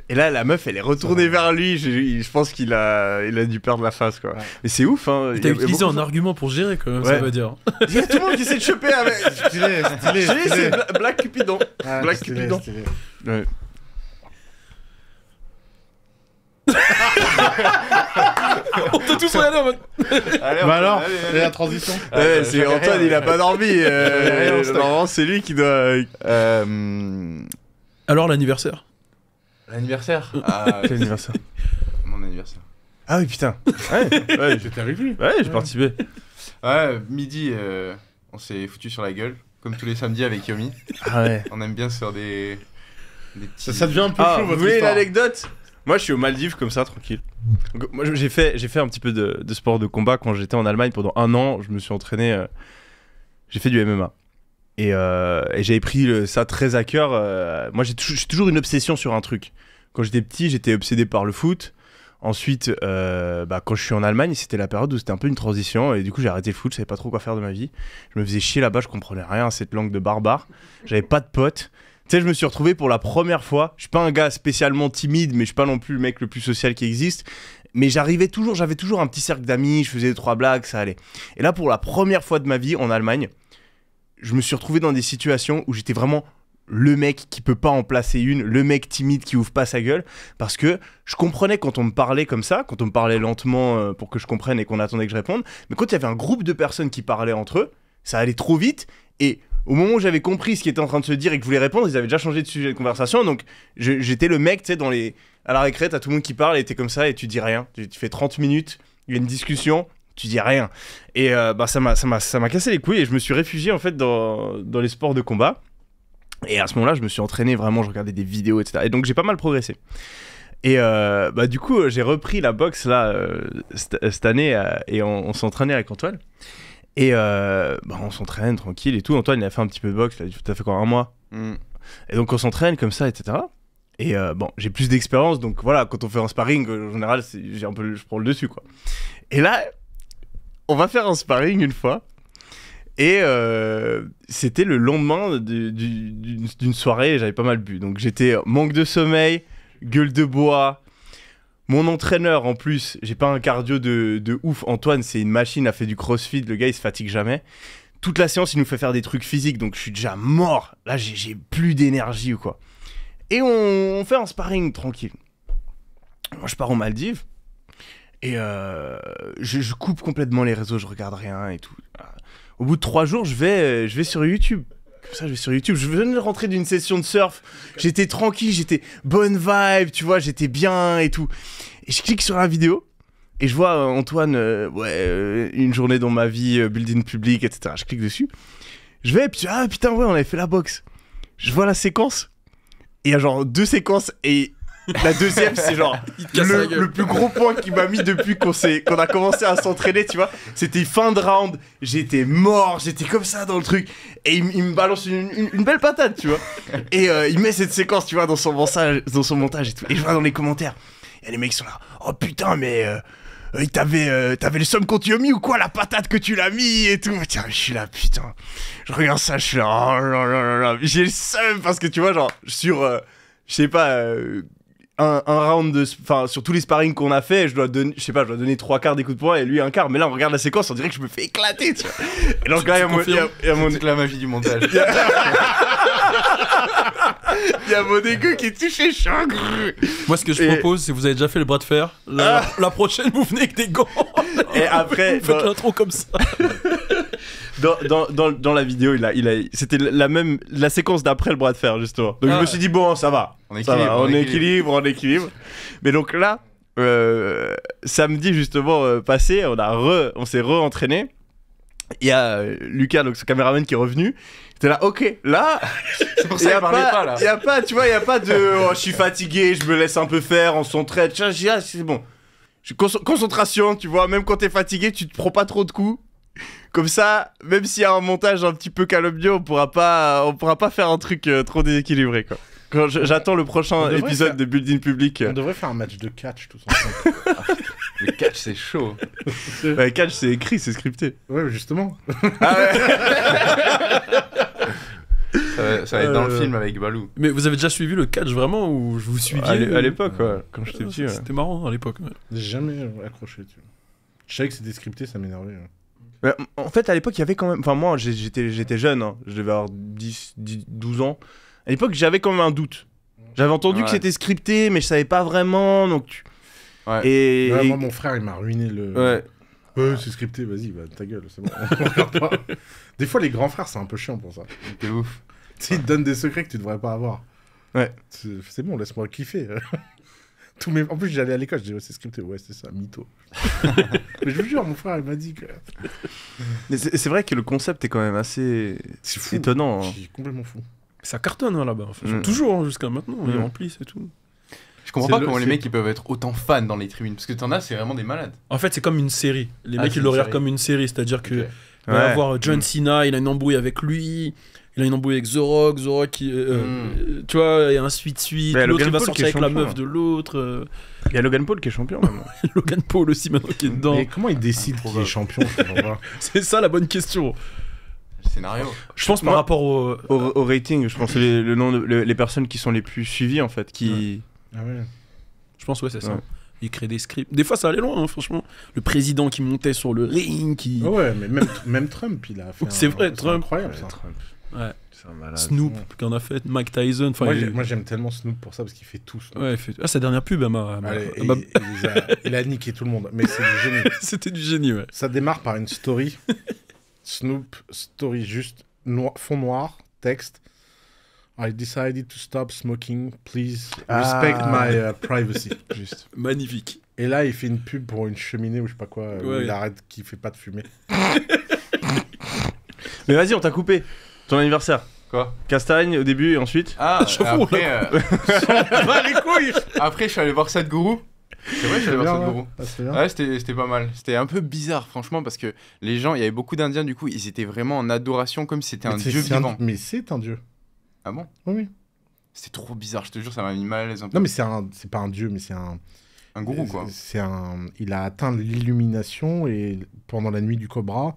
Et là, la meuf, elle est retournée vers lui. Je, pense qu'il a, il a dû perdre la face, quoi. Mais c'est ouf, hein. T'as utilisé un argument pour gérer, quand même, ça veut dire. Il tout le monde qui essaie de choper avec. Stylé, stylé. c'est Black Cupidon. Black Cupidon. Ouais. on peut tous regardé en mode. bah alors, c'est la transition. c'est Antoine, il a pas dormi. Euh, normalement, c'est lui qui doit. Euh, alors l'anniversaire. L'anniversaire Ah, ah Mon anniversaire. Ah oui, putain. Ouais, J'étais avec ouais, j'ai participé. Ouais, midi, euh, on s'est foutu sur la gueule, comme tous les samedis avec Yomi. Ah ouais. On aime bien se faire des, Ça, devient un peu ah, chaud, vous votre voulez l'anecdote Moi, je suis aux Maldives comme ça, tranquille. Moi, j'ai fait, fait un petit peu de, sport de combat quand j'étais en Allemagne pendant un an. Je me suis entraîné. Euh, j'ai fait du MMA. Euh, et, j'avais pris ça très à cœur. Euh, moi, j'ai toujours une obsession sur un truc. Quand j'étais petit, j'étais obsédé par le foot. Ensuite, euh, bah, quand je suis en Allemagne, c'était la période où c'était un peu une transition. Et du coup, j'ai arrêté le foot, je savais pas trop quoi faire de ma vie. Je me faisais chier là-bas, je comprenais rien à cette langue de barbare. J'avais pas de potes. Tu sais, je me suis retrouvé pour la première fois. Je suis pas un gars spécialement timide, mais je suis pas non plus le mec le plus social qui existe. Mais j'arrivais toujours, j'avais toujours un petit cercle d'amis, je faisais trois blagues, ça allait. Et là, pour la première fois de ma vie en Allemagne, je me suis retrouvé dans des situations où j'étais vraiment le mec qui peut pas en placer une, le mec timide qui ouvre pas sa gueule, parce que je comprenais quand on me parlait comme ça, quand on me parlait lentement euh, pour que je comprenne et qu'on attendait que je réponde, mais quand il y avait un groupe de personnes qui parlaient entre eux, ça allait trop vite, et au moment où j'avais compris ce qui était en train de se dire et que je voulais répondre, ils avaient déjà changé de sujet de conversation, donc j'étais le mec, tu sais, dans les... À la récré, t'as tout le monde qui parle et t'es comme ça et tu dis rien. Tu, tu fais 30 minutes, il y a une discussion, tu dis rien. Et euh, bah, ça m'a cassé les couilles et je me suis réfugié en fait dans, dans les sports de combat. Et à ce moment-là, je me suis entraîné vraiment, je regardais des vidéos, etc. Et donc j'ai pas mal progressé. Et euh, bah, du coup, j'ai repris la boxe là, euh, cette année et on, s'entraînait avec Antoine. Et bah, on s'entraîne tranquille et tout. Antoine, il a fait un petit peu de boxe, là, tout à fait quoi, un mois. Mm. Et donc on s'entraîne comme ça, etc. Et bon, j'ai plus d'expérience, donc voilà, quand on fait un sparring, en général, j'ai un peu, je prends le dessus, quoi. Et là, on va faire un sparring une fois. Et euh, c'était le lendemain d'une soirée, j'avais pas mal bu. Donc j'étais manque de sommeil, gueule de bois. Mon entraîneur, en plus, j'ai pas un cardio de, ouf. Antoine, c'est une machine, a fait du crossfit. Le gars, il se fatigue jamais. Toute la séance, il nous fait faire des trucs physiques. Donc je suis déjà mort. Là, j'ai plus d'énergie ou quoi. Et on, on, fait un sparring tranquille. Moi, je pars aux Maldives. Et euh, je, coupe complètement les réseaux, je regarde rien et tout. Euh, au bout de trois jours, je vais, euh, je vais sur YouTube. Comme ça, je vais sur YouTube. Je viens de rentrer d'une session de surf. J'étais tranquille, j'étais bonne vibe, tu vois, j'étais bien et tout. Et je clique sur la vidéo. Et je vois Antoine, ouais, une journée dans ma vie, building public, etc. Je clique dessus. Je vais, puis ah putain, ouais, on avait fait la boxe. Je vois la séquence. Et il y a genre deux séquences et la deuxième, c'est genre le, plus gros point qu'il m'a mis depuis qu'on qu'on a commencé à s'entraîner, tu vois. C'était fin de round, j'étais mort, j'étais comme ça dans le truc. Et il, me balance une, belle patate, tu vois. Et euh, il met cette séquence, tu vois, dans son montage, dans son montage et tout. Et je vois dans les commentaires, et les mecs sont là, oh putain, mais. Euh, euh, t'avais le somme qu'on t'y a mis ou quoi la patate que tu l'as mis et tout tiens je suis là putain je regarde ça je suis là oh là là là, là. j'ai le somme parce que tu vois genre sur euh, je sais pas euh, un, round de. Enfin, sur tous les sparring qu'on a fait, je dois donner, je sais pas, je dois donner trois quarts des coups de poing et lui un quart. Mais là, on regarde la séquence, on dirait que je me fais éclater, tu Et là, il y a, mon, y a, la magie du montage. Il y a mon égo qui est touché, Moi, ce que je propose, Si vous avez déjà fait le bras de fer. La, ah. prochaine, vous venez avec des gants. Et après. vous faites bah, l'intro comme ça. dans, dans, dans, la vidéo, il a, il a, c'était la même, la séquence d'après le bras de fer, justement. Donc je me ah. suis dit, bon, ça va. On équilibre, va, on, équilibre. Mais donc là, euh, samedi, justement, euh, passé, on, a on s'est re Il y a euh, Lucas, donc ce caméraman qui est revenu. T'es là, ok, là. C'est pour ça qu'il parlait pas, là. Il a pas, tu vois, il n'y a pas de. Oh, je suis fatigué, je me laisse un peu faire, on s'entraide. Tiens, ah, c'est bon. Concentration, tu vois, même quand t'es fatigué, tu te prends pas trop de coups. Comme ça, même s'il y a un montage un petit peu calomnieux, on pourra pas, on pourra pas faire un truc euh, trop déséquilibré, quoi. Quand j'attends le prochain épisode de Building Public. On devrait faire un match de catch tout simplement. Le catch, c'est chaud. Le catch, c'est écrit, c'est scripté. ouais, justement. Ah ça va, être dans le euh. film avec Balou. Mais vous avez déjà suivi le catch vraiment ou je vous suis À à l'époque, ah, quand j'étais petit. C'était marrant à l'époque. J'ai jamais accroché, tu vois. Je savais que c'était scripté, ça m'énervait. En fait, à l'époque, il y avait quand même. Enfin, moi, j'étais, jeune, hein. je devais avoir 10, 12 ans. À l'époque, j'avais quand même un doute. J'avais entendu que c'était scripté, mais je savais pas vraiment. Donc ouais. Et... moi, mon frère, il m'a ruiné le. Ouais. Euh, c'est scripté, vas-y, bah, ta gueule, c'est bon. On pas. Des fois, les grands frères, c'est un peu chiant pour ça. T'es ouf. Ils te donnent des secrets que tu devrais pas avoir. Ouais. C'est bon, laisse-moi kiffer. En plus, j'allais à l'école, je disais, c'est scripté, ouais, c'est ça, mytho. mais je vous jure, mon frère, il m'a dit que. Mais c'est vrai que le concept est quand même assez fou. étonnant. Hein. complètement fou. Ça cartonne hein, là-bas, mm. toujours hein, jusqu'à maintenant, On est mm. rempli c'est tout. Je comprends pas comment les mecs ils peuvent être autant fans dans les tribunes, parce que t'en as, c'est vraiment des malades. En fait, c'est comme une série. Les ah, mecs, ils le regardent comme une série, c'est-à-dire que. va avoir John mm. Cena, il a une embrouille avec lui il a une embrouille avec The Rock, qui, euh, euh, hmm. tu vois, il y a un suite. L'autre il va sortir avec la meuf de l'autre. Euh. Il y a Logan Paul qui est champion maintenant. Logan Paul aussi maintenant qui est dedans. Mais comment il décide qu'il est champion C'est ça la bonne question. Scénario. Je pense par rapport au, rating, je pense les, le nom les personnes qui sont les plus suivies en fait, qui. Ah ouais. Je pense ouais c'est ça. Il crée des scripts. Des fois, ça allait loin, hein, franchement. Le président qui montait sur le ring, ah Ouais, mais même, même Trump, il a fait. C'est vrai, Trump. Incroyable, Trump. Ouais. Snoop, qu'on a fait, Mike Tyson. Moi, j'aime tellement Snoop pour ça parce qu'il fait tout. Ouais, il fait... Ah, sa dernière pub, Il, a, niqué tout le monde, mais c'est du génie. C'était du génie, ouais. Ça démarre par une story. Snoop, story juste, fond noir, texte. I decided to stop smoking. Please respect ah. my uh, privacy. Juste. Magnifique. Et là, il fait une pub pour une cheminée ou je sais pas quoi. Il arrête, qui fait pas de fumée. mais vas-y, on t'a coupé. Ton anniversaire Quoi Castagne au début et ensuite Ah, je après, euh, après, je suis allé voir gourou. C'est vrai, je suis voir ouais, ah, c'était pas mal. C'était un peu bizarre, franchement, parce que les gens, il y avait beaucoup d'Indiens, du coup, ils étaient vraiment en adoration comme si c'était un dieu vivant. Mais c'est un dieu. Ah bon Oui, C'était trop bizarre, je te jure, ça m'a mis mal à l'aise Non, mais c'est un... pas un dieu, mais c'est un. Un gourou, quoi. C'est un. Il a atteint l'illumination et pendant la nuit du cobra,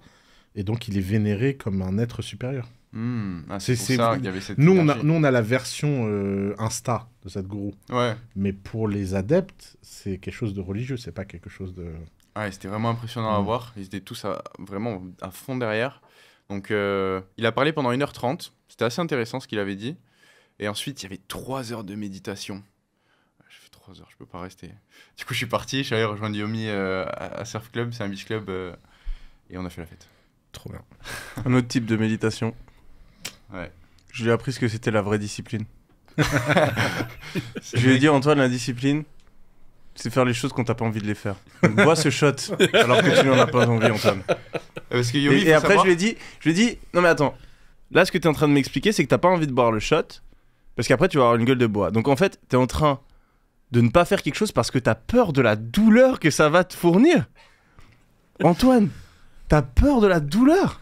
et donc il est vénéré comme un être supérieur. Hmm, ah, ça y avait nous on, a, la version euh, Insta de cette Ouais. Mais pour les adeptes, c'est quelque chose de religieux, c'est pas quelque chose de. Ah, c'était vraiment impressionnant à hmm. voir. Ils étaient tous vraiment à fond derrière. Donc, euh, il a parlé pendant 1h30. C'était assez intéressant ce qu'il avait dit. Et ensuite, il y avait 3 heures de méditation. Je fait 3 heures, je peux pas rester. Du coup, je suis parti. Je suis allé rejoindre Yomi euh, à, Surf Club. C'est un beach club. et on a fait la fête. Trop bien. un autre type de méditation. Je lui ai appris ce que c'était la vraie discipline. je lui ai dit, Antoine, la discipline, c'est faire les choses quand t'as pas envie de les faire. bois ce shot alors que tu n'en as pas envie, Antoine. Euh, et, après, je lui ai dit, je lui ai dit, non mais attends, là, ce que t'es en train de m'expliquer, c'est que t'as pas envie de boire le shot parce qu'après, tu vas avoir une gueule de bois. Donc en fait, t'es en train de ne pas faire quelque chose parce que t'as peur de la douleur que ça va te fournir. Antoine T'as peur de la douleur.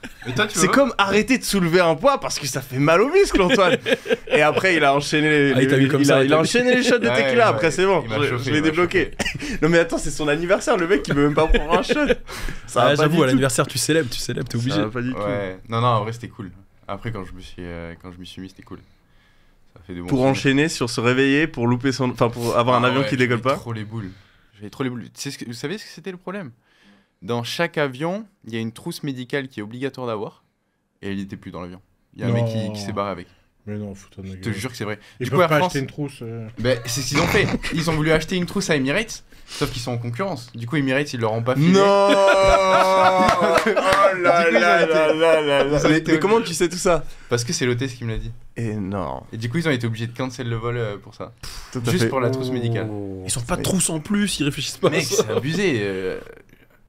C'est comme arrêter de soulever un poids parce que ça fait mal au muscles, Antoine. et après, il a enchaîné les, ah, a, enchaîné les shots de tequila. après, c'est bon, je, l'ai débloqué. non, mais attends, c'est son anniversaire. Le mec, il veut même pas prendre un shot. Ah, j'avoue, à l'anniversaire, tu célèbres, tu célèbres, t'es obligé. Non, non, en vrai, c'était cool. Après, quand je me suis, euh, quand je me suis mis, c'était cool. Ça fait pour enchaîner sur se réveiller, pour louper son, enfin, pour avoir un ah avion qui décolle pas. Trop les boules. J'avais trop les boules. Vous savez ce que c'était le problème dans chaque avion, il y a une trousse médicale qui est obligatoire d'avoir. Et il n'était plus dans l'avion. Il y a un mec qui, s'est barré avec. Mais non, foutre Je te jure que c'est vrai. Ils du pas acheter une trousse. Euh. Ben, c'est ce qu'ils ont fait. Ils ont voulu acheter une trousse à Emirates, sauf qu'ils sont en concurrence. Du coup, Emirates, ils leur ont pas filé. Non Oh là là là là là Mais comment tu sais tout ça Parce que c'est l'hôtesse qui me l'a dit. Et non. Et du coup, ils ont été obligés de cancel le vol euh, pour ça. Juste pour la trousse médicale. Oh, ils sont pas de trousse en plus, ils réfléchissent pas. Mec, c'est abusé. Euh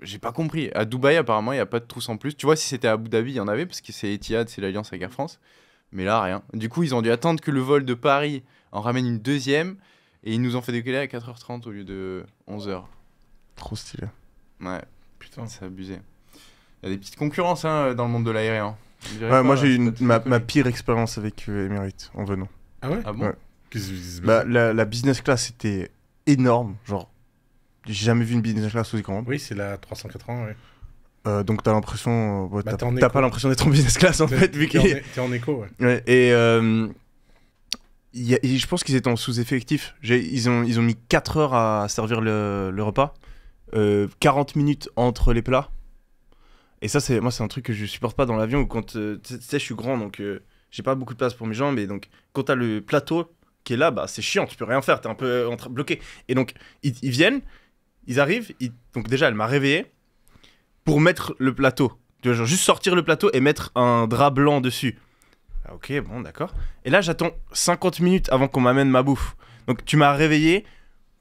j'ai pas compris. À Dubaï, apparemment, il n'y a pas de trousse en plus. Tu vois, si c'était à Abu Dhabi, il y en avait, parce que c'est Etihad, c'est l'alliance avec Air France. Mais là, rien. Du coup, ils ont dû attendre que le vol de Paris en ramène une deuxième. Et ils nous ont fait décoller à 4h30 au lieu de 11h. Trop stylé. Ouais. Putain. C'est abusé. Il y a des petites concurrences hein, dans le monde de l'aérien. moi, j'ai eu ma, pire expérience avec euh, Emirates en venant. Ah ouais Ah bon bah, la business class était énorme. Genre, j'ai jamais vu une business class aussi grande. Oui, c'est la 380, Euh, donc t'as l'impression, euh, bah, t'as pas l'impression d'être en business class en fait, vu que t'es en écho. Ouais. Euh, et, je pense qu'ils étaient en sous-effectif. Ils ont, ils ont mis 4 heures à servir le, repas, 40 euh, minutes entre les plats. Et ça, c'est moi, c'est un truc que je supporte pas dans l'avion. Quand tu sais, je suis grand, donc j'ai pas beaucoup de place pour mes jambes. Et donc, quand t'as le plateau qui est là, bah c'est chiant, tu peux rien faire, t'es un peu bloqué. Et donc, ils viennent ils arrivent, donc déjà, elle m'a réveillé pour mettre le plateau. Tu vois, genre juste sortir le plateau et mettre un drap blanc dessus. Ah, ok, bon, d'accord. Et là, j'attends 50 minutes avant qu'on m'amène ma bouffe. Donc, tu m'as réveillé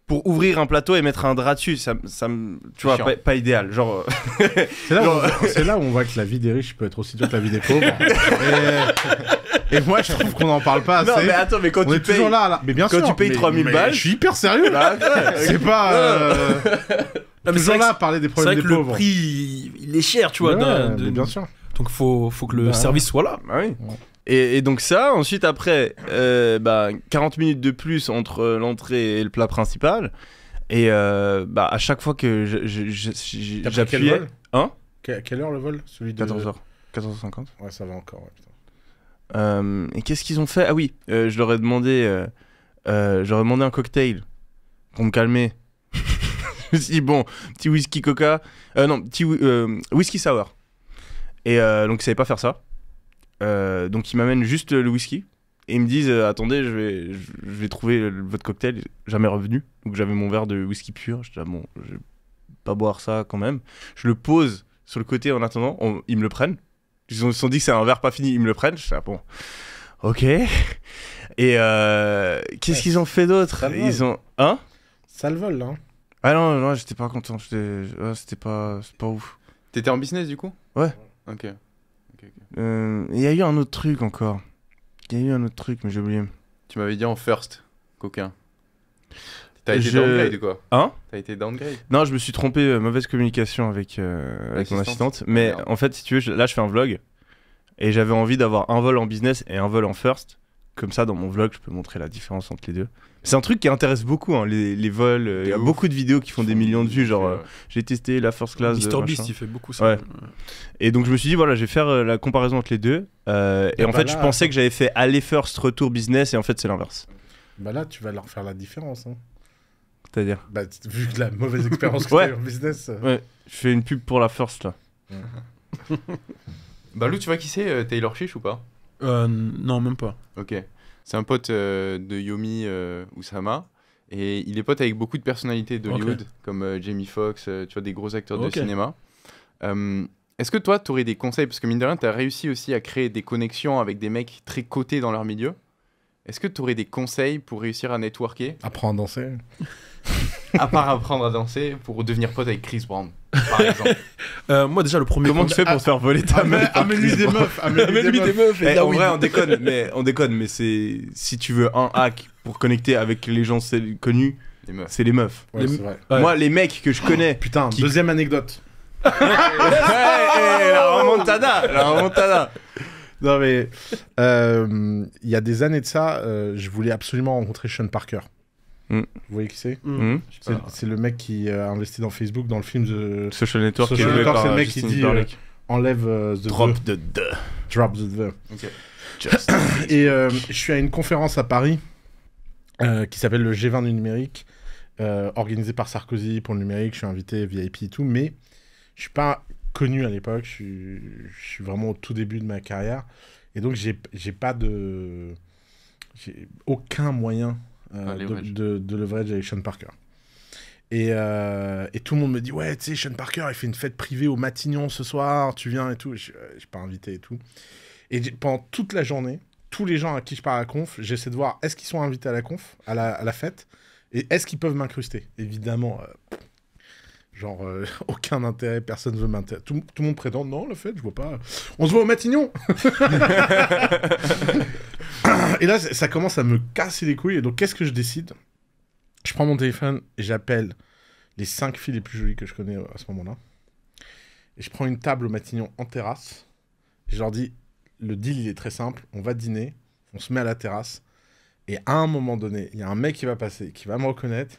pour ouvrir un plateau et mettre un drap dessus, ça, ça tu vois, pas, idéal. Genre, euh, c'est là, où on voit que la vie des riches peut être aussi dure que la vie des pauvres. et... Et moi, je trouve qu'on en parle pas assez. Non, mais attends, mais quand tu payes. Toujours là, 3000 balles. Je suis hyper sérieux là. Bah, c'est pas. Euh... Non, toujours là, parler des problèmes des pauvres. C'est que le prix, il est cher, tu vois. Bien sûr. Donc, faut, faut que le bah service soit là. Bah et, donc ça, ensuite après, euh, bah, 40 minutes de plus entre l'entrée et le plat principal. Et euh, bah, à chaque fois que j'appuyais... Hein que, quelle heure le vol Celui de... 14h. 14h50 Ouais, ça va encore. Ouais, euh, et qu'est-ce qu'ils ont fait Ah oui, euh, je leur ai demandé, euh, j'aurais demandé un cocktail pour me calmer. je me bon, petit whisky coca. non, petit whisky sour. Et donc, ils savaient pas faire ça. donc, ils m'amènent juste le whisky. Et ils me disent, attendez, je vais, je, vais trouver votre cocktail. Jamais revenu. Donc, j'avais mon verre de whisky pur. Je dis, bon, je vais pas boire ça quand même. Je le pose sur le côté en attendant. ils me le prennent. Ils se sont dit que c'est un verre pas fini, ils me le prennent. Je ah bon, ok. Et euh, qu'est-ce qu'ils ont fait d'autre Ils ont. Hein Ça le vole, là. Hein. Ah non, non, j'étais pas content. Ah, c'était pas... pas ouf. T'étais en business, du coup Ouais. Ok. Euh, il y a eu un autre truc encore. Il y a eu un autre truc, mais j'ai oublié. Tu m'avais dit en first, coquin. T'as été downgrade quoi Hein T'as été downgrade Non, je me suis trompé, euh, mauvaise communication avec, euh, mon assistante. Mais en fait, si tu veux, là, je fais un vlog. Et j'avais envie d'avoir un vol en business et un vol en first. Comme ça, dans mon vlog, je peux montrer la différence entre les deux. C'est un truc qui intéresse beaucoup, hein, les, vols. Euh, il y a beaucoup de vidéos qui font des millions de vues. Genre, j'ai testé la first class. Mister Beast, il fait beaucoup ça. Ouais. Et donc, je me suis dit, voilà, je vais faire la comparaison entre les deux. et, en bah fait, je pensais que j'avais fait aller first, retour business. Et en fait, c'est l'inverse. Bah là, tu vas leur faire la différence. Hein. C'est-à-dire Bah, vu de la mauvaise expérience que ouais. eu en business. Euh. Ouais, je fais une pub pour la First là. bah, Lou, tu vois qui c'est euh, Taylor Chiche ou pas euh, Non, même pas. Ok. C'est un pote euh, de Yomi Usama. Et il est pote avec beaucoup de personnalités d'Hollywood, comme Jamie Foxx, tu vois, des gros acteurs de cinéma. Est-ce que toi, tu aurais des conseils Parce que mine de rien, tu as réussi aussi à créer des connexions avec des mecs très cotés dans leur milieu. Est-ce que tu aurais des conseils pour réussir à networker Apprends à danser. à part apprendre à danser pour devenir pote avec Chris Brown, par exemple euh, Moi, déjà, le premier. Comment tu fais pour ah, faire voler ta meuf Amène-lui des meufs amène des meufs En vrai, on déconne, mais, on déconne, mais c'est. Si tu veux un hack pour connecter avec les gens connus, c'est les meufs. Moi, les mecs que je connais. putain, deuxième anecdote. Eh, eh, la remontada La remontada Non, mais. Euh, il y a des années de ça, euh, je voulais absolument rencontrer Sean Parker. Mm. Vous voyez qui c'est mm. Mm. Ah. C'est le mec qui euh, a investi dans Facebook dans le film The Social Network. Social Network, c'est le mec qui dit euh, enlève euh, the Drop the, the Drop the the. Et je suis à une conférence à Paris qui s'appelle le G20 du numérique, organisé par Sarkozy pour le numérique. Je suis invité VIP et tout, mais je suis pas connu à l'époque. Je suis, je suis vraiment au tout début de ma carrière. Et donc, j'ai pas de. J'ai aucun moyen euh, de, de, avec Sean Parker. Euh, et, tout le monde me dit Ouais, tu sais, Sean Parker, il fait une fête privée au Matignon ce soir, tu viens et tout. Je euh, suis pas invité et tout. Et pendant toute la journée, tous les gens à qui je parle à la conf, j'essaie de voir est-ce qu'ils sont invités à la conf, à la, fête, et est-ce qu'ils peuvent m'incruster Évidemment, Genre, euh, aucun intérêt, personne ne veut m'intéresser. Tout, le monde prétend, non, le fait, je vois pas. On se voit au Matignon Et là, ça commence à me casser les couilles. Et donc, qu'est-ce que je décide Je prends mon téléphone et j'appelle les cinq filles les plus jolies que je connais euh, à ce moment-là. Et je prends une table au Matignon en terrasse. je leur dis, le deal, il est très simple. On va dîner, on se met à la terrasse. Et à un moment donné, il y a un mec qui va passer, qui va me reconnaître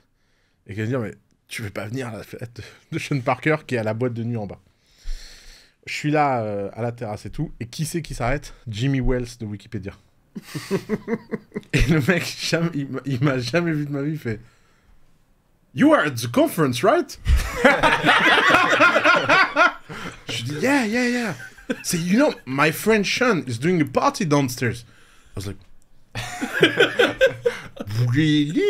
et qui va dire, mais tu veux pas venir à la fête de Sean Parker qui est à la boîte de nuit en bas. Je suis là euh, à la terrasse et tout. Et qui c'est qui s'arrête Jimmy Wells de Wikipédia. et le mec, il m'a jamais vu de ma vie, fait You are at the conference, right Je dis Yeah, yeah, yeah. C'est you know, my friend Sean is doing a party downstairs. I was like, really?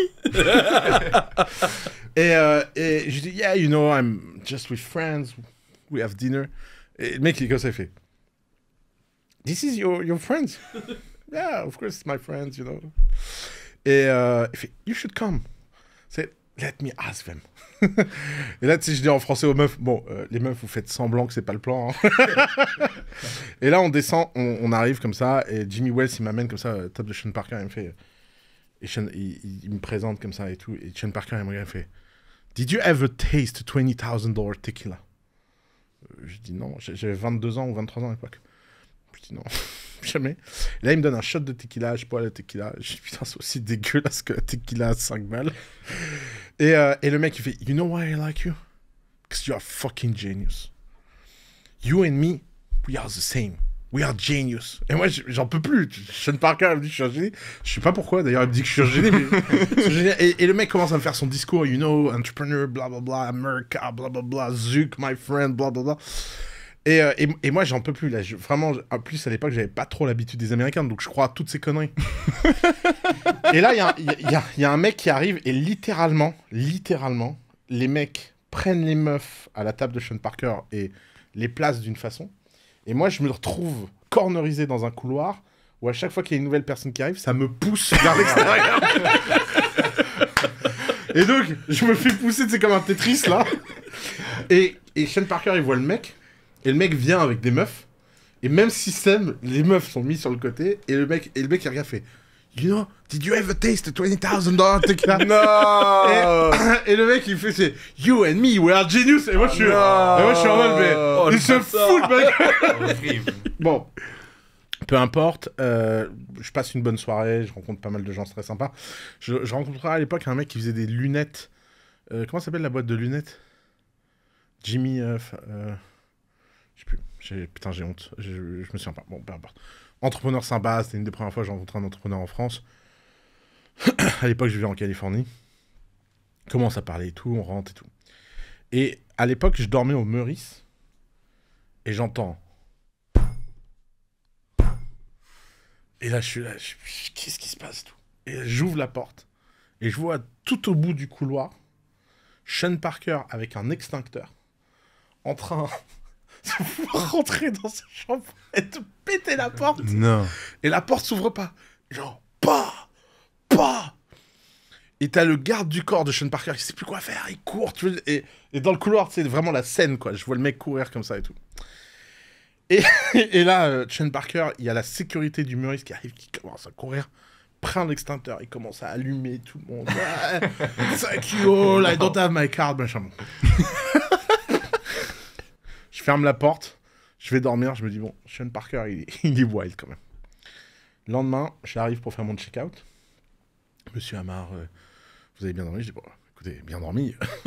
Euh, et, je dis, yeah, you know, I'm just with friends. We have dinner. Et le mec, il ça, fait, this is your, your friends. yeah, of course, it's my friends, you know. Et euh, il fait, you should come. C'est, let me ask them. et là, si je dis en français aux meufs, bon, euh, les meufs, vous faites semblant que c'est pas le plan. Hein. et là, on descend, on, on, arrive comme ça, et Jimmy Wells, il m'amène comme ça, euh, top de Sean Parker, il me fait, et Sean, il, me présente comme ça et tout. Et Sean Parker, il me regarde fait Did you ever taste $20,000 tequila Je dis non. J'avais 22 ans ou 23 ans à l'époque. Je dis non, jamais. Là, il me donne un shot de tequila. Je bois le tequila. Je dis putain, c'est aussi dégueulasse que le tequila à 5 balles. Et, euh, et le mec, il fait You know why I like you Because you are fucking genius. You and me, we are the same. We are genius. Et moi, j'en peux plus. Sean Parker, elle me dit que je suis un génie. Je sais pas pourquoi, d'ailleurs, elle me dit que je suis un génie. et, le mec commence à me faire son discours, you know, entrepreneur, blah, blah, blah, America, blah, blah, blah, Zuck, my friend, blah, blah, blah. » euh, Et, moi, j'en peux plus. Là. vraiment, en plus, à l'époque, j'avais pas trop l'habitude des Américains, donc je crois à toutes ces conneries. et là, il y, y a un mec qui arrive et littéralement, littéralement, les mecs prennent les meufs à la table de Sean Parker et les placent d'une façon et moi, je me retrouve cornerisé dans un couloir où à chaque fois qu'il y a une nouvelle personne qui arrive, ça me pousse vers l'extérieur. et donc, je me fais pousser, c'est comme un Tetris là. Et, et Parker, il voit le mec. Et le mec vient avec des meufs. Et même système, les meufs sont mis sur le côté. Et le mec, et le mec il regarde, fait you know, did you ever taste $20,000 tequila? non! Et, et, le mec, il fait, c'est You and me, we are genius! Et moi, je suis, moi, je suis en mode, mais oh, il se fout, mec! bon. Peu importe, euh, je passe une bonne soirée, je rencontre pas mal de gens très sympas. Je, je rencontrerai à l'époque un mec qui faisait des lunettes. Euh, comment s'appelle la boîte de lunettes? Jimmy. Euh, je sais plus. Putain, j'ai honte. Je, je me souviens pas. Bon, peu importe. Entrepreneur sympa, c'était une des premières fois que j'ai rencontré un entrepreneur en France. à l'époque, je vivais en Californie. Commence à parler et tout, on rentre et tout. Et à l'époque, je dormais au Meurice. Et j'entends. Et là, je suis là, qu'est-ce qui se passe tout Et j'ouvre la porte. Et je vois tout au bout du couloir Sean Parker avec un extincteur en train rentrer dans sa chambre, et te péter la porte. Non. Et la porte s'ouvre pas. Genre, pas, pas. Et t'as le garde du corps de Sean Parker qui sait plus quoi faire, il court. Tu et, et, dans le couloir, c'est vraiment la scène, quoi. Je vois le mec courir comme ça et tout. Et, et là, euh, Sean Parker, il y a la sécurité du muriste qui arrive, qui commence à courir prend l'extincteur, il commence à allumer tout le monde. Fuck you all, I don't have my card, machin. Je ferme la porte, je vais dormir, je me dis, bon, Sean Parker, il, il est wild quand même. Le lendemain, j'arrive pour faire mon check-out. Monsieur Amar, euh, vous avez bien dormi Je dis, bon, écoutez, bien dormi.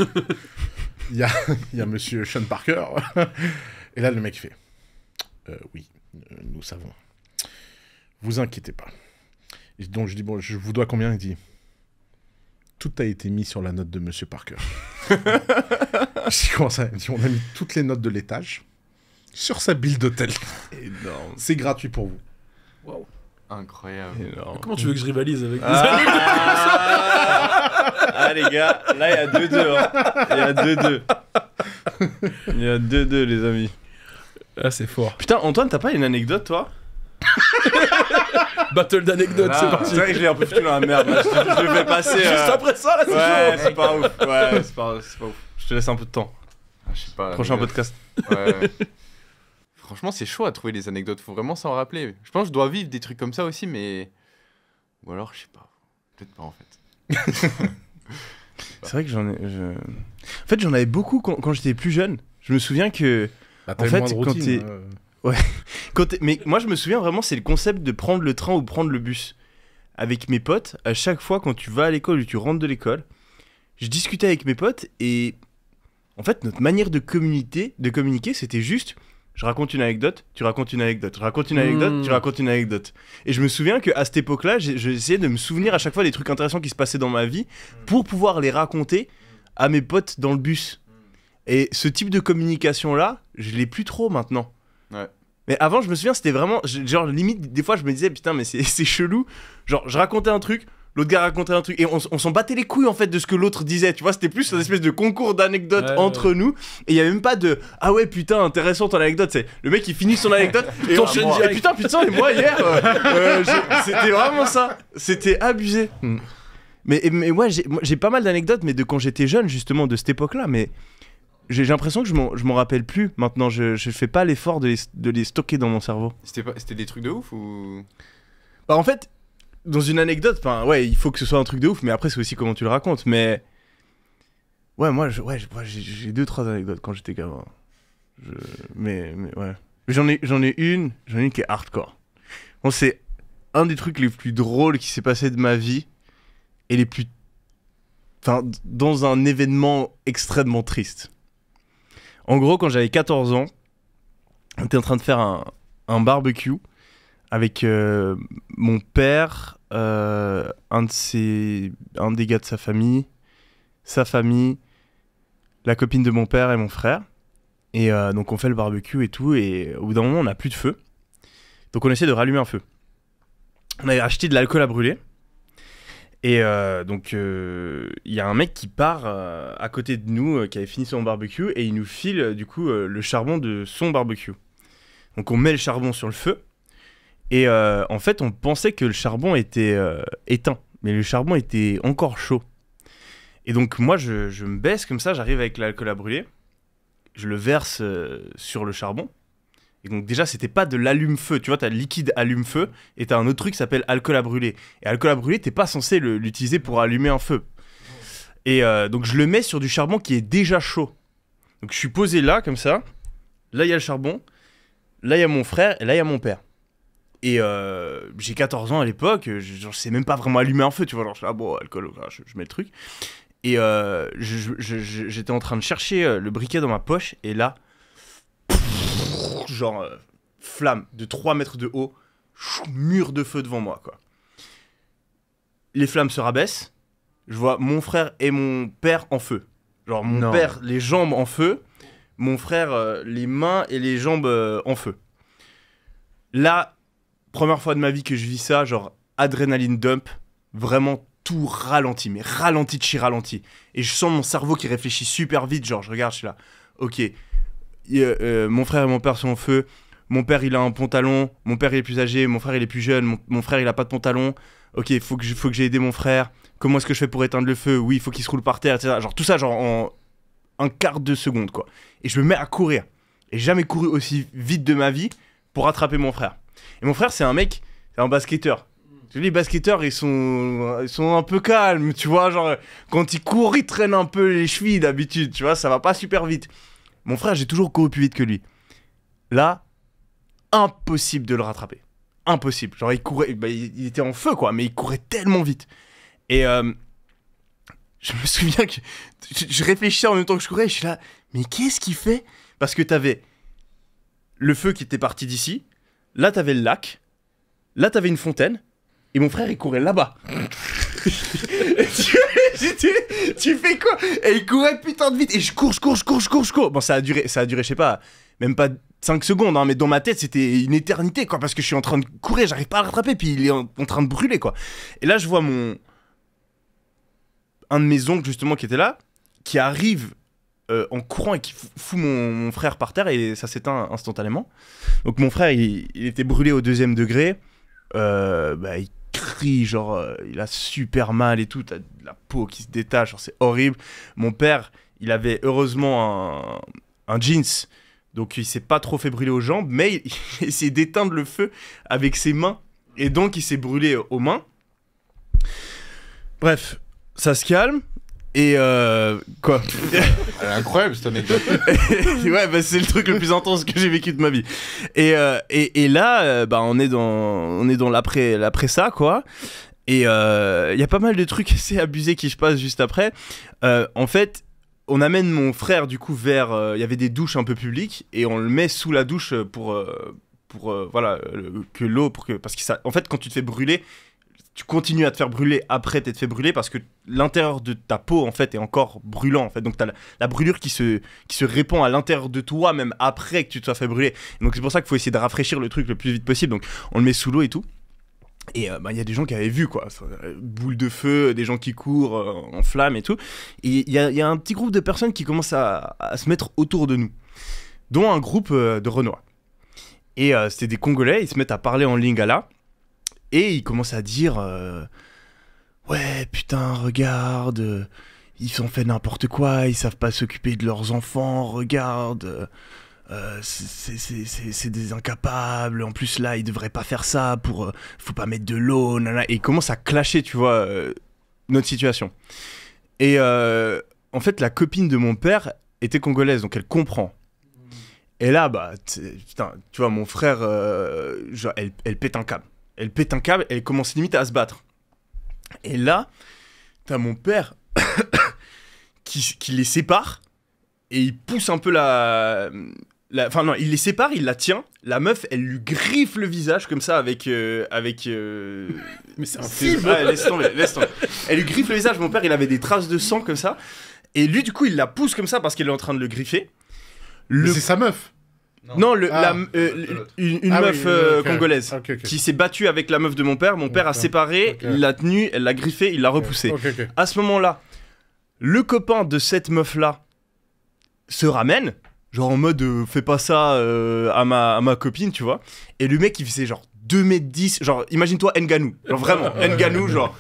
il, y a, il monsieur Sean Parker. Et là, le mec fait, euh, oui, euh, nous savons. Vous inquiétez pas. Et donc je dis, bon, je vous dois combien Il dit, tout a été mis sur la note de Monsieur Parker. J'ai commencé à dire, on a mis toutes les notes de l'étage sur sa bille d'hôtel. C'est gratuit pour vous. Wow. Incroyable. Comment tu veux que je rivalise avec des ah, amis ah, les gars, là il y a 2-2. Deux, hein. Il y a 2-2. Deux, deux. Il y a 2-2 les amis. Ah c'est fort. Putain Antoine, t'as pas une anecdote toi Battle d'anecdotes, c'est parti. C'est vrai que je l'ai un peu foutu dans la merde. Je, passer. Juste euh, après ça, là, c'est Ouais, c'est pas ouf. Ouais, c'est pas, pas, Je te laisse un peu de temps. Ah, je sais pas. Prochain podcast. Franchement, c'est chaud à trouver des anecdotes. Faut vraiment s'en rappeler. Je pense que je dois vivre des trucs comme ça aussi, mais. Ou alors, je sais pas. Peut-être pas, en fait. c'est vrai que j'en ai. En fait, j'en avais beaucoup quand, quand j'étais plus jeune. Je me souviens que. Bah, en fait, quand t'es. Hein. Ouais. mais moi, je me souviens vraiment, c'est le concept de prendre le train ou prendre le bus. Avec mes potes, à chaque fois quand tu vas à l'école ou tu rentres de l'école, je discutais avec mes potes et en fait, notre manière de communiquer, de communiquer, c'était juste je raconte une anecdote, tu racontes une anecdote, je raconte une anecdote, tu hmm. racontes une anecdote. Et je me souviens que à cette époque-là, j'essayais de me souvenir à chaque fois des trucs intéressants qui se passaient dans ma vie pour pouvoir les raconter à mes potes dans le bus. Et ce type de communication-là, je l'ai plus trop maintenant. Mais avant, je me souviens, c'était vraiment. Genre, limite, des fois, je me disais, putain, mais c'est chelou. Genre, je racontais un truc, l'autre gars racontait un truc, et on, s'en battait les couilles, en fait, de ce que l'autre disait. Tu vois, c'était plus une espèce de concours d'anecdotes entre nous. Et il y avait même pas de. Ah ouais, putain, intéressant ton anecdote. C'est le mec, qui finit son anecdote, et on se dit putain, putain, et moi, hier. Euh, euh, c'était vraiment ça. C'était abusé. Hmm. Mais, mais ouais, j'ai pas mal d'anecdotes, mais de quand j'étais jeune, justement, de cette époque-là. Mais j'ai l'impression que je m'en rappelle plus maintenant. Je, je fais pas l'effort de, de, les stocker dans mon cerveau. C'était des trucs de ouf ou Bah, en fait, dans une anecdote, enfin, ouais, il faut que ce soit un truc de ouf, mais après, c'est aussi comment tu le racontes. Mais. Ouais, moi, j'ai deux, trois anecdotes quand j'étais gamin. Mais, mais, ouais. J'en ai, ai une, j'en ai une qui est hardcore. on c'est un des trucs les plus drôles qui s'est passé de ma vie et les plus. Enfin, dans un événement extrêmement triste. En gros, quand j'avais 14 ans, on était en train de faire un, barbecue avec euh, mon père, euh, un, de ses, un des gars de sa famille, sa famille, la copine de mon père et mon frère. Et euh, donc on fait le barbecue et tout, et au bout d'un moment on n'a plus de feu. Donc on essaie de rallumer un feu. On avait acheté de l'alcool à brûler, et euh, donc, euh, il y a un mec qui part euh, à côté de nous, qui avait fini son barbecue, et il nous file du coup le charbon de son barbecue. Donc, on met le charbon sur le feu, et en fait, on pensait que le charbon était éteint, mais le charbon était encore chaud. Et donc, moi, je me baisse comme ça, j'arrive avec l'alcool à brûler, je le verse sur le charbon, et donc déjà, c'était pas de l'allume-feu, tu vois, t'as liquide allume-feu, et t'as un autre truc qui s'appelle alcool à brûler. Et alcool à brûler, t'es pas censé l'utiliser pour allumer un feu. Et euh, donc je le mets sur du charbon qui est déjà chaud. Donc je suis posé là, comme ça. Là, il y a le charbon. Là, il y a mon frère, et là, il y a mon père. Et euh, j'ai 14 ans à l'époque, je, je, sais même pas vraiment allumer un feu, tu vois. Genre, je bon, alcool, je, mets le truc. Et euh, j'étais en train de chercher le briquet dans ma poche, et là, genre euh, flamme de 3 mètres de haut, mur de feu devant moi, quoi. Les flammes se rabaissent, je vois mon frère et mon père en feu. Genre mon père, les jambes en feu, mon frère, euh, les mains et les jambes euh, en feu. Là, première fois de ma vie que je vis ça, genre adrénaline dump, vraiment tout ralenti, mais ralenti de chez ralenti. Et je sens mon cerveau qui réfléchit super vite, genre je regarde, je suis là, ok, euh, euh, mon frère et mon père sont en feu, mon père il a un pantalon, mon père il est plus âgé, mon frère il est plus jeune, mon, frère il a pas de pantalon, ok, faut faut que j'ai aidé mon frère, comment est-ce que je fais pour éteindre le feu, oui, il faut qu'il se roule par terre, etc. Genre tout ça, genre en un quart de seconde, quoi. Et je me mets à courir. Et jamais couru aussi vite de ma vie pour rattraper mon frère. Et mon frère, c'est un mec, c'est un basketteur. Les basketteurs, ils sont, ils sont un peu calmes, tu vois. Genre, quand ils courent, ils traînent un peu les chevilles d'habitude, tu vois, ça va pas super vite. Mon frère, j'ai toujours couru plus vite que lui. Là, impossible de le rattraper. Impossible. Genre, il courait, bah, il était en feu, quoi, mais il courait tellement vite. Et euh, je me souviens que je, réfléchissais en même temps que je courais, je suis là, mais qu'est-ce qu'il fait Parce que t'avais le feu qui était parti d'ici, là, t'avais le lac, là, t'avais une fontaine, et mon frère, il courait là-bas. tu, fais quoi Et il courait putain de vite. Et je cours, je cours, je cours, je cours, je cours. Bon, ça a duré, ça a duré, je sais pas, même pas 5 secondes, hein, mais dans ma tête, c'était une éternité, quoi, parce que je suis en train de courir, j'arrive pas à le rattraper, puis il est en, train de brûler, quoi. Et là, je vois mon. Un de mes oncles, justement, qui était là, qui arrive euh, en courant et qui fout mon, frère par terre, et ça s'éteint instantanément. Donc, mon frère, il, était brûlé au deuxième degré. Euh, bah, il genre euh, il a super mal et tout, la peau qui se détache, c'est horrible. Mon père, il avait heureusement un, jeans, donc il s'est pas trop fait brûler aux jambes, mais il, il essayait d'éteindre le feu avec ses mains, et donc il s'est brûlé aux mains. Bref, ça se calme, et euh, quoi incroyable cette anecdote. ouais, bah, c'est le truc le plus intense que j'ai vécu de ma vie. Et, euh, et, là, euh, bah, on est dans, on est dans l'après, l'après ça, quoi. Et il y a pas mal de trucs assez abusés qui se passent juste après. en fait, on amène mon frère du coup vers, il y avait des douches un peu publiques et on le met sous la douche pour, pour voilà, que l'eau, pour parce que ça, en fait, quand tu te fais brûler, tu continues à te faire brûler après t'être fait brûler parce que l'intérieur de ta peau en fait est encore brûlant en fait donc t'as la, brûlure qui se qui se répand à l'intérieur de toi même après que tu te sois fait brûler donc c'est pour ça qu'il faut essayer de rafraîchir le truc le plus vite possible donc on le met sous l'eau et tout et euh, bah, il y a des gens qui avaient vu, quoi. Euh, boule de feu, des gens qui courent euh, en flammes et tout. Et il y, a un petit groupe de personnes qui commencent à, se mettre autour de nous, dont un groupe de Renois. Et c'était des Congolais, ils se mettent à parler en lingala. Et il commence à dire euh, Ouais, putain, regarde, euh, ils ont fait n'importe quoi, ils savent pas s'occuper de leurs enfants, regarde, euh, c'est des incapables, en plus là, ils devraient pas faire ça, pour, faut pas mettre de l'eau, nanana. Et il commence à clasher, tu vois, notre situation. Et en fait, la copine de mon père était congolaise, donc elle comprend. Et là, bah, tu vois, mon frère, elle, elle pète un câble elle pète un câble, elle commence limite à se battre. Et là, t'as mon père qui, les sépare et il pousse un peu la. Enfin, non, il les sépare, il la tient. La meuf, elle lui griffe le visage comme ça avec. Euh, avec euh, Mais c'est un film laisse, tomber, laisse tomber, Elle lui griffe le visage. Mon père, il avait des traces de sang comme ça. Et lui, du coup, il la pousse comme ça parce qu'elle est en train de le griffer. Le... C'est sa meuf non, une, meuf congolaise qui s'est battue avec la meuf de mon père. Mon père a séparé, il l'a tenue, elle l'a griffée, il l'a repoussée. À ce moment-là, le copain de cette meuf-là se ramène, genre en mode euh, fais pas ça euh, à ma, à, ma, copine, tu vois. Et le mec, il faisait genre 2m10, genre imagine-toi Nganou, genre vraiment, Nganou, genre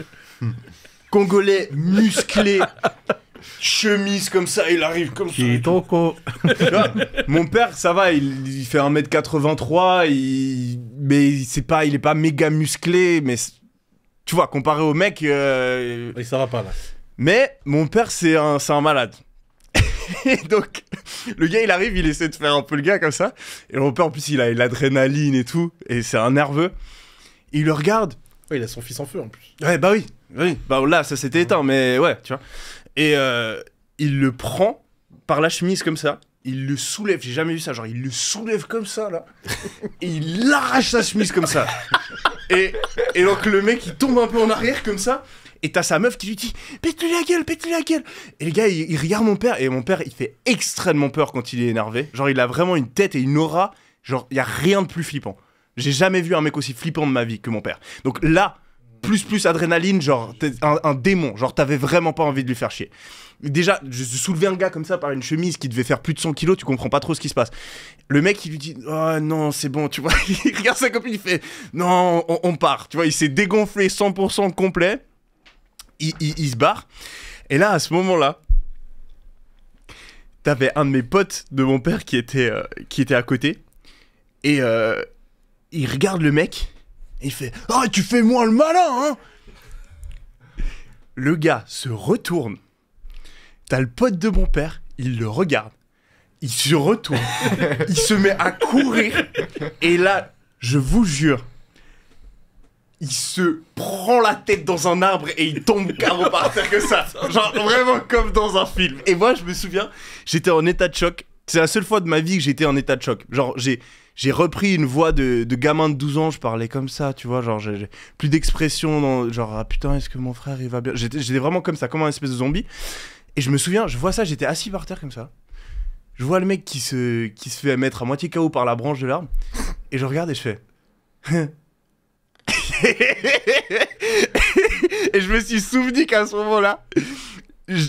congolais musclé chemise comme ça, il arrive comme ça. Mon père, ça va, il, fait 1m83, il... mais c'est pas, il est pas méga musclé, mais tu vois, comparé au mec. Euh, ça va pas là. Mais mon père, c'est un, un malade. Et donc, le gars, il arrive, il essaie de faire un peu le gars comme ça. Et mon père, en plus, il a l'adrénaline et tout. Et c'est un nerveux. Il le regarde. Ouais, il a son fils en feu en plus. Ouais, bah oui. oui. Bah là, ça s'était éteint, mais ouais, tu vois. Et euh, il le prend par la chemise comme ça. Il le soulève, j'ai jamais vu ça, genre il le soulève comme ça là. Et il arrache sa chemise comme ça. Et, donc le mec il tombe un peu en arrière comme ça. Et t'as sa meuf qui lui dit Pète-lui la gueule, pète-lui la gueule Et le gars, il, regarde mon père. Et mon père, il fait extrêmement peur quand il est énervé. Genre, il a vraiment une tête et une aura. Genre, il y a rien de plus flippant. J'ai jamais vu un mec aussi flippant de ma vie que mon père. Donc là, plus plus adrénaline, genre un, démon, genre t'avais vraiment pas envie de lui faire chier. Déjà, je soulevais un gars comme ça par une chemise qui devait faire plus de 100 kilos, tu comprends pas trop ce qui se passe. Le mec, il lui dit Oh non, c'est bon, tu vois. il regarde sa copine, il fait Non, on, part. Tu vois, il s'est dégonflé 100% complet. Il, se barre. Et là, à ce moment-là, t'avais un de mes potes de mon père qui était, euh, qui était à côté. Et euh, il regarde le mec il fait Ah, tu fais moins le malin, hein Le gars se retourne. T'as le pote de mon père, il le regarde. Il se retourne. il se met à courir. Et là, je vous jure, il se prend la tête dans un arbre et il tombe carrément par terre que ça. Genre vraiment comme dans un film. Et moi, je me souviens, j'étais en état de choc. C'est la seule fois de ma vie que j'étais en état de choc. Genre, j'ai j'ai repris une voix de, de, gamin de 12 ans, je parlais comme ça, tu vois, genre j'ai plus d'expression, dans, genre ah putain, est-ce que mon frère il va bien J'étais vraiment comme ça, comme un espèce de zombie. Et je me souviens, je vois ça, j'étais assis par terre comme ça. Je vois le mec qui se, qui se fait mettre à moitié KO par la branche de l'arbre, et je regarde et je fais. et je me suis souvenu qu'à ce moment-là,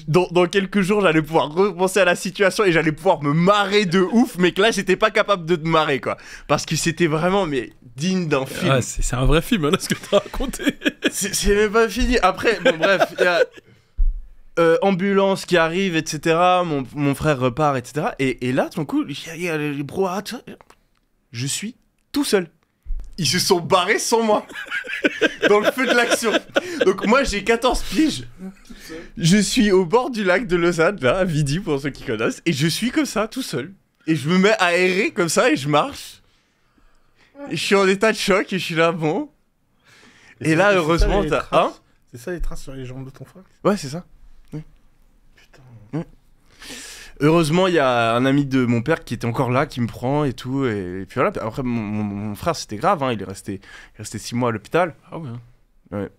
dans, quelques jours, j'allais pouvoir repenser à la situation et j'allais pouvoir me marrer de ouf, mais que là, j'étais pas capable de te marrer, quoi. Parce que c'était vraiment, mais digne d'un film. c'est un vrai film, hein, là, ce que t'as raconté. c'est même pas fini. Après, bon, bref, il y a euh, ambulance qui arrive, etc. Mon, mon frère repart, etc. Et, et là, ton coup, Je suis tout seul ils se sont barrés sans moi. dans le feu de l'action. Donc moi j'ai 14 piges. Je suis au bord du lac de Lausanne, là, à Vidi pour ceux qui connaissent, et je suis comme ça, tout seul. Et je me mets à errer comme ça et je marche. je suis en état de choc et je suis là, bon. Et, là, heureusement, t'as. c'est ça les traces sur les jambes de ton frère Ouais, c'est ça. heureusement, il y a un ami de mon père qui était encore là, qui me prend et tout. Et, puis voilà, après, mon, frère, c'était grave, hein. il est resté, resté six mois à l'hôpital. Ah ouais. Hein. ouais.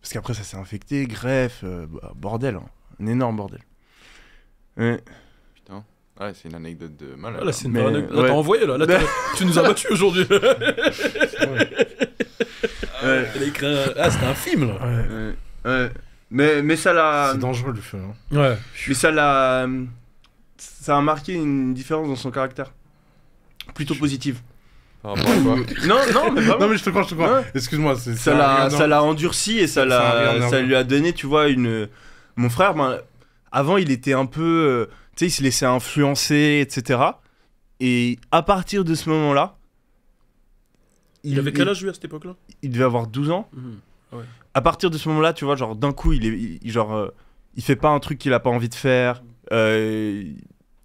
Parce qu'après, ça s'est infecté, greffe, euh, bah, bordel, hein. un énorme bordel. Ouais. Putain. Ouais, c'est une anecdote de malade. Ah, là, c'est une anecdote. envoyé, là. tu nous as battus aujourd'hui. ouais. Ah, ah, c'était un film, là. Ouais. ouais. Mais, mais ça l'a. C'est dangereux le feu. Ouais. Mais ça l'a ça a marqué une différence dans son caractère. Plutôt positive. Non, non, mais je te crois, je te crois. Excuse-moi. c'est- Ça l'a, ça l'a endurci et ça, ça lui a donné, tu vois, une. Mon frère, ben, avant, il était un peu. Euh, tu sais, il se laissait influencer, etc. Et à partir de ce moment-là. Il avait quel âge lui à cette époque-là il devait avoir 12 ans. Mmh, à partir de ce moment-là, tu vois, genre d'un coup, il est, genre, euh, il fait pas un truc qu'il a pas envie de faire. Euh,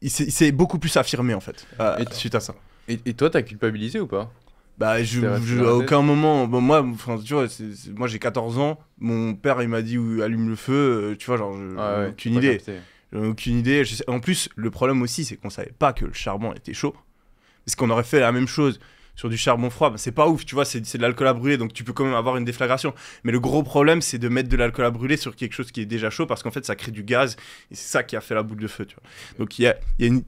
il s'est beaucoup plus affirmé en fait euh, suite à ça. Et, toi, t'as culpabilisé ou pas bah, je, je à aucun moment. moi, moi j'ai 14 ans. Mon père, il m'a dit allume le feu. Euh, tu vois, genre, j'ai ah aucune, idée. aucune idée. en plus, le problème aussi, c'est qu'on savait pas que le charbon était chaud. Parce qu'on aurait fait la même chose sur du charbon froid, bah, c'est pas ouf, tu vois, c'est de l'alcool à brûler, donc tu peux quand même avoir une déflagration. Mais le gros problème, c'est de mettre de l'alcool à brûler sur quelque chose qui est déjà chaud, parce qu'en fait, ça crée du gaz, et c'est ça qui a fait la boule de feu, tu vois. Donc il y a, une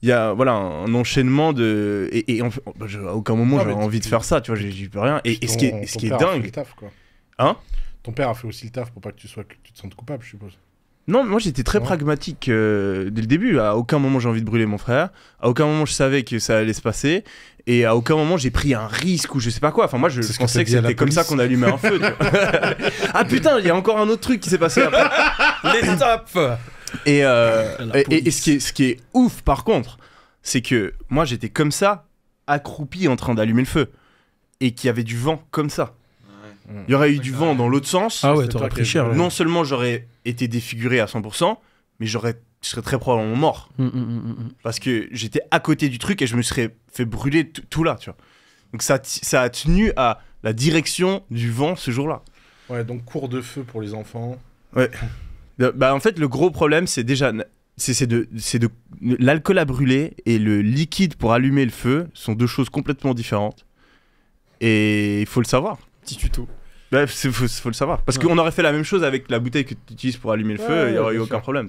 il y a voilà un enchaînement de et, en... Oh, bah, à aucun moment j'ai envie de faire ça tu vois j'y peux rien et, ce qui est, ce qui est dingue taf, quoi. hein ton père a fait aussi le taf pour pas que tu sois que tu te sentes coupable je suppose non, moi j'étais très pragmatique euh, dès le début. À aucun moment j'ai envie de brûler mon frère. À aucun moment je savais que ça allait se passer. Et à aucun moment j'ai pris un risque ou je sais pas quoi. Enfin, moi je pensais que c'était comme ça qu'on allumait un feu. ah putain, il y a encore un autre truc qui s'est passé après. Les et, euh, ce, qui est, ce qui est ouf par contre, c'est que moi j'étais comme ça, accroupi en train d'allumer le feu. Et qu'il y avait du vent comme ça. Il y aurait eu du vent dans l'autre sens. Ah cher. Non seulement j'aurais été défiguré à 100%, mais j'aurais je serais très probablement mort. Mm, mm, mm, Parce que j'étais à côté du truc et je me serais fait brûler tout là, tu vois. Donc ça, ça a tenu à la direction du vent ce jour-là. Ouais, donc cours de feu pour les enfants. Ouais. bah, bah en fait, le gros problème, c'est déjà... C'est de, de l'alcool à brûler et le liquide pour allumer le feu sont deux choses complètement différentes. Et il faut le savoir petit tuto. Il bah, faut, faut, le savoir. Parce qu'on aurait fait la même chose avec la bouteille que tu utilises pour allumer le feu, il n'y aurait eu aucun problème,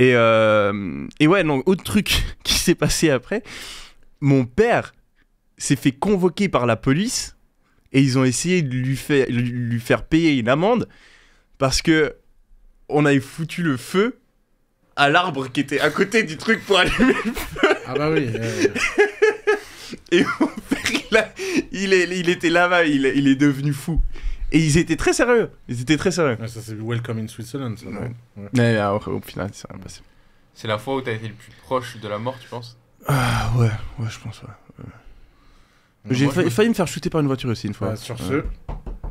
euh, Et, ouais, donc, autre truc qui s'est passé après, mon père s'est fait convoquer par la police et ils ont essayé de lui, faire, lui faire payer une amende parce que on avait foutu le feu à l'arbre qui était à côté du truc pour allumer le feu. Ah bah oui. et mon père, il, est, il était là-bas, il, il, est devenu fou. Et ils étaient très sérieux. Ils étaient très sérieux. ça, c'est Welcome in Switzerland, ça. Ouais. Mais euh, au, final, c'est rien passé. C'est la fois où t'as été le plus proche de la mort, tu penses ah, ouais, ouais, je pense, ouais. J'ai failli me faire shooter par une voiture aussi une fois. Bah, sur ce,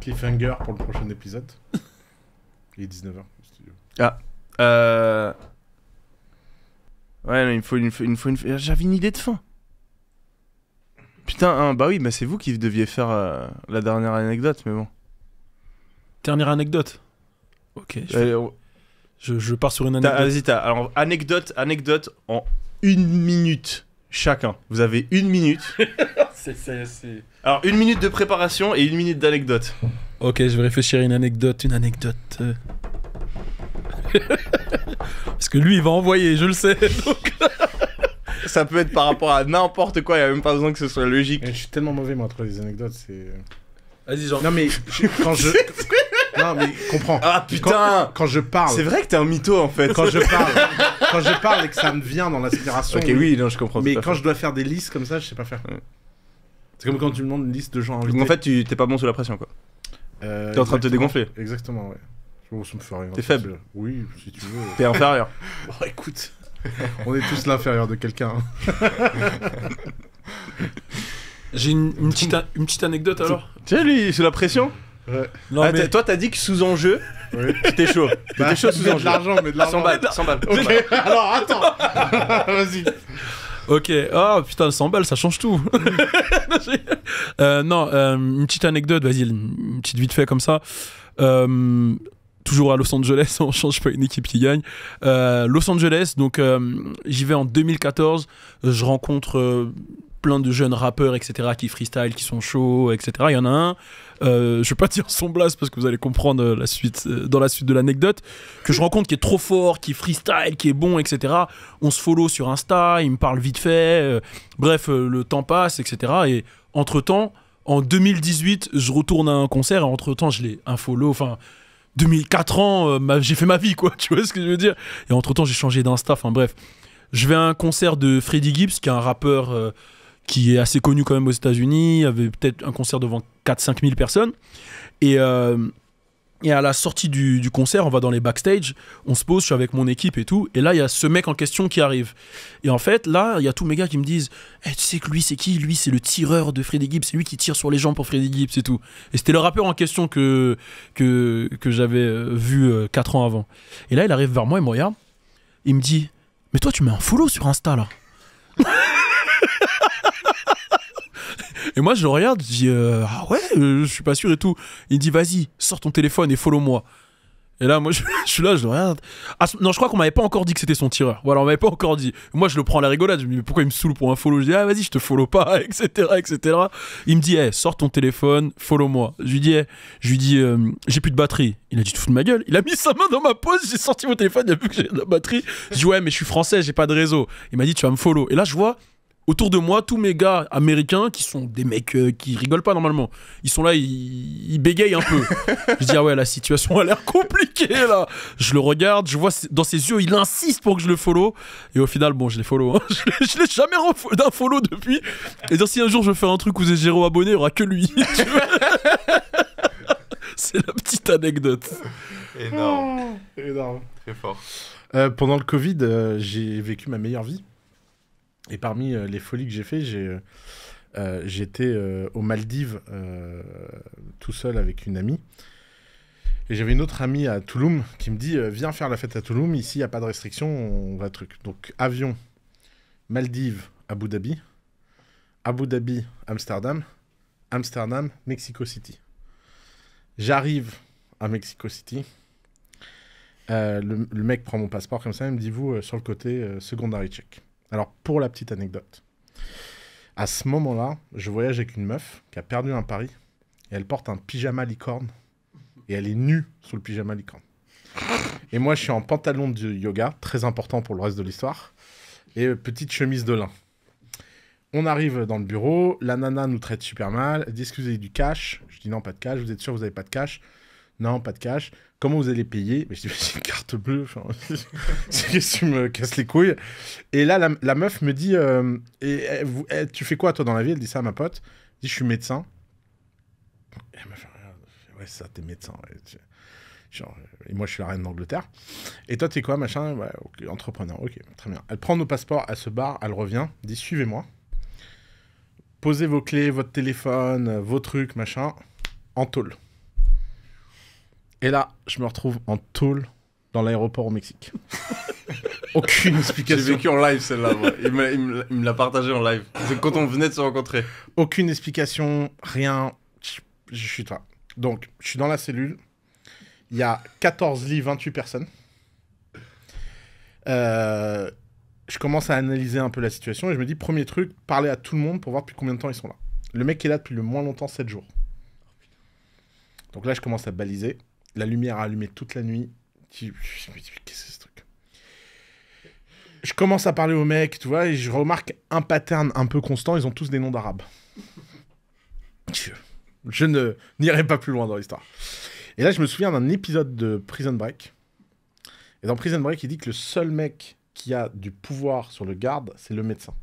cliffhanger pour le prochain épisode. Il est 19h. Ah. Euh, ouais, mais il me faut une, une... J'avais une idée de fin. Putain, hein, bah oui, mais c'est vous qui deviez faire euh, la dernière anecdote, mais bon. Dernière anecdote Ok. Je, euh, pars sur une anecdote. Vas-y, Alors, anecdote, anecdote en une minute chacun. Vous avez une minute. c'est, Alors, une minute de préparation et une minute d'anecdote. Ok, je vais réfléchir à une anecdote, une anecdote. Euh. Parce que lui, il va envoyer, je le sais. Donc... ça peut être par rapport à n'importe quoi, il n'y a même pas besoin que ce soit logique. Eh, je suis tellement mauvais, moi, trouver les anecdotes, c'est. Euh. Vas-y, genre. Non, mais quand je. Non, mais comprends. Ah putain Quand, je parle. C'est vrai que t'es un mytho en fait. Quand je parle. quand je parle et que ça me vient dans l'aspiration. Ok, oui, non, je comprends. Mais quand je dois faire des listes comme ça, je sais pas faire. C'est comme quand tu me demandes une liste de gens invités. Donc en fait, tu t'es pas bon sous la pression quoi. Euh, t'es en train de te dégonfler. Exactement, ouais. ça me fait rien. T'es faible. Euh, oui, si tu veux. T'es inférieur. bon, oh, écoute. On est tous l'inférieur de quelqu'un. J'ai une, petite, une petite anecdote alors. Tiens, lui, c'est la pression Ouais. Ah, toi, t'as dit que sous-enjeu, Tu t'es chaud. Bah, t'es chaud sous-enjeu. de l'argent, mais de l'argent. 100 balles, 100 balles. Ok, alors attends. Vas-y. Ok, oh putain, 100 balles, ça change tout. Euh, non, euh, une petite anecdote, vas-y, une petite vite fait comme ça. Euh, toujours à Los Angeles, on change pas une équipe qui gagne. Euh, Los Angeles, donc euh, j'y vais en 2014, je rencontre euh, plein de jeunes rappeurs, etc., qui freestyle, qui sont chauds, etc. Il y en a un, euh, je vais pas dire son blast parce que vous allez comprendre la suite, dans la suite de l'anecdote, que je rencontre qui est trop fort, qui freestyle, qui est bon, etc. On se follow sur Insta, il me parle vite fait, bref, le temps passe, etc. Et entre-temps, en 2018, je retourne à un concert, et entre-temps, je l'ai un follow, enfin 2004 ans, euh, j'ai fait ma vie, quoi. Tu vois ce que je veux dire Et entre-temps, j'ai changé d'insta, enfin bref. Je vais à un concert de Freddie Gibbs, qui est un rappeur euh, qui est assez connu quand même aux États-Unis, avait peut-être un concert devant 4-5 000 personnes. Et. Euh, et à la sortie du, du, concert, on va dans les backstage, on se pose, je suis avec mon équipe et tout. Et là, il y a ce mec en question qui arrive. Et en fait, là, il y a tous mes gars qui me disent eh, Tu sais que lui, c'est qui Lui, c'est le tireur de Freddy Gibbs. C'est lui qui tire sur les gens pour Freddy Gibbs et tout. Et c'était le rappeur en question que, que, que j'avais euh, vu 4 euh, ans avant. Et là, il arrive vers moi, et me regarde. Il me dit Mais toi, tu mets un follow sur Insta, là. Et moi, je le regarde, je dis euh, Ah ouais, euh, je suis pas sûr et tout. Il dit Vas-y, sors ton téléphone et follow-moi. Et là, moi, je, suis là, je le regarde. Ah, non, je crois qu'on m'avait pas encore dit que c'était son tireur. Voilà, on m'avait pas encore dit. Moi, je le prends à la rigolade. Je me dis Mais pourquoi il me saoule pour un follow Je dis Ah, vas-y, je te follow pas, etc. etc. Il me dit Eh, sors ton téléphone, follow-moi. Je lui dis eh. je lui dis euh, J'ai plus de batterie. Il a dit Tu fous de ma gueule. Il a mis sa main dans ma poche. J'ai sorti mon téléphone, il a vu que j'ai de la batterie. Je dis Ouais, mais je suis français, j'ai pas de réseau. Il m'a dit Tu vas me follow. Et là, je vois autour de moi, tous mes gars américains qui sont des mecs euh, qui rigolent pas normalement, ils sont là, ils, bégayent un peu. je dis, ah ouais, la situation a l'air compliquée là. Je le regarde, je vois dans ses yeux, il insiste pour que je le follow. Et au final, bon, je l'ai follow. Hein. Je, l'ai jamais d'un follow depuis. Et si un jour je fais un truc où j'ai 0 abonné, il n'y aura que lui. C'est la petite anecdote. Énorme. Énorme. Oh. Très fort. Euh, pendant le Covid, euh, j'ai vécu ma meilleure vie. Et parmi euh, les folies que j'ai fait, j'ai, euh, euh, j'étais aux Maldives tout seul avec une amie. Et j'avais une autre amie à Touloum qui me dit Viens faire la fête à Touloum, ici il n'y a pas de restriction, on va truc. Donc avion, Maldives, Abu Dhabi, Abu Dhabi, Amsterdam, Amsterdam, Mexico City. J'arrive à Mexico City. Le, mec prend mon passeport comme ça, et me dit Vous, sur le côté, secondary check. Alors, pour la petite anecdote, à ce moment-là, je voyage avec une meuf qui a perdu un pari et elle porte un pyjama licorne et elle est nue sous le pyjama licorne. Et moi, je suis en pantalon de yoga, très important pour le reste de l'histoire, et petite chemise de lin. On arrive dans le bureau, la nana nous traite super mal, elle dit excusez du cash. Je dis non, pas de cash, vous êtes sûr, vous n'avez pas de cash. Non, pas de cash. Comment vous allez payer Mais je dis, j'ai une carte bleue. C'est que tu me casses les couilles Et là, la, meuf me dit, euh, et, eh, eh, tu fais quoi toi dans la vie Elle dit ça à ma pote. dit, je suis médecin. elle me fait, ah, ouais, ça, t'es médecin. et moi, je suis la reine d'Angleterre. Et toi, t'es quoi, machin ouais, Entrepreneur, ok, très bien. Elle prend nos passeports, elle se barre, elle revient, dit, suivez-moi. Posez vos clés, votre téléphone, vos trucs, machin, en tôle. Et là, je me retrouve en tôle dans l'aéroport au Mexique. Aucune explication. J'ai vécu en live celle-là. Il, me, l'a partagé en live. C'est quand on venait de se rencontrer. Aucune explication, rien. Je, suis là. Donc, je suis dans la cellule. Il y a 14 lits, 28 personnes. Euh, je commence à analyser un peu la situation et je me dis premier truc, parler à tout le monde pour voir depuis combien de temps ils sont là. Le mec est là depuis le moins longtemps, 7 jours. Donc là, je commence à baliser la lumière a allumé toute la nuit. Je me dis, qu'est-ce que ce truc Je commence à parler aux mecs, tu vois, et je remarque un pattern un peu constant, ils ont tous des noms d'arabes. Je, je ne n'irai pas plus loin dans l'histoire. Et là, je me souviens d'un épisode de Prison Break. Et dans Prison Break, il dit que le seul mec qui a du pouvoir sur le garde, c'est le médecin.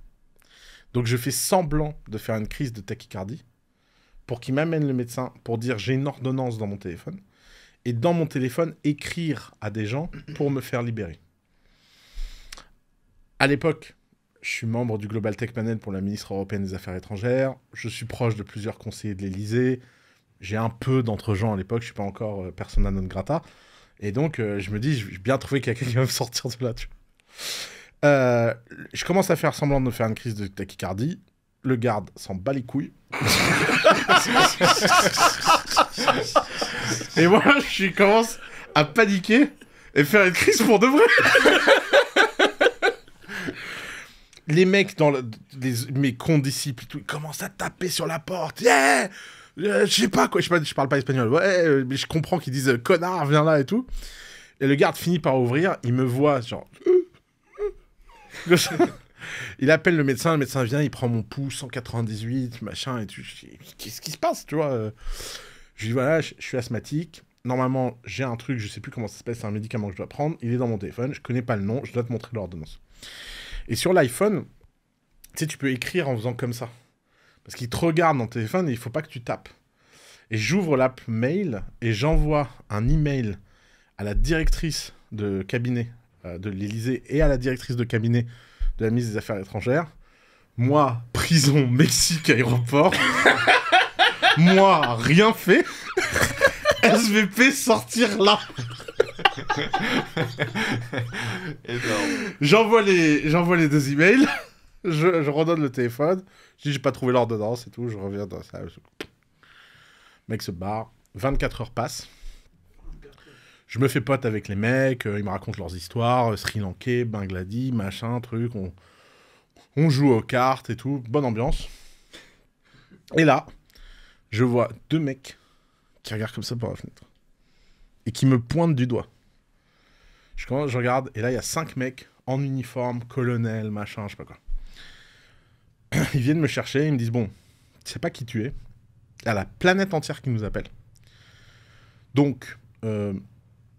Donc je fais semblant de faire une crise de tachycardie pour qu'il m'amène le médecin pour dire j'ai une ordonnance dans mon téléphone et dans mon téléphone écrire à des gens pour me faire libérer. À l'époque, je suis membre du Global Tech Panel pour la ministre européenne des Affaires étrangères. Je suis proche de plusieurs conseillers de l'Élysée. J'ai un peu d'entre-gens à l'époque. Je suis pas encore euh, persona non grata. Et donc, euh, je me dis, j'ai bien trouvé qu'il y a quelqu'un qui va me sortir de là. Euh, je commence à faire semblant de me faire une crise de tachycardie. Le garde s'en bat les Et moi, je commence à paniquer et faire une crise pour de vrai. les mecs dans les, mes condisciples, ils commencent à taper sur la porte. Yeah euh, je sais pas quoi, je, parle pas espagnol. Ouais, euh, mais je comprends qu'ils disent euh, connard, viens là et tout. Et le garde finit par ouvrir, il me voit genre il appelle le médecin, le médecin vient, il prend mon pouls, 198, machin, et tout. Qu'est-ce qui se passe, tu vois euh. Je lui dis, voilà, je, suis asthmatique. Normalement, j'ai un truc, je sais plus comment ça passe, c'est un médicament que je dois prendre. Il est dans mon téléphone, je connais pas le nom, je dois te montrer l'ordonnance. Et sur l'iPhone, tu sais, tu peux écrire en faisant comme ça. Parce qu'il te regarde dans le téléphone et il faut pas que tu tapes. Et j'ouvre l'app Mail et j'envoie un email à la directrice de cabinet euh, de l'Élysée et à la directrice de cabinet de la mise des Affaires étrangères. Moi, prison, Mexique, aéroport. Moi, rien fait. SVP, sortir là. J'envoie les, j'envoie les deux emails. Je, je, redonne le téléphone. Je dis, j'ai pas trouvé l'ordonnance et tout. Je reviens dans ça. Mec se barre. 24 heures passent je me fais pote avec les mecs, euh, ils me racontent leurs histoires, euh, Sri Lankais, Bangladesh, machin, truc, on, joue aux cartes et tout, bonne ambiance. Et là, je vois deux mecs qui regardent comme ça par la fenêtre et qui me pointent du doigt. Je, commence, je regarde, et là, il y a cinq mecs en uniforme, colonel, machin, je sais pas quoi. Ils viennent me chercher, ils me disent Bon, tu sais pas qui tu es. Il y a la planète entière qui nous appelle. Donc, euh,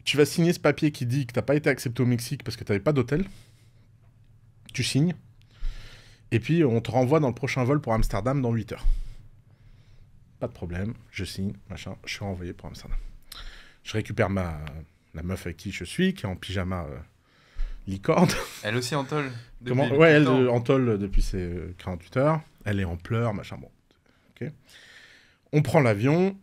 tu vas signer ce papier qui dit que tu n'as pas été accepté au Mexique parce que tu n'avais pas d'hôtel. Tu signes. Et puis, on te renvoie dans le prochain vol pour Amsterdam dans 8 heures. Pas de problème, je signe, machin, je suis renvoyé pour Amsterdam. Je récupère ma la meuf avec qui je suis, qui est en pyjama euh, licorne. Elle aussi en tôle elle euh, en tôle depuis ses 48 euh, heures. Elle est en pleurs, machin, On prend l'avion,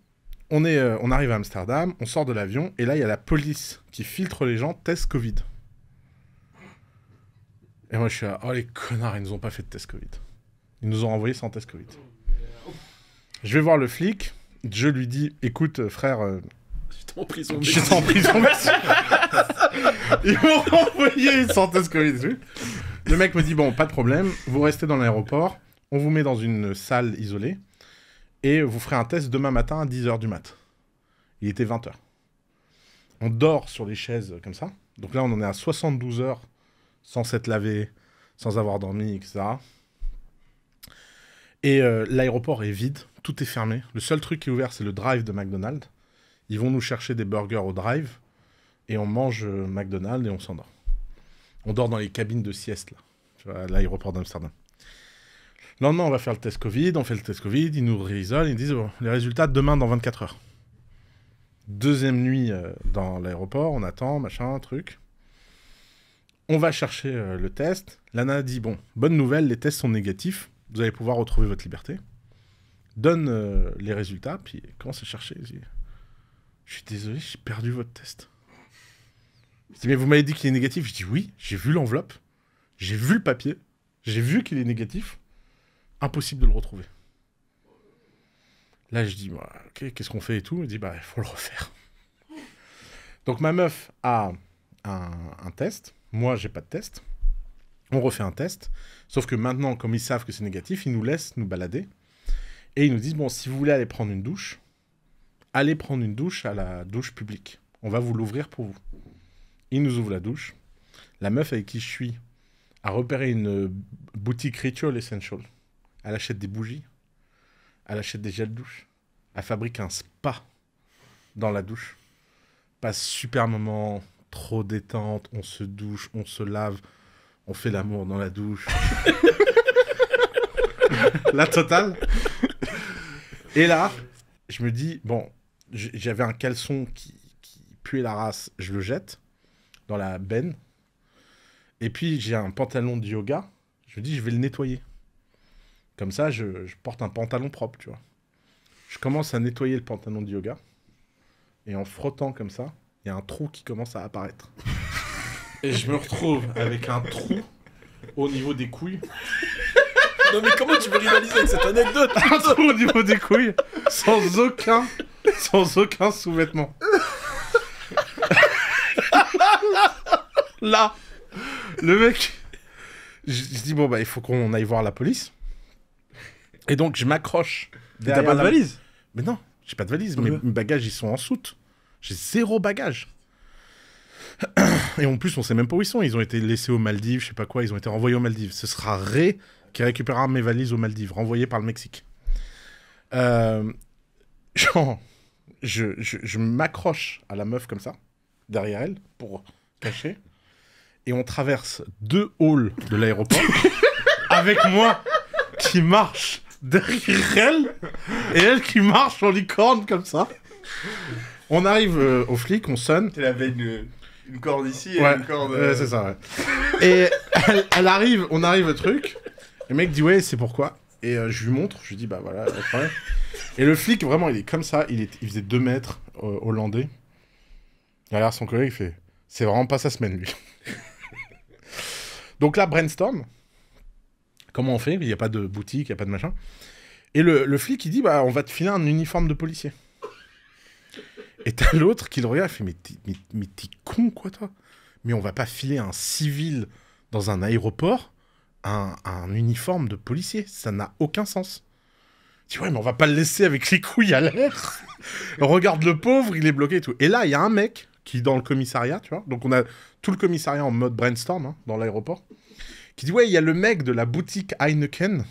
on, est, euh, on arrive à Amsterdam, on sort de l'avion, et là, il y a la police qui filtre les gens, test Covid. Et moi, je suis là, oh les connards, ils nous ont pas fait de test Covid. Ils nous ont envoyé sans test Covid. Je vais voir le flic, je lui dis, écoute, euh, frère. je euh, suis en prison. en prison, Ils m'ont renvoyé sans test Covid. Le mec me dit, bon, pas de problème, vous restez dans l'aéroport, on vous met dans une salle isolée et vous ferez un test demain matin à 10h du mat. Il était 20h. On dort sur les chaises comme ça. Donc là, on en est à 72 heures sans s'être lavé, sans avoir dormi, etc. Et euh, l'aéroport est vide, tout est fermé. Le seul truc qui est ouvert, c'est le drive de McDonald's. Ils vont nous chercher des burgers au drive et on mange euh, McDonald's et on s'endort. On dort dans les cabines de sieste, là, à l'aéroport d'Amsterdam. Le lendemain, on va faire le test Covid, on fait le test Covid, ils nous réisolent, ils disent bon, les résultats demain dans 24 heures. Deuxième nuit euh, dans l'aéroport, on attend, machin, truc. On va chercher euh, le test. L'ANA dit bon, bonne nouvelle, les tests sont négatifs, vous allez pouvoir retrouver votre liberté. Donne euh, les résultats, puis commence à chercher. Je suis désolé, j'ai perdu votre test. mais vous m'avez dit qu'il est négatif. Je dis oui, j'ai vu l'enveloppe, j'ai vu le papier, j'ai vu qu'il est négatif impossible de le retrouver. Là, je dis, moi, bah, qu'est-ce qu'on fait et tout Il dit, bah, il faut le refaire. Donc ma meuf a un, test. Moi, j'ai pas de test. On refait un test. Sauf que maintenant, comme ils savent que c'est négatif, ils nous laissent nous balader. Et ils nous disent, bon, si vous voulez aller prendre une douche, allez prendre une douche à la douche publique. On va vous l'ouvrir pour vous. Ils nous ouvrent la douche. La meuf avec qui je suis a repéré une boutique Ritual Essential elle achète des bougies. Elle achète des gels douche. Elle fabrique un spa dans la douche. Passe super moment, trop détente. On se douche, on se lave, on fait l'amour dans la douche. la totale. Et là, je me dis, bon, j'avais un caleçon qui, qui puait la race, je le jette dans la benne. Et puis j'ai un pantalon de yoga, je me dis, je vais le nettoyer. Comme ça, je, porte un pantalon propre, tu vois. Je commence à nettoyer le pantalon de yoga. Et en frottant comme ça, il y a un trou qui commence à apparaître. Et je me retrouve avec un trou au niveau des couilles. Non mais comment tu peux rivaliser avec cette anecdote Un trou au niveau des couilles, sans aucun, sans aucun sous-vêtement. Là, le mec, je, dis bon bah il faut qu'on aille voir la police. Et donc, je m'accroche. T'as pas la... valise Mais non, j'ai pas de valise. Mes, bagages, ils sont en soute. J'ai zéro bagage. Et en plus, on sait même pas où ils sont. Ils ont été laissés aux Maldives, je sais pas quoi. Ils ont été renvoyés aux Maldives. Ce sera Ré qui récupérera mes valises aux Maldives, renvoyées par le Mexique. Euh, je m'accroche à la meuf comme ça, derrière elle, pour cacher. Et on traverse deux halls de l'aéroport avec moi qui marche derrière elle, et elle qui marche en licorne comme ça. On arrive euh, au flic, on sonne. Elle avait une, une corde ici et une corde. ouais, euh, c'est ça, ouais. Et elle, arrive, on arrive au truc. Le mec dit ouais, c'est pourquoi. Et euh, je lui montre, je lui dis bah voilà, Et le flic, vraiment, il est comme ça, il, est, il faisait 2 mètres hollandais. Derrière son collègue, il fait c'est vraiment pas sa semaine lui. Donc là, brainstorm. Comment on fait Il n'y a pas de boutique, il n'y a pas de machin. Et le, le, flic, il dit bah, On va te filer un uniforme de policier. Et t'as l'autre qui le regarde il fait Mais t'es con, quoi, toi Mais on va pas filer un civil dans un aéroport un, uniforme de policier. Ça n'a aucun sens. Tu vois, mais on va pas le laisser avec les couilles à l'air. Regarde le pauvre, il est bloqué et tout. Et là, il y a un mec qui est dans le commissariat, tu vois. Donc on a tout le commissariat en mode brainstorm hein, dans l'aéroport qui dit ouais, il y a le mec de la boutique Heineken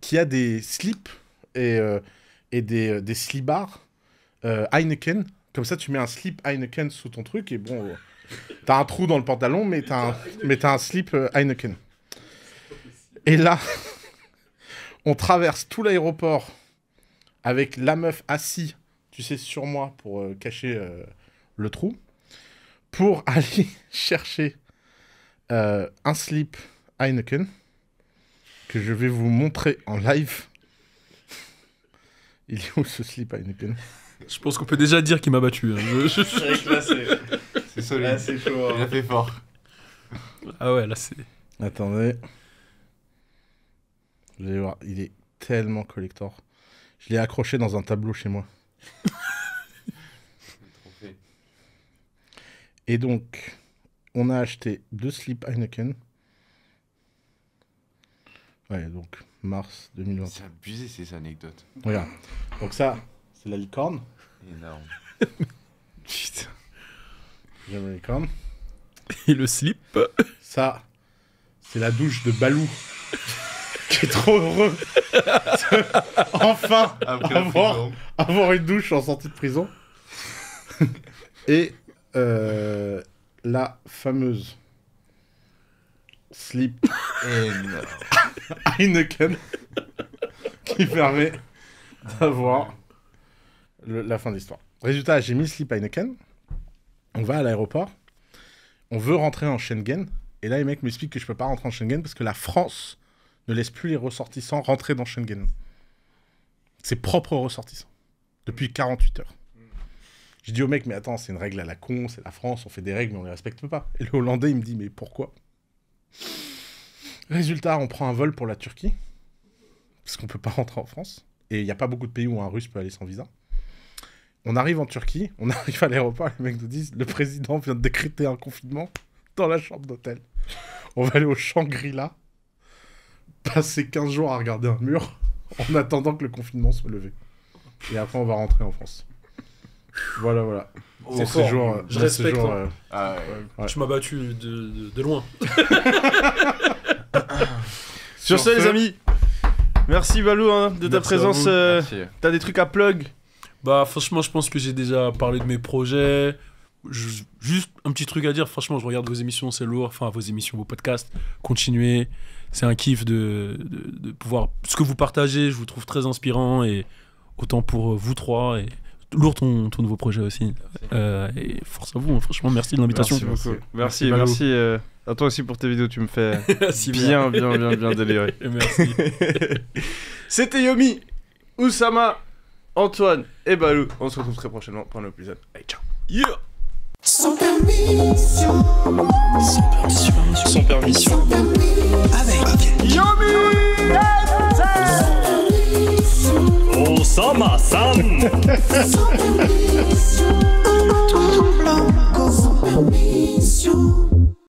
qui a des slips et, euh, des, euh, des slibards euh, Heineken. Comme ça, tu mets un slip Heineken sous ton truc et bon, t'as un trou dans le pantalon, mais t'as un, un slip Heineken. Et là, on traverse tout l'aéroport avec la meuf assise, tu sais, sur moi pour cacher le trou, pour aller chercher euh, un slip Heineken que je vais vous montrer en live. Il est où ce slip Heineken Je pense qu'on peut déjà dire qu'il m'a battu. Hein. Je... c'est solide. Là, c'est chaud. Hein. Il a fait fort. Ah ouais, là c'est. Attendez. Vous allez voir, il est tellement collector. Je l'ai accroché dans un tableau chez moi. Et donc, on a acheté deux slips Heineken. Ouais, donc mars 2020. C'est abusé ces anecdotes. Regarde. Donc ça, c'est la licorne. Énorme. Et le slip. Ça, c'est la douche de Balou. qui trop heureux. enfin, avoir, avoir une douche en sortie de prison. Et, euh, la fameuse slip Heineken qui permet d'avoir la fin de l'histoire. Résultat, j'ai mis slip Heineken. On va à l'aéroport. On veut rentrer en Schengen. Et là, les mecs m'expliquent que je peux pas rentrer en Schengen parce que la France ne laisse plus les ressortissants rentrer dans Schengen. Ses propres ressortissants. Depuis 48 heures. Je dis au mec, mais attends, c'est une règle à la con, c'est la France, on fait des règles, mais on les respecte pas. Et le Hollandais, il me dit, mais pourquoi Résultat, on prend un vol pour la Turquie, parce qu'on peut pas rentrer en France. Et il n'y a pas beaucoup de pays où un Russe peut aller sans visa. On arrive en Turquie, on arrive à l'aéroport, les mecs nous disent, le président vient de décréter un confinement dans la chambre d'hôtel. On va aller au Shangri-La, passer 15 jours à regarder un mur, en attendant que le confinement soit levé. Et après, on va rentrer en France. Voilà, voilà. c'est je respecte. Je battu de, loin. Sur, ce, les amis, merci Valou hein, de ta présence. Euh, t'as des trucs à plug Bah, franchement, je pense que j'ai déjà parlé de mes projets. juste un petit truc à dire. Franchement, je regarde vos émissions, c'est lourd. Enfin, vos émissions, vos podcasts. Continuez. C'est un kiff de, de pouvoir. Ce que vous partagez, je vous trouve très inspirant. Et autant pour vous trois. Et Lourd ton, nouveau projet aussi. Euh, et force à vous, hein. franchement, merci de l'invitation. Merci beaucoup. Merci, merci, euh, à toi aussi pour tes vidéos, tu me fais bien, bien, bien, bien, déliré Merci. C'était Yomi, Oussama, Antoine et Balou. On se retrouve très prochainement pour un nouvel épisode. Allez, ciao. Sans permission. Sans permission. Sans permission. Avec Yomi Oh, summer sun.